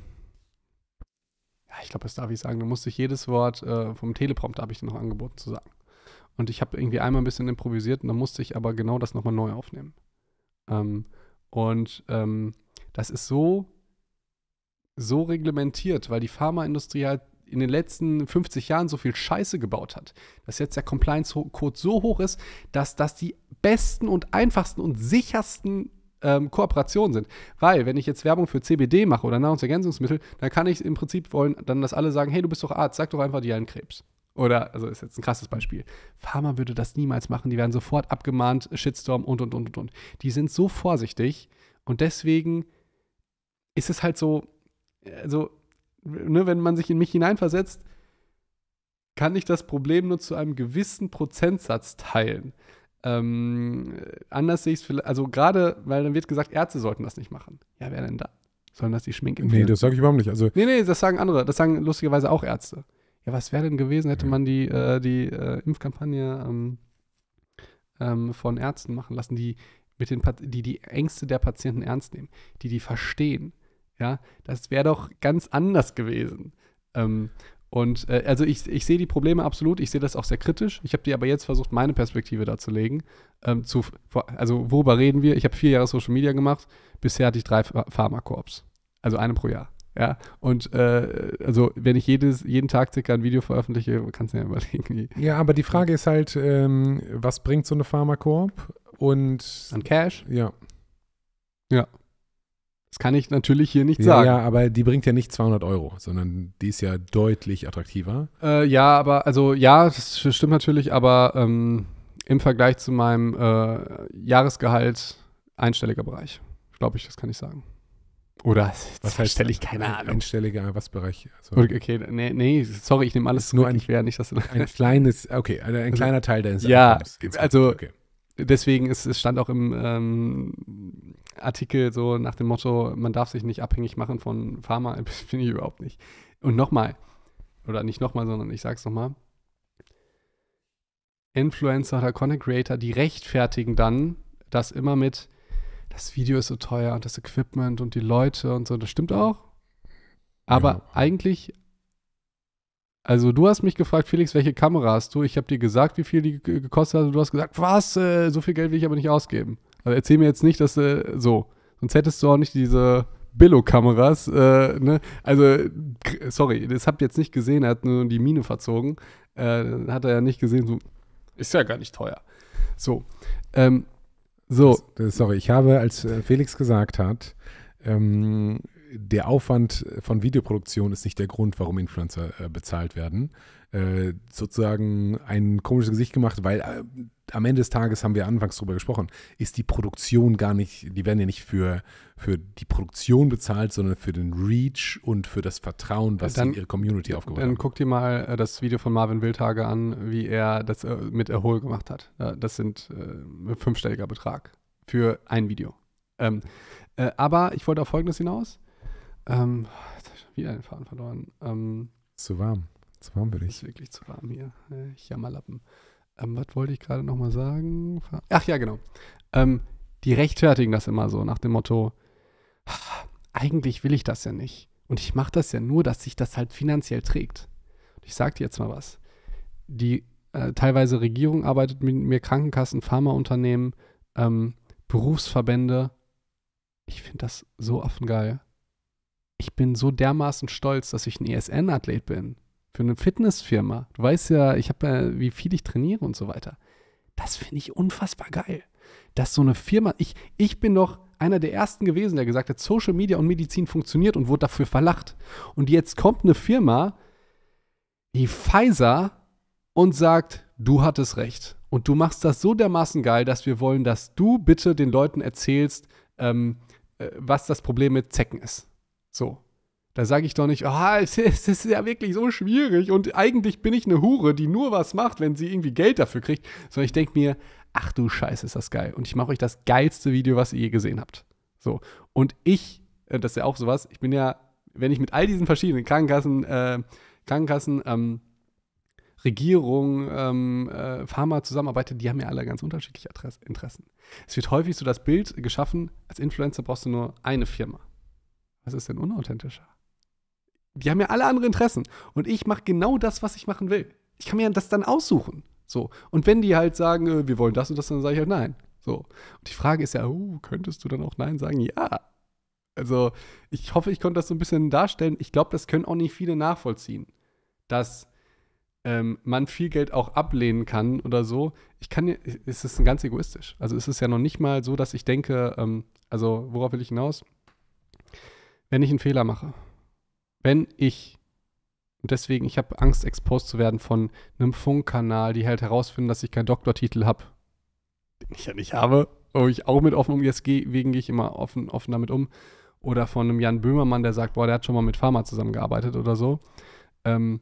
Ja, ich glaube, das darf ich sagen. Da musste ich jedes Wort äh, vom Teleprompter, habe ich dir noch angeboten zu sagen. Und ich habe irgendwie einmal ein bisschen improvisiert und dann musste ich aber genau das nochmal neu aufnehmen. Ähm, und ähm, das ist so, so reglementiert, weil die Pharmaindustrie halt in den letzten 50 Jahren so viel Scheiße gebaut hat, dass jetzt der Compliance-Code so hoch ist, dass das die besten und einfachsten und sichersten ähm, Kooperationen sind. Weil, wenn ich jetzt Werbung für CBD mache oder Nahrungsergänzungsmittel, dann kann ich im Prinzip wollen, dann dass alle sagen, hey, du bist doch Arzt, sag doch einfach die einen Krebs. Oder, also ist jetzt ein krasses Beispiel. Pharma würde das niemals machen, die werden sofort abgemahnt, Shitstorm und und und und und. Die sind so vorsichtig und deswegen ist es halt so, also, ne, wenn man sich in mich hineinversetzt, kann ich das Problem nur zu einem gewissen Prozentsatz teilen. Ähm, anders sehe ich es, vielleicht, also gerade, weil dann wird gesagt, Ärzte sollten das nicht machen. Ja, wer denn da? Sollen das die Schminken? Nee, das sage ich überhaupt nicht. Also nee, nee, das sagen andere. Das sagen lustigerweise auch Ärzte. Ja, was wäre denn gewesen, hätte man die, äh, die äh, Impfkampagne ähm, ähm, von Ärzten machen lassen, die, mit den die die Ängste der Patienten ernst nehmen, die die verstehen. Ja, das wäre doch ganz anders gewesen. Ähm, und äh, also ich, ich sehe die Probleme absolut, ich sehe das auch sehr kritisch. Ich habe dir aber jetzt versucht, meine Perspektive darzulegen. Ähm, zu, also worüber reden wir? Ich habe vier Jahre Social Media gemacht, bisher hatte ich drei Pharmakorps. Also eine pro Jahr. Ja, und äh, also wenn ich jedes, jeden Tag circa ein Video veröffentliche, kannst du ja überlegen. Wie. Ja, aber die Frage ist halt, ähm, was bringt so eine Pharmakorb? Und an Cash? Ja. Ja. Das kann ich natürlich hier nicht sagen. Ja, aber die bringt ja nicht 200 Euro, sondern die ist ja deutlich attraktiver. Äh, ja, aber also ja, das stimmt natürlich, aber ähm, im Vergleich zu meinem äh, Jahresgehalt einstelliger Bereich, glaube ich, das kann ich sagen. Oder was heißt stelle ich keine Ahnung. Einstelliger, was Bereich? Also okay, nee, nee, sorry, ich nehme alles Nur ein, ich wäre nicht, das. du ein kleines, okay, also ein also, kleiner Teil deines Ja, Einkommens. also okay. deswegen ist es stand auch im ähm, Artikel so nach dem Motto, man darf sich nicht abhängig machen von Pharma, finde ich überhaupt nicht. Und nochmal, oder nicht nochmal, sondern ich sage es nochmal. Influencer oder Content Creator, die rechtfertigen dann das immer mit, das Video ist so teuer und das Equipment und die Leute und so, das stimmt auch. Aber ja. eigentlich, also du hast mich gefragt, Felix, welche Kamera hast du? Ich habe dir gesagt, wie viel die gekostet hat und du hast gesagt, was, äh, so viel Geld will ich aber nicht ausgeben. Also erzähl mir jetzt nicht, dass äh, so, sonst hättest du auch nicht diese Billo-Kameras. Äh, ne? Also, sorry, das habt ihr jetzt nicht gesehen, er hat nur die Mine verzogen. Äh, hat er ja nicht gesehen, so, ist ja gar nicht teuer. So. Ähm, so. Sorry, ich habe, als äh, Felix gesagt hat, ähm, der Aufwand von Videoproduktion ist nicht der Grund, warum Influencer äh, bezahlt werden, äh, sozusagen ein komisches Gesicht gemacht, weil äh, am Ende des Tages haben wir anfangs drüber gesprochen, ist die Produktion gar nicht, die werden ja nicht für, für die Produktion bezahlt, sondern für den Reach und für das Vertrauen, was dann, ihre Community aufgebaut dann haben. Dann guck dir mal äh, das Video von Marvin Wildhage an, wie er das äh, mit Erhol gemacht hat. Das sind äh, fünfstelliger Betrag für ein Video. Ähm, äh, aber ich wollte auf Folgendes hinaus. Ähm, wieder den Faden verloren. Ähm, Zu warm. Zu warm bin ich. Ist wirklich zu warm hier. Ich äh, jammerlappen. Ähm, was wollte ich gerade nochmal sagen? Ach ja, genau. Ähm, die rechtfertigen das immer so nach dem Motto, ah, eigentlich will ich das ja nicht. Und ich mache das ja nur, dass sich das halt finanziell trägt. Und ich sage dir jetzt mal was. Die äh, teilweise Regierung arbeitet mit mir, Krankenkassen, Pharmaunternehmen, ähm, Berufsverbände. Ich finde das so offen geil. Ich bin so dermaßen stolz, dass ich ein ESN-Athlet bin für eine Fitnessfirma. Du weißt ja, ich habe, äh, wie viel ich trainiere und so weiter. Das finde ich unfassbar geil. Dass so eine Firma, ich, ich bin doch einer der ersten gewesen, der gesagt hat, Social Media und Medizin funktioniert und wurde dafür verlacht. Und jetzt kommt eine Firma wie Pfizer und sagt, du hattest recht. Und du machst das so dermaßen geil, dass wir wollen, dass du bitte den Leuten erzählst, ähm, äh, was das Problem mit Zecken ist. So. Da sage ich doch nicht, oh, es, es ist ja wirklich so schwierig und eigentlich bin ich eine Hure, die nur was macht, wenn sie irgendwie Geld dafür kriegt, sondern ich denke mir, ach du Scheiße, ist das geil und ich mache euch das geilste Video, was ihr je gesehen habt. So, und ich, äh, das ist ja auch sowas, ich bin ja, wenn ich mit all diesen verschiedenen Krankenkassen, äh, Krankenkassen, ähm, Regierung, ähm, äh, Pharma zusammenarbeitet, die haben ja alle ganz unterschiedliche Adress Interessen. Es wird häufig so das Bild geschaffen, als Influencer brauchst du nur eine Firma. Was ist denn unauthentischer? die haben ja alle andere Interessen. Und ich mache genau das, was ich machen will. Ich kann mir das dann aussuchen. So. Und wenn die halt sagen, äh, wir wollen das und das, dann sage ich halt nein. So. Und die Frage ist ja, uh, könntest du dann auch nein sagen? Ja. Also, ich hoffe, ich konnte das so ein bisschen darstellen. Ich glaube, das können auch nicht viele nachvollziehen, dass ähm, man viel Geld auch ablehnen kann oder so. Ich kann, es ist ganz egoistisch. Also, es ist ja noch nicht mal so, dass ich denke, ähm, also, worauf will ich hinaus? Wenn ich einen Fehler mache, wenn ich, und deswegen, ich habe Angst, exposed zu werden von einem Funkkanal, die halt herausfinden, dass ich keinen Doktortitel habe, den ich ja nicht habe, wo ich auch mit offen umgehe, deswegen gehe ich immer offen, offen damit um. Oder von einem Jan Böhmermann, der sagt, boah, der hat schon mal mit Pharma zusammengearbeitet oder so. Ähm,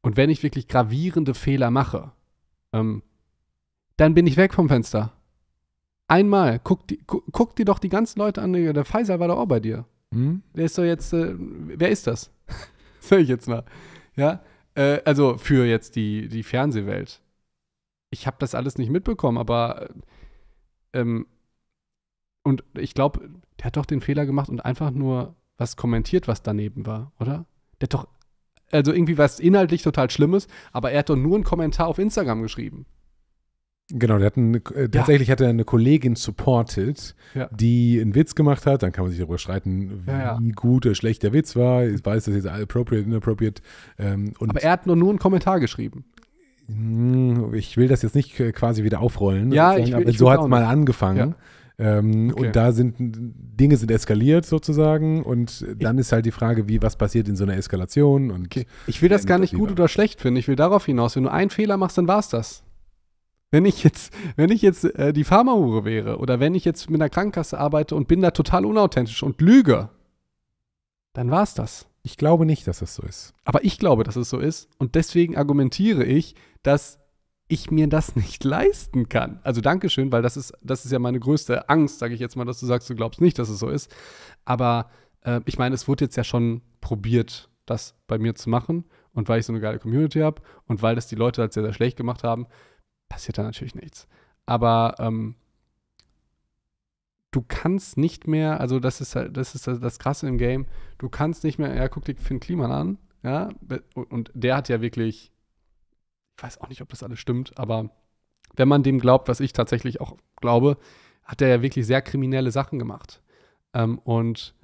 und wenn ich wirklich gravierende Fehler mache, ähm, dann bin ich weg vom Fenster. Einmal, guck, guck, guck, dir doch die ganzen Leute an, der Pfizer war doch auch bei dir. Hm? Der ist doch jetzt, äh, wer ist das? Sag ich jetzt mal. Ja, äh, also für jetzt die, die Fernsehwelt. Ich habe das alles nicht mitbekommen, aber ähm, und ich glaube, der hat doch den Fehler gemacht und einfach nur was kommentiert, was daneben war, oder? Der hat doch, also irgendwie was inhaltlich total Schlimmes, aber er hat doch nur einen Kommentar auf Instagram geschrieben. Genau, der hat einen, äh, tatsächlich ja. hat er eine Kollegin supported, ja. die einen Witz gemacht hat. Dann kann man sich darüber streiten, wie ja, gut oder schlecht der Witz war. Ich weiß das jetzt appropriate, inappropriate. Ähm, Aber er hat nur, nur einen Kommentar geschrieben. Hm, ich will das jetzt nicht äh, quasi wieder aufrollen. Ja, ich will, ich so hat es mal angefangen. Ähm, okay. Und da sind Dinge sind eskaliert sozusagen und dann ich, ist halt die Frage, wie was passiert in so einer Eskalation und okay. ich will das gar nicht gut oder schlecht finden. Ich will darauf hinaus, wenn du einen Fehler machst, dann war es das wenn ich jetzt, wenn ich jetzt äh, die Pharmahure wäre oder wenn ich jetzt mit einer Krankenkasse arbeite und bin da total unauthentisch und lüge, dann war es das. Ich glaube nicht, dass es so ist. Aber ich glaube, dass es so ist. Und deswegen argumentiere ich, dass ich mir das nicht leisten kann. Also Dankeschön, weil das ist, das ist ja meine größte Angst, sage ich jetzt mal, dass du sagst, du glaubst nicht, dass es so ist. Aber äh, ich meine, es wurde jetzt ja schon probiert, das bei mir zu machen. Und weil ich so eine geile Community habe und weil das die Leute halt sehr, sehr schlecht gemacht haben, passiert da natürlich nichts. Aber ähm, du kannst nicht mehr, also das ist halt, das ist das Krasse im Game, du kannst nicht mehr, ja, guck dir Finn Kliman an, ja, und der hat ja wirklich, ich weiß auch nicht, ob das alles stimmt, aber wenn man dem glaubt, was ich tatsächlich auch glaube, hat er ja wirklich sehr kriminelle Sachen gemacht. Ähm, und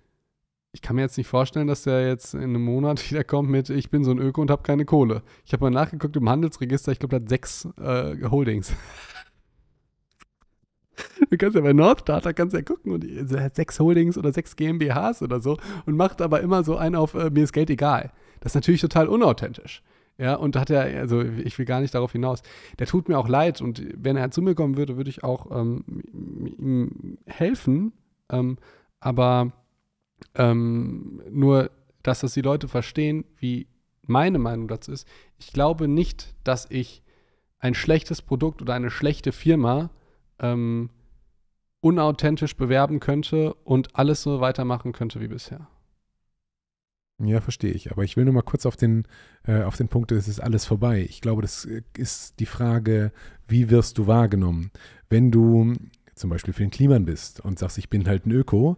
ich kann mir jetzt nicht vorstellen, dass der jetzt in einem Monat wieder kommt mit, ich bin so ein Öko und habe keine Kohle. Ich habe mal nachgeguckt im Handelsregister, ich glaube, der hat sechs äh, Holdings. Du kannst ja bei Northdata kannst ja gucken und er hat sechs Holdings oder sechs GmbHs oder so und macht aber immer so einen auf äh, mir ist Geld egal. Das ist natürlich total unauthentisch. Ja, und da hat er, also ich will gar nicht darauf hinaus. Der tut mir auch leid und wenn er zu mir kommen würde, würde ich auch ähm, ihm helfen. Ähm, aber ähm, nur, dass das die Leute verstehen, wie meine Meinung dazu ist. Ich glaube nicht, dass ich ein schlechtes Produkt oder eine schlechte Firma ähm, unauthentisch bewerben könnte und alles so weitermachen könnte wie bisher. Ja, verstehe ich. Aber ich will nur mal kurz auf den, äh, auf den Punkt, es ist alles vorbei. Ich glaube, das äh, ist die Frage, wie wirst du wahrgenommen? Wenn du zum Beispiel für den Kliman bist und sagst, ich bin halt ein Öko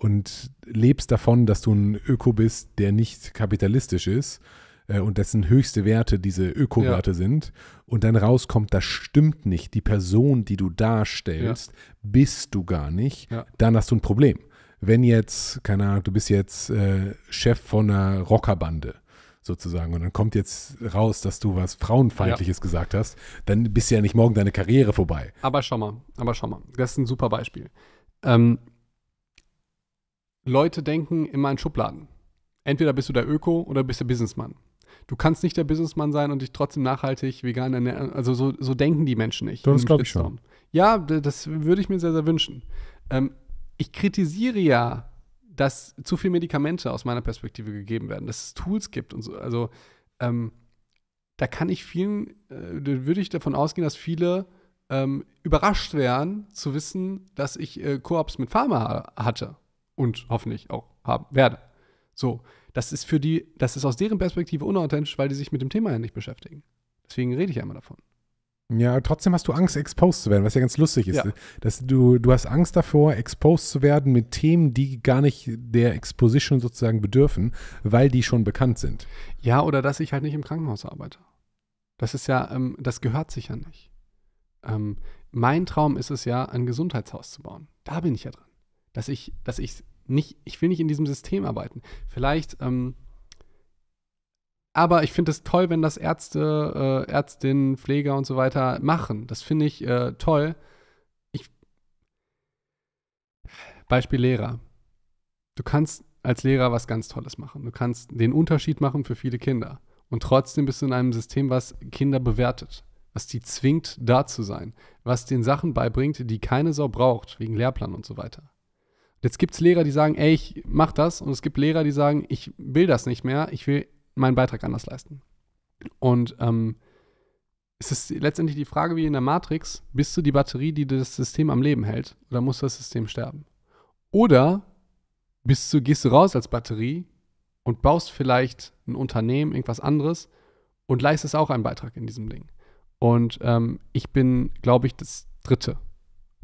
und lebst davon, dass du ein Öko bist, der nicht kapitalistisch ist äh, und dessen höchste Werte diese Öko-Werte ja. sind. Und dann rauskommt, das stimmt nicht. Die Person, die du darstellst, ja. bist du gar nicht. Ja. Dann hast du ein Problem. Wenn jetzt, keine Ahnung, du bist jetzt äh, Chef von einer Rockerbande sozusagen. Und dann kommt jetzt raus, dass du was Frauenfeindliches ja. gesagt hast, dann bist ja nicht morgen deine Karriere vorbei. Aber schau mal, aber schau mal, das ist ein super Beispiel. Ähm, Leute denken immer in Schubladen. Entweder bist du der Öko oder bist der Businessman. Du kannst nicht der Businessman sein und dich trotzdem nachhaltig vegan ernähren. Also so, so denken die Menschen nicht. Das glaube ich schon. Ja, das würde ich mir sehr, sehr wünschen. Ähm, ich kritisiere ja, dass zu viele Medikamente aus meiner Perspektive gegeben werden, dass es Tools gibt und so. Also ähm, da kann ich vielen, äh, würde ich davon ausgehen, dass viele ähm, überrascht wären zu wissen, dass ich äh, Koops mit Pharma hatte und hoffentlich auch haben werde. So, das ist für die, das ist aus deren Perspektive unauthentisch, weil die sich mit dem Thema ja nicht beschäftigen. Deswegen rede ich ja immer davon. Ja, trotzdem hast du Angst, exposed zu werden, was ja ganz lustig ist. Ja. Dass du, du hast Angst davor, exposed zu werden mit Themen, die gar nicht der Exposition sozusagen bedürfen, weil die schon bekannt sind. Ja, oder dass ich halt nicht im Krankenhaus arbeite. Das ist ja, ähm, das gehört sich ja nicht. Ähm, mein Traum ist es ja, ein Gesundheitshaus zu bauen. Da bin ich ja dran. Dass ich, dass ich nicht, ich will nicht in diesem System arbeiten. Vielleicht, ähm, aber ich finde es toll, wenn das Ärzte, äh, Ärztinnen, Pfleger und so weiter machen. Das finde ich äh, toll. Ich Beispiel Lehrer. Du kannst als Lehrer was ganz Tolles machen. Du kannst den Unterschied machen für viele Kinder. Und trotzdem bist du in einem System, was Kinder bewertet, was die zwingt, da zu sein, was den Sachen beibringt, die keine Sau braucht, wegen Lehrplan und so weiter. Jetzt gibt es Lehrer, die sagen, ey, ich mach das. Und es gibt Lehrer, die sagen, ich will das nicht mehr, ich will meinen Beitrag anders leisten. Und ähm, es ist letztendlich die Frage wie in der Matrix, bist du die Batterie, die das System am Leben hält? Oder muss das System sterben? Oder bist du, gehst du raus als Batterie und baust vielleicht ein Unternehmen, irgendwas anderes und leistest auch einen Beitrag in diesem Ding. Und ähm, ich bin, glaube ich, das Dritte.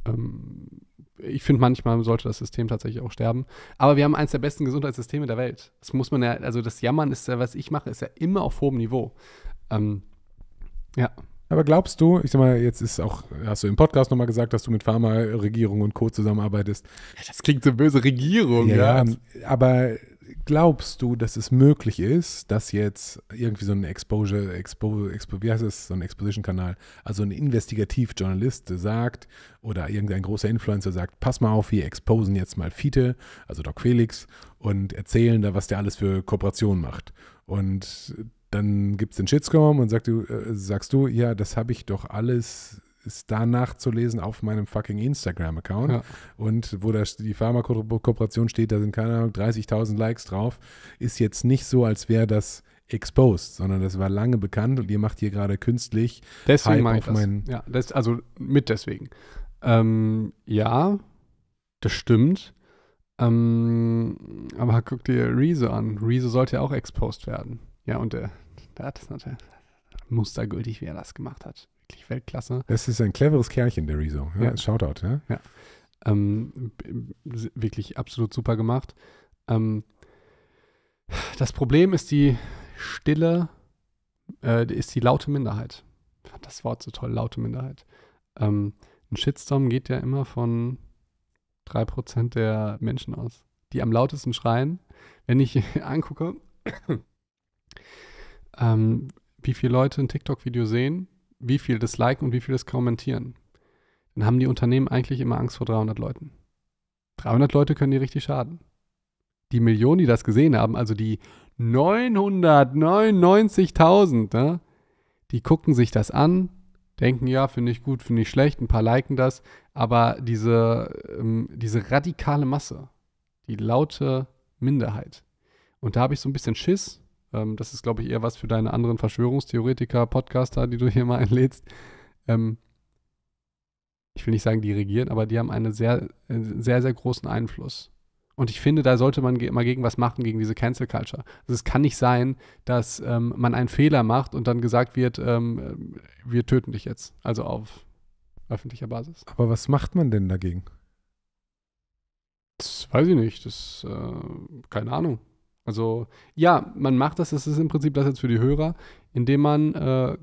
Ähm, ich finde, manchmal sollte das System tatsächlich auch sterben. Aber wir haben eines der besten Gesundheitssysteme der Welt. Das muss man ja, also das Jammern ist ja, was ich mache, ist ja immer auf hohem Niveau. Ähm, ja. Aber glaubst du, ich sag mal, jetzt ist auch, hast du im Podcast nochmal gesagt, dass du mit Pharma-Regierung und Co. zusammenarbeitest. Ja, das klingt so böse, Regierung, ja. ja. Aber glaubst du, dass es möglich ist, dass jetzt irgendwie so ein Exposure, Expo, Expo, wie heißt das, so ein Exposition-Kanal, also ein Investigativjournalist sagt oder irgendein großer Influencer sagt, pass mal auf, wir exposen jetzt mal Fiete, also Doc Felix, und erzählen da, was der alles für Kooperationen macht. Und dann gibt es den Shitstorm und sagt du, äh, sagst du, ja, das habe ich doch alles ist da nachzulesen auf meinem fucking Instagram-Account. Ja. Und wo da die Pharmakooperation steht, da sind keine Ahnung, 30.000 Likes drauf, ist jetzt nicht so, als wäre das exposed, sondern das war lange bekannt und ihr macht hier gerade künstlich deswegen Hype mein auf meinen. Ja, das, also mit deswegen. Ähm, ja, das stimmt. Ähm, aber guck dir Reese an. Reese sollte ja auch exposed werden. Ja, und der, der hat das natürlich mustergültig, wie er das gemacht hat wirklich Weltklasse. Das ist ein cleveres Kerlchen, der Rezo. Ja, ja. Shoutout, ja. ja. Ähm, wirklich absolut super gemacht. Ähm, das Problem ist die stille, äh, ist die laute Minderheit. Ich fand das Wort so toll, laute Minderheit. Ähm, ein Shitstorm geht ja immer von 3% der Menschen aus, die am lautesten schreien. Wenn ich angucke, ähm, wie viele Leute ein TikTok-Video sehen, wie viel das Liken und wie viel das Kommentieren, dann haben die Unternehmen eigentlich immer Angst vor 300 Leuten. 300 Leute können dir richtig schaden. Die Millionen, die das gesehen haben, also die 999.000, ne, die gucken sich das an, denken, ja, finde ich gut, finde ich schlecht, ein paar liken das, aber diese, ähm, diese radikale Masse, die laute Minderheit. Und da habe ich so ein bisschen Schiss, ähm, das ist, glaube ich, eher was für deine anderen Verschwörungstheoretiker, Podcaster, die du hier mal einlädst. Ähm, ich will nicht sagen, die regieren, aber die haben einen sehr, äh, sehr, sehr großen Einfluss. Und ich finde, da sollte man ge mal gegen was machen, gegen diese Cancel Culture. Also es kann nicht sein, dass ähm, man einen Fehler macht und dann gesagt wird, ähm, äh, wir töten dich jetzt. Also auf öffentlicher Basis. Aber was macht man denn dagegen? Das weiß ich nicht. Das, äh, keine Ahnung. Also ja, man macht das, das ist im Prinzip das jetzt für die Hörer, indem man, äh,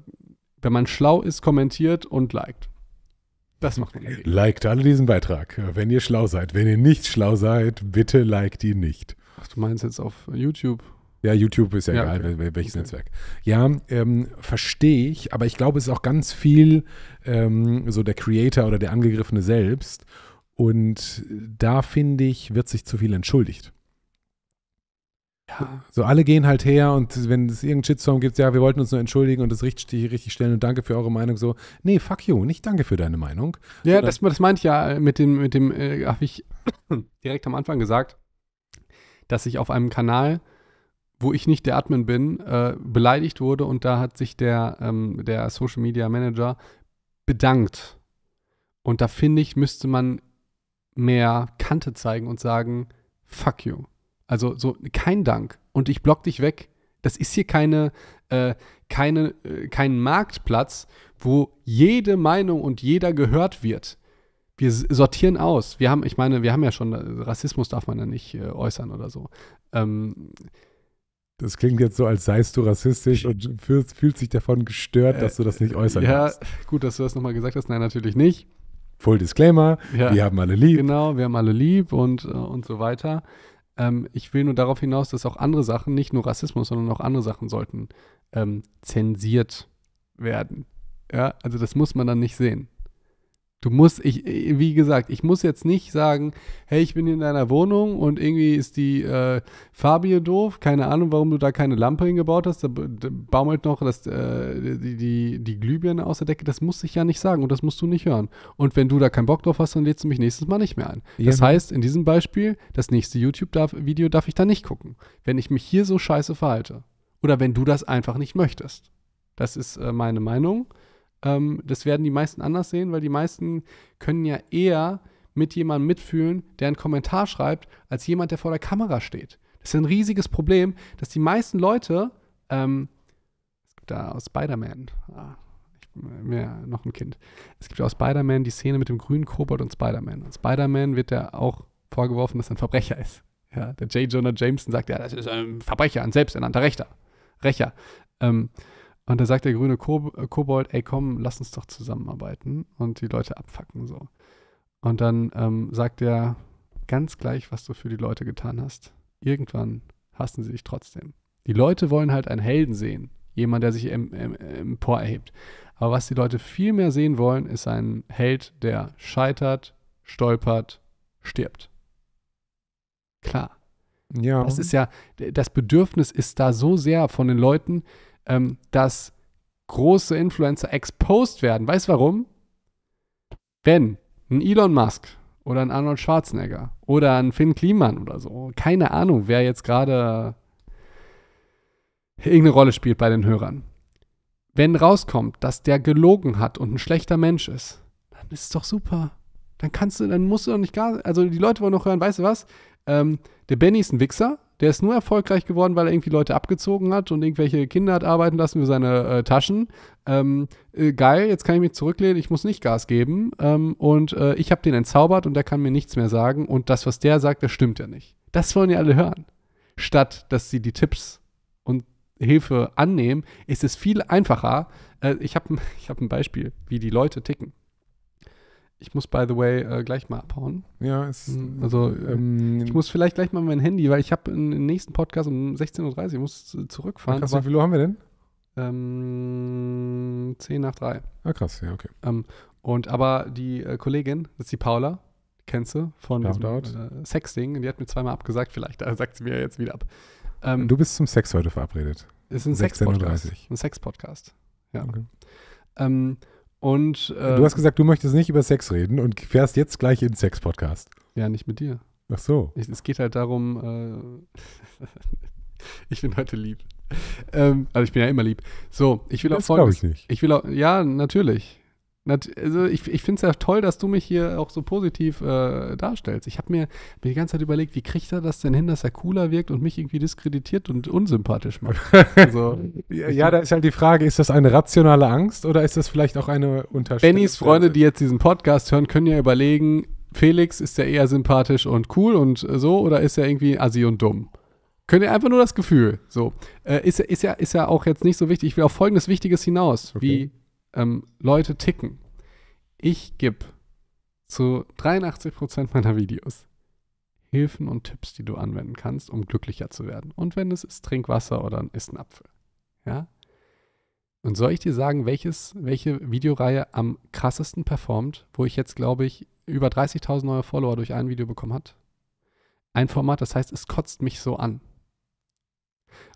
wenn man schlau ist, kommentiert und liked. Das macht man. Dagegen. Liked alle diesen Beitrag, wenn ihr schlau seid. Wenn ihr nicht schlau seid, bitte liked ihn nicht. Ach, du meinst jetzt auf YouTube? Ja, YouTube ist ja, ja egal, okay. welches okay. Netzwerk. Ja, ähm, verstehe ich, aber ich glaube, es ist auch ganz viel ähm, so der Creator oder der Angegriffene selbst. Und da finde ich, wird sich zu viel entschuldigt. So, alle gehen halt her und wenn es irgendeinen Shitstorm gibt, ja, wir wollten uns nur entschuldigen und das richtig, richtig stellen und danke für eure Meinung. So, nee, fuck you, nicht danke für deine Meinung. Ja, das, das meinte ich ja mit dem, mit dem, äh, habe ich direkt am Anfang gesagt, dass ich auf einem Kanal, wo ich nicht der Admin bin, äh, beleidigt wurde und da hat sich der, ähm, der Social Media Manager bedankt. Und da finde ich, müsste man mehr Kante zeigen und sagen, fuck you. Also so kein Dank und ich block dich weg. Das ist hier keine, äh, keine, äh, kein Marktplatz, wo jede Meinung und jeder gehört wird. Wir sortieren aus. Wir haben, ich meine, wir haben ja schon, äh, Rassismus darf man ja nicht äh, äußern oder so. Ähm, das klingt jetzt so, als seist du rassistisch und fühlst, fühlst dich davon gestört, dass du das nicht äh, äußern kannst. Ja, gut, dass du das nochmal gesagt hast. Nein, natürlich nicht. Full Disclaimer, ja, wir haben alle lieb. Genau, wir haben alle lieb und, äh, und so weiter. Ähm, ich will nur darauf hinaus, dass auch andere Sachen, nicht nur Rassismus, sondern auch andere Sachen sollten ähm, zensiert werden. Ja, also das muss man dann nicht sehen. Du musst, ich, wie gesagt, ich muss jetzt nicht sagen, hey, ich bin in deiner Wohnung und irgendwie ist die äh, Fabio doof. Keine Ahnung, warum du da keine Lampe hingebaut hast. Da, da baumelt noch das, äh, die, die, die Glühbirne aus der Decke. Das muss ich ja nicht sagen und das musst du nicht hören. Und wenn du da keinen Bock drauf hast, dann lädst du mich nächstes Mal nicht mehr ein. Ja. Das heißt, in diesem Beispiel, das nächste YouTube-Video darf ich da nicht gucken, wenn ich mich hier so scheiße verhalte. Oder wenn du das einfach nicht möchtest. Das ist äh, meine Meinung. Ähm, das werden die meisten anders sehen, weil die meisten können ja eher mit jemandem mitfühlen, der einen Kommentar schreibt, als jemand, der vor der Kamera steht. Das ist ein riesiges Problem, dass die meisten Leute, ähm, es gibt da aus Spider-Man, ah, ich bin ja noch ein Kind, es gibt aus Spider-Man die Szene mit dem grünen Kobold und Spider-Man. Und Spider-Man wird ja auch vorgeworfen, dass er ein Verbrecher ist. Ja, der J. Jonah Jameson sagt ja, das ist ein Verbrecher, ein selbsternannter Rechter. Rächer. Ähm, und da sagt der grüne äh, Kobold, ey komm, lass uns doch zusammenarbeiten und die Leute abfacken so. Und dann ähm, sagt er, ganz gleich, was du für die Leute getan hast, irgendwann hassen sie dich trotzdem. Die Leute wollen halt einen Helden sehen, jemand, der sich em, em, empor erhebt. Aber was die Leute viel mehr sehen wollen, ist ein Held, der scheitert, stolpert, stirbt. Klar. Ja. Das ist ja, das Bedürfnis ist da so sehr von den Leuten, ähm, dass große Influencer exposed werden. Weißt du warum? Wenn ein Elon Musk oder ein Arnold Schwarzenegger oder ein Finn Kliman oder so, keine Ahnung, wer jetzt gerade irgendeine Rolle spielt bei den Hörern. Wenn rauskommt, dass der gelogen hat und ein schlechter Mensch ist, dann ist es doch super. Dann kannst du, dann musst du doch nicht gar. Also die Leute wollen noch hören, weißt du was? Ähm, der Benny ist ein Wichser, der ist nur erfolgreich geworden, weil er irgendwie Leute abgezogen hat und irgendwelche Kinder hat arbeiten lassen für seine äh, Taschen. Ähm, äh, geil, jetzt kann ich mich zurücklehnen, ich muss nicht Gas geben. Ähm, und äh, ich habe den entzaubert und der kann mir nichts mehr sagen. Und das, was der sagt, das stimmt ja nicht. Das wollen ja alle hören. Statt, dass sie die Tipps und Hilfe annehmen, ist es viel einfacher. Äh, ich habe ich hab ein Beispiel, wie die Leute ticken. Ich muss, by the way, äh, gleich mal abhauen. Ja, es, hm, äh, also äh, ähm, ich muss vielleicht gleich mal mein Handy, weil ich habe einen nächsten Podcast um 16.30 Uhr, ich muss äh, zurückfahren. Krass, wie viel Uhr haben wir denn? Ähm, 10 nach 3. Ah, krass, ja, okay. Ähm, und aber die äh, Kollegin, das ist die Paula, kennst du, von diesem, äh, Sexding, die hat mir zweimal abgesagt, vielleicht da sagt sie mir jetzt wieder ab. Ähm, du bist zum Sex heute verabredet. Ist ein Sex-Podcast. Ein Sex-Podcast, ja. Okay. Ähm, und, äh, du hast ähm, gesagt, du möchtest nicht über Sex reden und fährst jetzt gleich in Sex-Podcast. Ja, nicht mit dir. Ach so. Ich, es geht halt darum, äh, ich bin heute lieb. Ähm, also ich bin ja immer lieb. So, ich will das auch folgendes. Ich, nicht. ich will auch, ja, natürlich also ich, ich finde es ja toll, dass du mich hier auch so positiv äh, darstellst. Ich habe mir, mir die ganze Zeit überlegt, wie kriegt er das denn hin, dass er cooler wirkt und mich irgendwie diskreditiert und unsympathisch macht. Also, ja, da ist halt die Frage, ist das eine rationale Angst oder ist das vielleicht auch eine Unterstellung? Bennys Freunde, die jetzt diesen Podcast hören, können ja überlegen, Felix, ist ja eher sympathisch und cool und so oder ist er irgendwie assi und dumm? Könnt ihr einfach nur das Gefühl, so. Äh, ist, ist, ja, ist ja auch jetzt nicht so wichtig. Ich will auf Folgendes Wichtiges hinaus, okay. wie ähm, Leute ticken. Ich gebe zu 83% meiner Videos Hilfen und Tipps, die du anwenden kannst, um glücklicher zu werden. Und wenn es ist, trink Wasser oder isst einen Apfel. Ja? Und soll ich dir sagen, welches, welche Videoreihe am krassesten performt, wo ich jetzt, glaube ich, über 30.000 neue Follower durch ein Video bekommen hat? Ein Format, das heißt, es kotzt mich so an.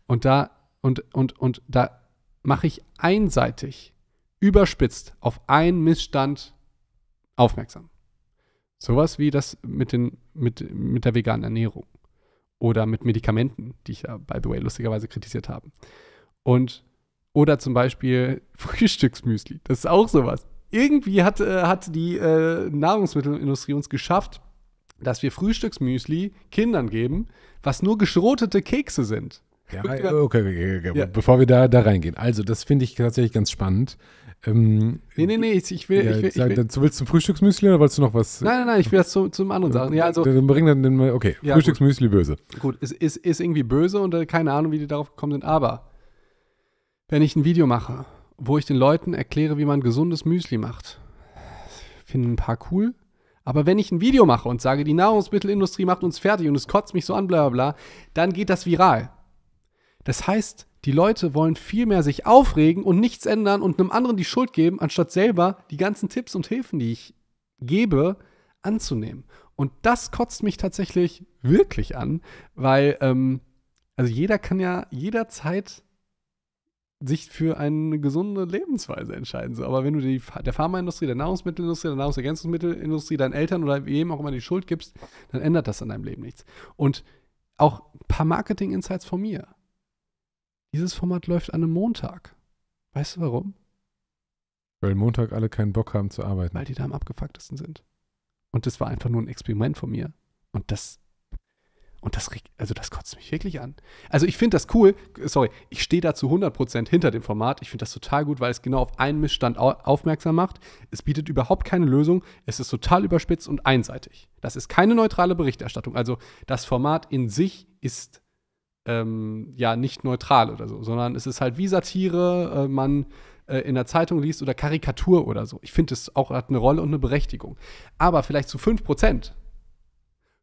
Und da, und, und, und da mache ich einseitig überspitzt auf einen Missstand aufmerksam. Sowas wie das mit, den, mit, mit der veganen Ernährung oder mit Medikamenten, die ich ja, by the way, lustigerweise kritisiert habe. Und oder zum Beispiel Frühstücksmüsli. Das ist auch sowas. Irgendwie hat, äh, hat die äh, Nahrungsmittelindustrie uns geschafft, dass wir Frühstücksmüsli Kindern geben, was nur geschrotete Kekse sind. Ja, äh, okay, okay, okay. Ja. Bevor wir da, da reingehen. Also, das finde ich tatsächlich ganz spannend. Ähm, nee, nee, nee, ich, ich will. Ja, ich will, sag, ich will. du willst zum Frühstücksmüsli oder wolltest du noch was? Nein, nein, nein, ich will das zum, zum anderen sagen. Ja, also, dann bring dann okay, ja, Frühstücksmüsli gut. böse. Gut, es ist, ist irgendwie böse und äh, keine Ahnung, wie die darauf gekommen sind. Aber wenn ich ein Video mache, wo ich den Leuten erkläre, wie man gesundes Müsli macht, finden ein paar cool. Aber wenn ich ein Video mache und sage, die Nahrungsmittelindustrie macht uns fertig und es kotzt mich so an, bla bla bla, dann geht das viral. Das heißt, die Leute wollen viel mehr sich aufregen und nichts ändern und einem anderen die Schuld geben, anstatt selber die ganzen Tipps und Hilfen, die ich gebe, anzunehmen. Und das kotzt mich tatsächlich wirklich an, weil ähm, also jeder kann ja jederzeit sich für eine gesunde Lebensweise entscheiden. So, aber wenn du die, der Pharmaindustrie, der Nahrungsmittelindustrie, der Nahrungsergänzungsmittelindustrie, deinen Eltern oder wem auch immer die Schuld gibst, dann ändert das an deinem Leben nichts. Und auch ein paar Marketing-Insights von mir. Dieses Format läuft an einem Montag. Weißt du warum? Weil Montag alle keinen Bock haben zu arbeiten. Weil die da am abgefucktesten sind. Und das war einfach nur ein Experiment von mir. Und das. Und das also das kotzt mich wirklich an. Also ich finde das cool, sorry, ich stehe da zu 100% hinter dem Format. Ich finde das total gut, weil es genau auf einen Missstand aufmerksam macht. Es bietet überhaupt keine Lösung. Es ist total überspitzt und einseitig. Das ist keine neutrale Berichterstattung. Also das Format in sich ist ähm, ja nicht neutral oder so, sondern es ist halt wie Satire, äh, man äh, in der Zeitung liest oder Karikatur oder so. Ich finde, es auch hat eine Rolle und eine Berechtigung. Aber vielleicht zu 5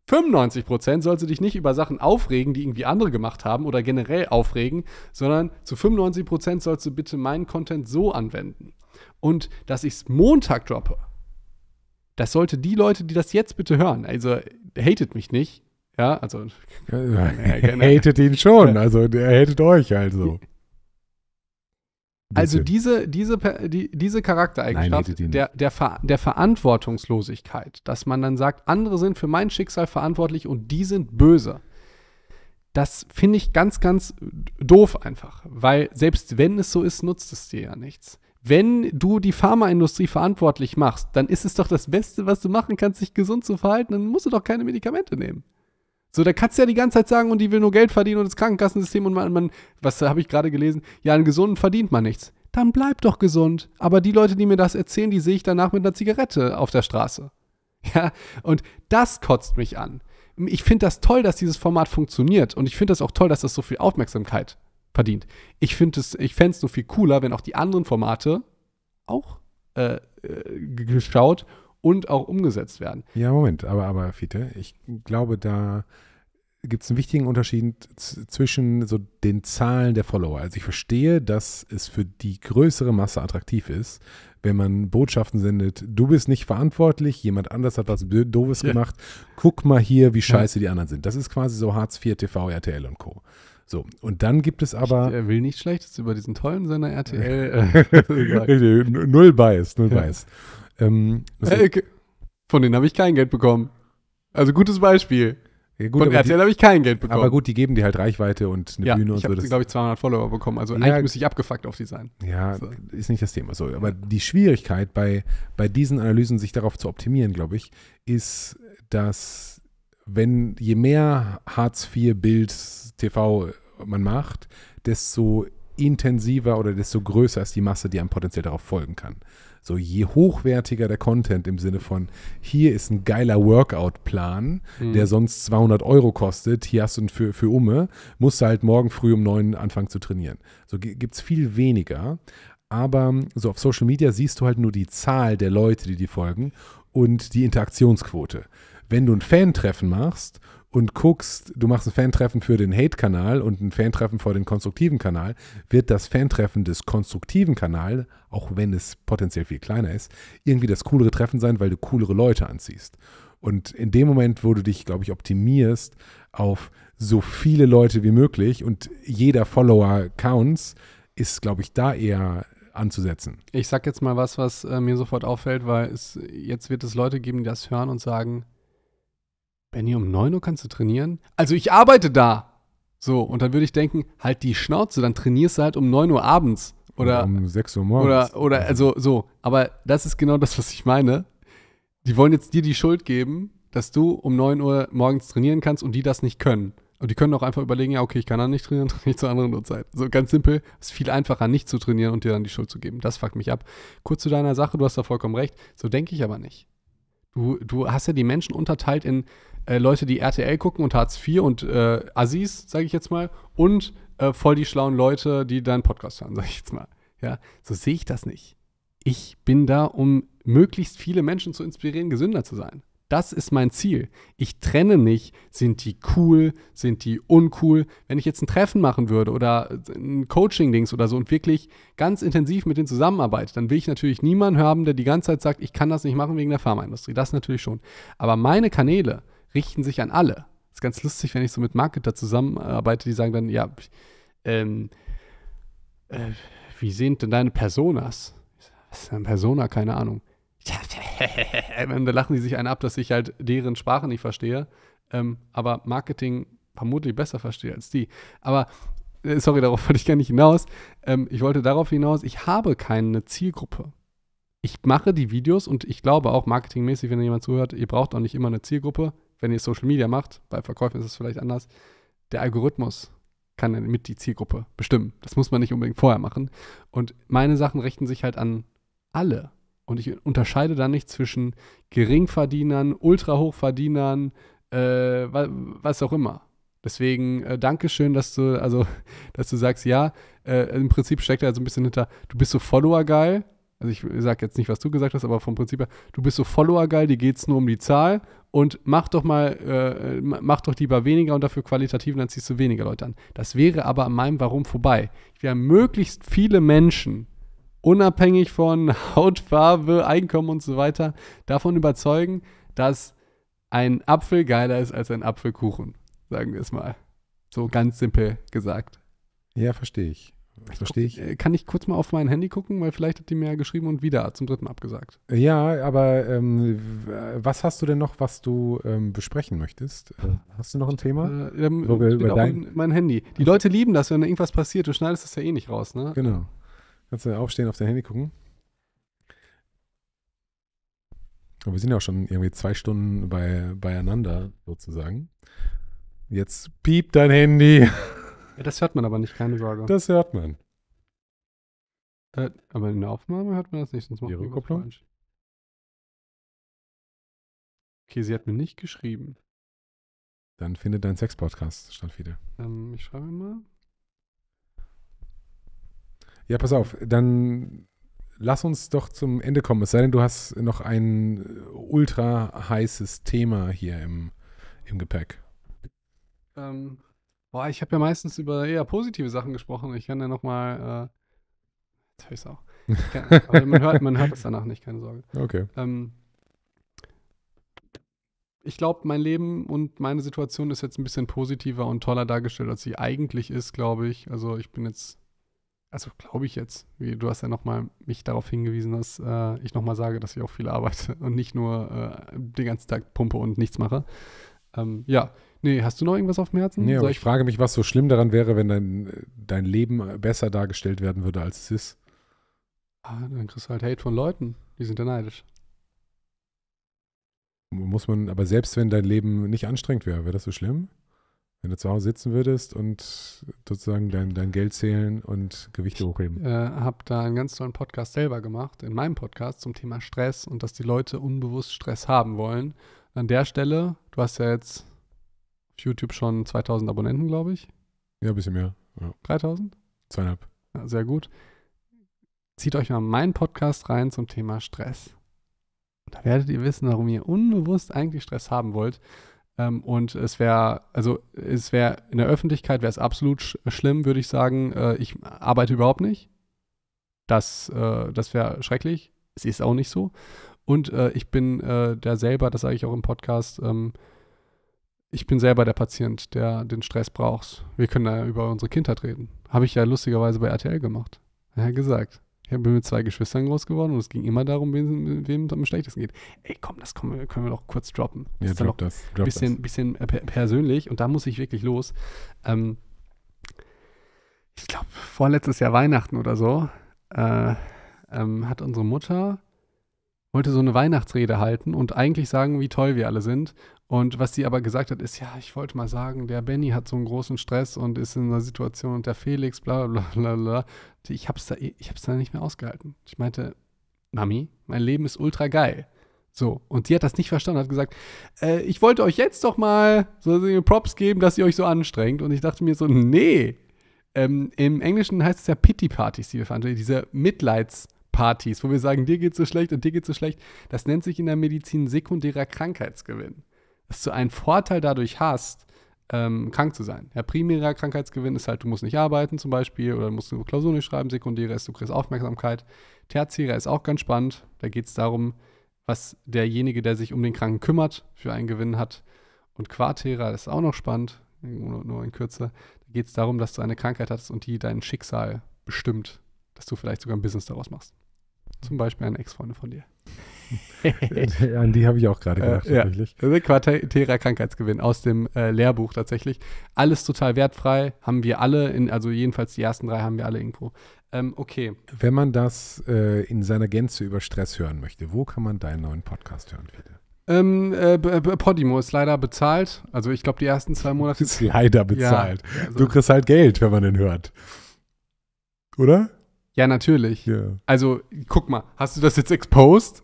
95 Prozent sollst du dich nicht über Sachen aufregen, die irgendwie andere gemacht haben oder generell aufregen, sondern zu 95 sollst du bitte meinen Content so anwenden. Und dass ich es Montag droppe, das sollte die Leute, die das jetzt bitte hören, also hatet mich nicht, ja, also. Er hatet ihn schon, also er hatet euch also. Also diese, diese, die, diese Charaktereigenschaft Nein, der, der, Ver, der Verantwortungslosigkeit, dass man dann sagt, andere sind für mein Schicksal verantwortlich und die sind böse. Das finde ich ganz, ganz doof einfach, weil selbst wenn es so ist, nutzt es dir ja nichts. Wenn du die Pharmaindustrie verantwortlich machst, dann ist es doch das Beste, was du machen kannst, sich gesund zu verhalten, dann musst du doch keine Medikamente nehmen. So, da kannst du ja die ganze Zeit sagen, und die will nur Geld verdienen und das Krankenkassensystem und man, man was habe ich gerade gelesen? Ja, einen Gesunden verdient man nichts. Dann bleib doch gesund. Aber die Leute, die mir das erzählen, die sehe ich danach mit einer Zigarette auf der Straße. Ja, und das kotzt mich an. Ich finde das toll, dass dieses Format funktioniert und ich finde das auch toll, dass das so viel Aufmerksamkeit verdient. Ich finde es, ich fände es so viel cooler, wenn auch die anderen Formate auch äh, äh geschaut und auch umgesetzt werden. Ja, Moment, aber, aber Fiete, ich glaube, da gibt es einen wichtigen Unterschied zwischen so den Zahlen der Follower. Also ich verstehe, dass es für die größere Masse attraktiv ist, wenn man Botschaften sendet, du bist nicht verantwortlich, jemand anders hat was Doofes ja. gemacht, guck mal hier, wie scheiße ja. die anderen sind. Das ist quasi so Hartz IV, TV, RTL und Co. So, und dann gibt es aber. Er will nichts Schlechtes über diesen tollen Sender RTL. Äh, null Bias, null Bias. Ähm, Herr äh, Icke, also von denen habe ich kein Geld bekommen. Also gutes Beispiel. Ja, gut, Von RTL habe ich kein Geld bekommen. Aber gut, die geben dir halt Reichweite und eine ja, Bühne und ich hab, so. Ich glaube ich 200 Follower bekommen. Also ja, eigentlich müsste ich abgefuckt auf sie sein. Ja, so. ist nicht das Thema. So, aber die Schwierigkeit bei, bei diesen Analysen, sich darauf zu optimieren, glaube ich, ist, dass wenn je mehr Hartz IV Bild TV man macht, desto intensiver oder desto größer ist die Masse, die einem potenziell darauf folgen kann so je hochwertiger der Content im Sinne von, hier ist ein geiler Workout-Plan, mhm. der sonst 200 Euro kostet, hier hast du ihn für, für Umme, musst du halt morgen früh um neun anfangen zu trainieren. So gibt es viel weniger. Aber so auf Social Media siehst du halt nur die Zahl der Leute, die dir folgen und die Interaktionsquote. Wenn du ein Fan-Treffen machst und guckst, du machst ein Fan-Treffen für den Hate-Kanal und ein Fan-Treffen für den konstruktiven Kanal, wird das Fan-Treffen des konstruktiven Kanals, auch wenn es potenziell viel kleiner ist, irgendwie das coolere Treffen sein, weil du coolere Leute anziehst. Und in dem Moment, wo du dich, glaube ich, optimierst auf so viele Leute wie möglich und jeder Follower counts, ist, glaube ich, da eher anzusetzen. Ich sag jetzt mal was, was äh, mir sofort auffällt, weil es, jetzt wird es Leute geben, die das hören und sagen, Benny, um 9 Uhr kannst du trainieren? Also ich arbeite da. So, und dann würde ich denken, halt die Schnauze, dann trainierst du halt um 9 Uhr abends. Oder, um 6 Uhr morgens. Oder, oder also so. Aber das ist genau das, was ich meine. Die wollen jetzt dir die Schuld geben, dass du um 9 Uhr morgens trainieren kannst und die das nicht können. Und die können auch einfach überlegen, ja, okay, ich kann dann nicht trainieren, trainiere ich zur anderen Uhrzeit. So ganz simpel, ist viel einfacher, nicht zu trainieren und dir dann die Schuld zu geben. Das fuckt mich ab. Kurz zu deiner Sache, du hast da vollkommen recht. So denke ich aber nicht. Du, du hast ja die Menschen unterteilt in äh, Leute, die RTL gucken und Hartz IV und äh, Assis, sage ich jetzt mal, und äh, voll die schlauen Leute, die deinen Podcast hören, sage ich jetzt mal. Ja, so sehe ich das nicht. Ich bin da, um möglichst viele Menschen zu inspirieren, gesünder zu sein. Das ist mein Ziel. Ich trenne nicht, sind die cool, sind die uncool. Wenn ich jetzt ein Treffen machen würde oder äh, ein Coaching-Dings oder so und wirklich ganz intensiv mit denen zusammenarbeite, dann will ich natürlich niemanden haben, der die ganze Zeit sagt, ich kann das nicht machen wegen der Pharmaindustrie. Das natürlich schon. Aber meine Kanäle, richten sich an alle. Ist ganz lustig, wenn ich so mit Marketer zusammenarbeite, die sagen dann, ja, ähm, äh, wie sehen denn deine Personas? Was ist eine Persona? Keine Ahnung. da lachen die sich einen ab, dass ich halt deren Sprache nicht verstehe, ähm, aber Marketing vermutlich besser verstehe als die. Aber äh, sorry, darauf wollte ich gar nicht hinaus. Ähm, ich wollte darauf hinaus, ich habe keine Zielgruppe. Ich mache die Videos und ich glaube auch marketingmäßig, wenn jemand zuhört, ihr braucht auch nicht immer eine Zielgruppe wenn ihr Social Media macht, bei Verkäufen ist es vielleicht anders, der Algorithmus kann dann mit die Zielgruppe bestimmen. Das muss man nicht unbedingt vorher machen. Und meine Sachen richten sich halt an alle. Und ich unterscheide da nicht zwischen Geringverdienern, Ultrahochverdienern, äh, was auch immer. Deswegen äh, Dankeschön, dass du, also, dass du sagst, ja, äh, im Prinzip steckt da so ein bisschen hinter, du bist so Follower geil also ich sage jetzt nicht, was du gesagt hast, aber vom Prinzip her, du bist so Follower-geil, dir geht es nur um die Zahl und mach doch mal, äh, mach doch lieber weniger und dafür qualitativ dann ziehst du weniger Leute an. Das wäre aber an meinem Warum vorbei. Wir haben möglichst viele Menschen, unabhängig von Hautfarbe, Einkommen und so weiter, davon überzeugen, dass ein Apfel geiler ist als ein Apfelkuchen, sagen wir es mal. So ganz simpel gesagt. Ja, verstehe ich. Verstehe ich. Äh, kann ich kurz mal auf mein Handy gucken, weil vielleicht hat die mir ja geschrieben und wieder zum dritten abgesagt. Ja, aber ähm, was hast du denn noch, was du ähm, besprechen möchtest? Äh, hast du noch ein Thema? Äh, ähm, so, über dein... mein Handy. Die Leute lieben das, wenn da irgendwas passiert. Du schneidest das ja eh nicht raus, ne? Genau. Kannst du aufstehen, auf dein Handy gucken. Und oh, wir sind ja auch schon irgendwie zwei Stunden bei, beieinander, sozusagen. Jetzt piept dein Handy. Ja, das hört man aber nicht, keine Sorge. Das hört man. Äh, aber in der Aufnahme hört man das nicht, sonst macht Ihre Kupplung? Okay, sie hat mir nicht geschrieben. Dann findet dein Sex-Podcast statt, wieder. Ähm, ich schreibe mal. Ja, pass auf, dann lass uns doch zum Ende kommen. Es sei denn, du hast noch ein äh, ultra heißes Thema hier im, im Gepäck. Ähm, Boah, ich habe ja meistens über eher positive Sachen gesprochen. Ich kann ja nochmal. Äh, jetzt höre ich es auch. aber man hört, man hört es danach nicht, keine Sorge. Okay. Ähm, ich glaube, mein Leben und meine Situation ist jetzt ein bisschen positiver und toller dargestellt, als sie eigentlich ist, glaube ich. Also ich bin jetzt, also glaube ich jetzt, wie du hast ja nochmal mich darauf hingewiesen, dass äh, ich nochmal sage, dass ich auch viel arbeite und nicht nur äh, den ganzen Tag pumpe und nichts mache. Ähm, ja, Nee, hast du noch irgendwas auf dem Herzen? Nee, aber ich, ich frage mich, was so schlimm daran wäre, wenn dein, dein Leben besser dargestellt werden würde, als es ist. Ah, dann kriegst du halt Hate von Leuten. Die sind ja neidisch. Muss man, aber selbst wenn dein Leben nicht anstrengend wäre, wäre das so schlimm? Wenn du zu Hause sitzen würdest und sozusagen dein, dein Geld zählen und Gewichte hochheben. Ich äh, habe da einen ganz tollen Podcast selber gemacht, in meinem Podcast zum Thema Stress und dass die Leute unbewusst Stress haben wollen. An der Stelle, du hast ja jetzt auf YouTube schon 2000 Abonnenten, glaube ich. Ja, ein bisschen mehr. Ja. 3000? Zweieinhalb. Ja, sehr gut. Zieht euch mal meinen Podcast rein zum Thema Stress. Da werdet ihr wissen, warum ihr unbewusst eigentlich Stress haben wollt. Ähm, und es wäre, also es wäre in der Öffentlichkeit wäre es absolut sch schlimm, würde ich sagen. Äh, ich arbeite überhaupt nicht. Das, äh, das wäre schrecklich. Es ist auch nicht so. Und äh, ich bin äh, da selber, das sage ich auch im Podcast, ähm, ich bin selber der Patient, der den Stress braucht. Wir können da über unsere Kindheit reden. Habe ich ja lustigerweise bei RTL gemacht. Er hat gesagt. Ich bin mit zwei Geschwistern groß geworden und es ging immer darum, wem, wem es am schlechtesten geht. Ey, komm, das können wir, können wir doch kurz droppen. Das ja, ist drop das. Drop bisschen, das. bisschen persönlich und da muss ich wirklich los. Ähm, ich glaube, vorletztes Jahr Weihnachten oder so äh, ähm, hat unsere Mutter wollte so eine Weihnachtsrede halten und eigentlich sagen, wie toll wir alle sind. Und was sie aber gesagt hat, ist, ja, ich wollte mal sagen, der Benny hat so einen großen Stress und ist in einer Situation und der Felix, bla bla bla bla. Ich hab's da, ich hab's da nicht mehr ausgehalten. Ich meinte, Mami, mein Leben ist ultra geil. So, und sie hat das nicht verstanden, hat gesagt, äh, ich wollte euch jetzt doch mal so Props geben, dass ihr euch so anstrengt. Und ich dachte mir so, nee. Ähm, Im Englischen heißt es ja Pity Parties, die wir fanden, diese Mitleids- Partys, wo wir sagen, dir geht's so schlecht und dir geht's so schlecht, das nennt sich in der Medizin sekundärer Krankheitsgewinn. Dass du einen Vorteil dadurch hast, ähm, krank zu sein. Ja, primärer Krankheitsgewinn ist halt, du musst nicht arbeiten zum Beispiel oder musst eine Klausur nicht schreiben. Sekundärer ist, du kriegst Aufmerksamkeit. Tertiärer ist auch ganz spannend. Da geht es darum, was derjenige, der sich um den Kranken kümmert, für einen Gewinn hat. Und Quartärer ist auch noch spannend, nur, nur in Kürze. Da geht es darum, dass du eine Krankheit hast und die dein Schicksal bestimmt, dass du vielleicht sogar ein Business daraus machst. Zum Beispiel an Ex-Freunde von dir. An die habe ich auch gerade äh, gedacht, äh, tatsächlich. Ja. Quartärer Krankheitsgewinn aus dem äh, Lehrbuch tatsächlich. Alles total wertfrei, haben wir alle, in, also jedenfalls die ersten drei haben wir alle irgendwo. Ähm, okay. Wenn man das äh, in seiner Gänze über Stress hören möchte, wo kann man deinen neuen Podcast hören, bitte? Ähm, äh, Podimo ist leider bezahlt. Also ich glaube, die ersten zwei Monate. Ist leider bezahlt. Ja, also du kriegst halt Geld, wenn man den hört. Oder? Ja, natürlich. Yeah. Also, guck mal, hast du das jetzt exposed?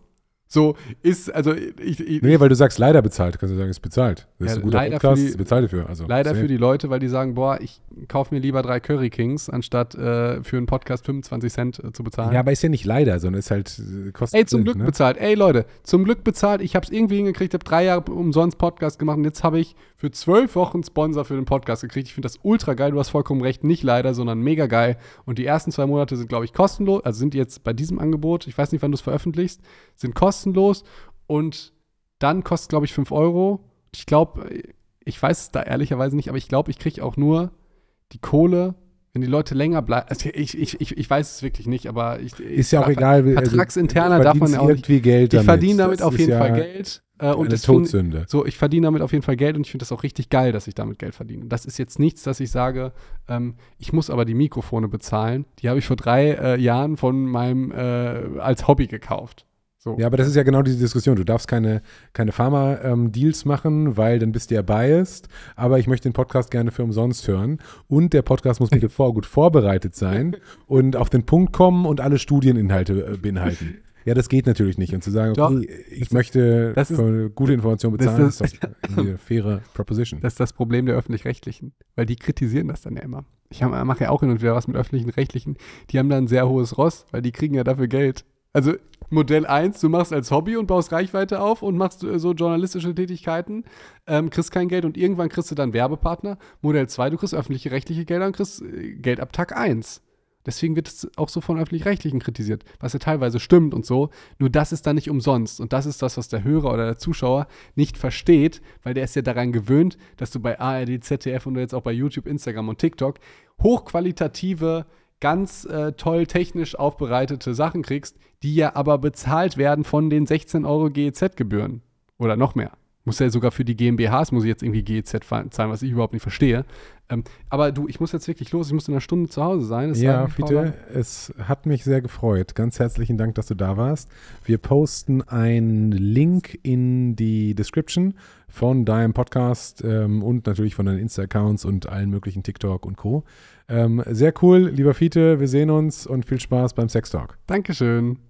So ist, also ich, ich, Nee, weil du sagst, leider bezahlt, kannst du sagen, ist bezahlt. Das ja, ist ein guter leider Podcast, die, bezahlt dafür. Also, leider sehen. für die Leute, weil die sagen, boah, ich kaufe mir lieber drei Curry Kings, anstatt äh, für einen Podcast 25 Cent äh, zu bezahlen. Ja, aber ist ja nicht leider, sondern ist halt äh, kostet. Ey, zum Glück ne? bezahlt. Ey, Leute, zum Glück bezahlt. Ich habe es irgendwie hingekriegt, habe drei Jahre umsonst Podcast gemacht und jetzt habe ich für zwölf Wochen Sponsor für den Podcast gekriegt. Ich finde das ultra geil. Du hast vollkommen recht. Nicht leider, sondern mega geil. Und die ersten zwei Monate sind, glaube ich, kostenlos. Also sind jetzt bei diesem Angebot, ich weiß nicht, wann du es veröffentlichst, sind kostenlos. Und dann kostet, glaube ich, fünf Euro. Ich glaube, ich weiß es da ehrlicherweise nicht, aber ich glaube, ich kriege auch nur die Kohle wenn die Leute länger bleiben, also ich, ich, ich, ich weiß es wirklich nicht, aber ich, ist ja auch egal. wie. Also vertragsinterner also, darf man ja auch nicht. Geld damit. Ich verdiene damit das auf jeden ja Fall Geld. Äh, und eine Todsünde. Find, so, ich verdiene damit auf jeden Fall Geld und ich finde das auch richtig geil, dass ich damit Geld verdiene. Das ist jetzt nichts, dass ich sage, ähm, ich muss aber die Mikrofone bezahlen. Die habe ich vor drei äh, Jahren von meinem äh, als Hobby gekauft. So. Ja, aber das ist ja genau diese Diskussion. Du darfst keine, keine Pharma-Deals ähm, machen, weil dann bist du ja biased. Aber ich möchte den Podcast gerne für umsonst hören. Und der Podcast muss bitte vor, gut vorbereitet sein und auf den Punkt kommen und alle Studieninhalte äh, beinhalten. Ja, das geht natürlich nicht. Und zu sagen, okay, Doch, ich möchte ist, für gute Information bezahlen, das ist, das, eine faire Proposition. Das ist das Problem der Öffentlich-Rechtlichen, weil die kritisieren das dann ja immer. Ich mache ja auch hin und wieder was mit Öffentlichen Rechtlichen. Die haben da ein sehr hohes Ross, weil die kriegen ja dafür Geld. Also Modell 1, du machst als Hobby und baust Reichweite auf und machst äh, so journalistische Tätigkeiten, ähm, kriegst kein Geld und irgendwann kriegst du dann Werbepartner. Modell 2, du kriegst öffentliche rechtliche Gelder und kriegst äh, Geld ab Tag 1. Deswegen wird es auch so von öffentlich-rechtlichen kritisiert, was ja teilweise stimmt und so. Nur das ist dann nicht umsonst. Und das ist das, was der Hörer oder der Zuschauer nicht versteht, weil der ist ja daran gewöhnt, dass du bei ARD, ZDF und jetzt auch bei YouTube, Instagram und TikTok hochqualitative ganz äh, toll technisch aufbereitete Sachen kriegst, die ja aber bezahlt werden von den 16 Euro GEZ-Gebühren oder noch mehr. Muss ja sogar für die GmbHs, muss ich jetzt irgendwie GEZ zahlen, was ich überhaupt nicht verstehe. Ähm, aber du, ich muss jetzt wirklich los, ich muss in einer Stunde zu Hause sein. Das ja, Fiete, es hat mich sehr gefreut. Ganz herzlichen Dank, dass du da warst. Wir posten einen Link in die Description von deinem Podcast ähm, und natürlich von deinen Insta-Accounts und allen möglichen TikTok und Co. Ähm, sehr cool, lieber Fiete, wir sehen uns und viel Spaß beim Sex Talk. Dankeschön.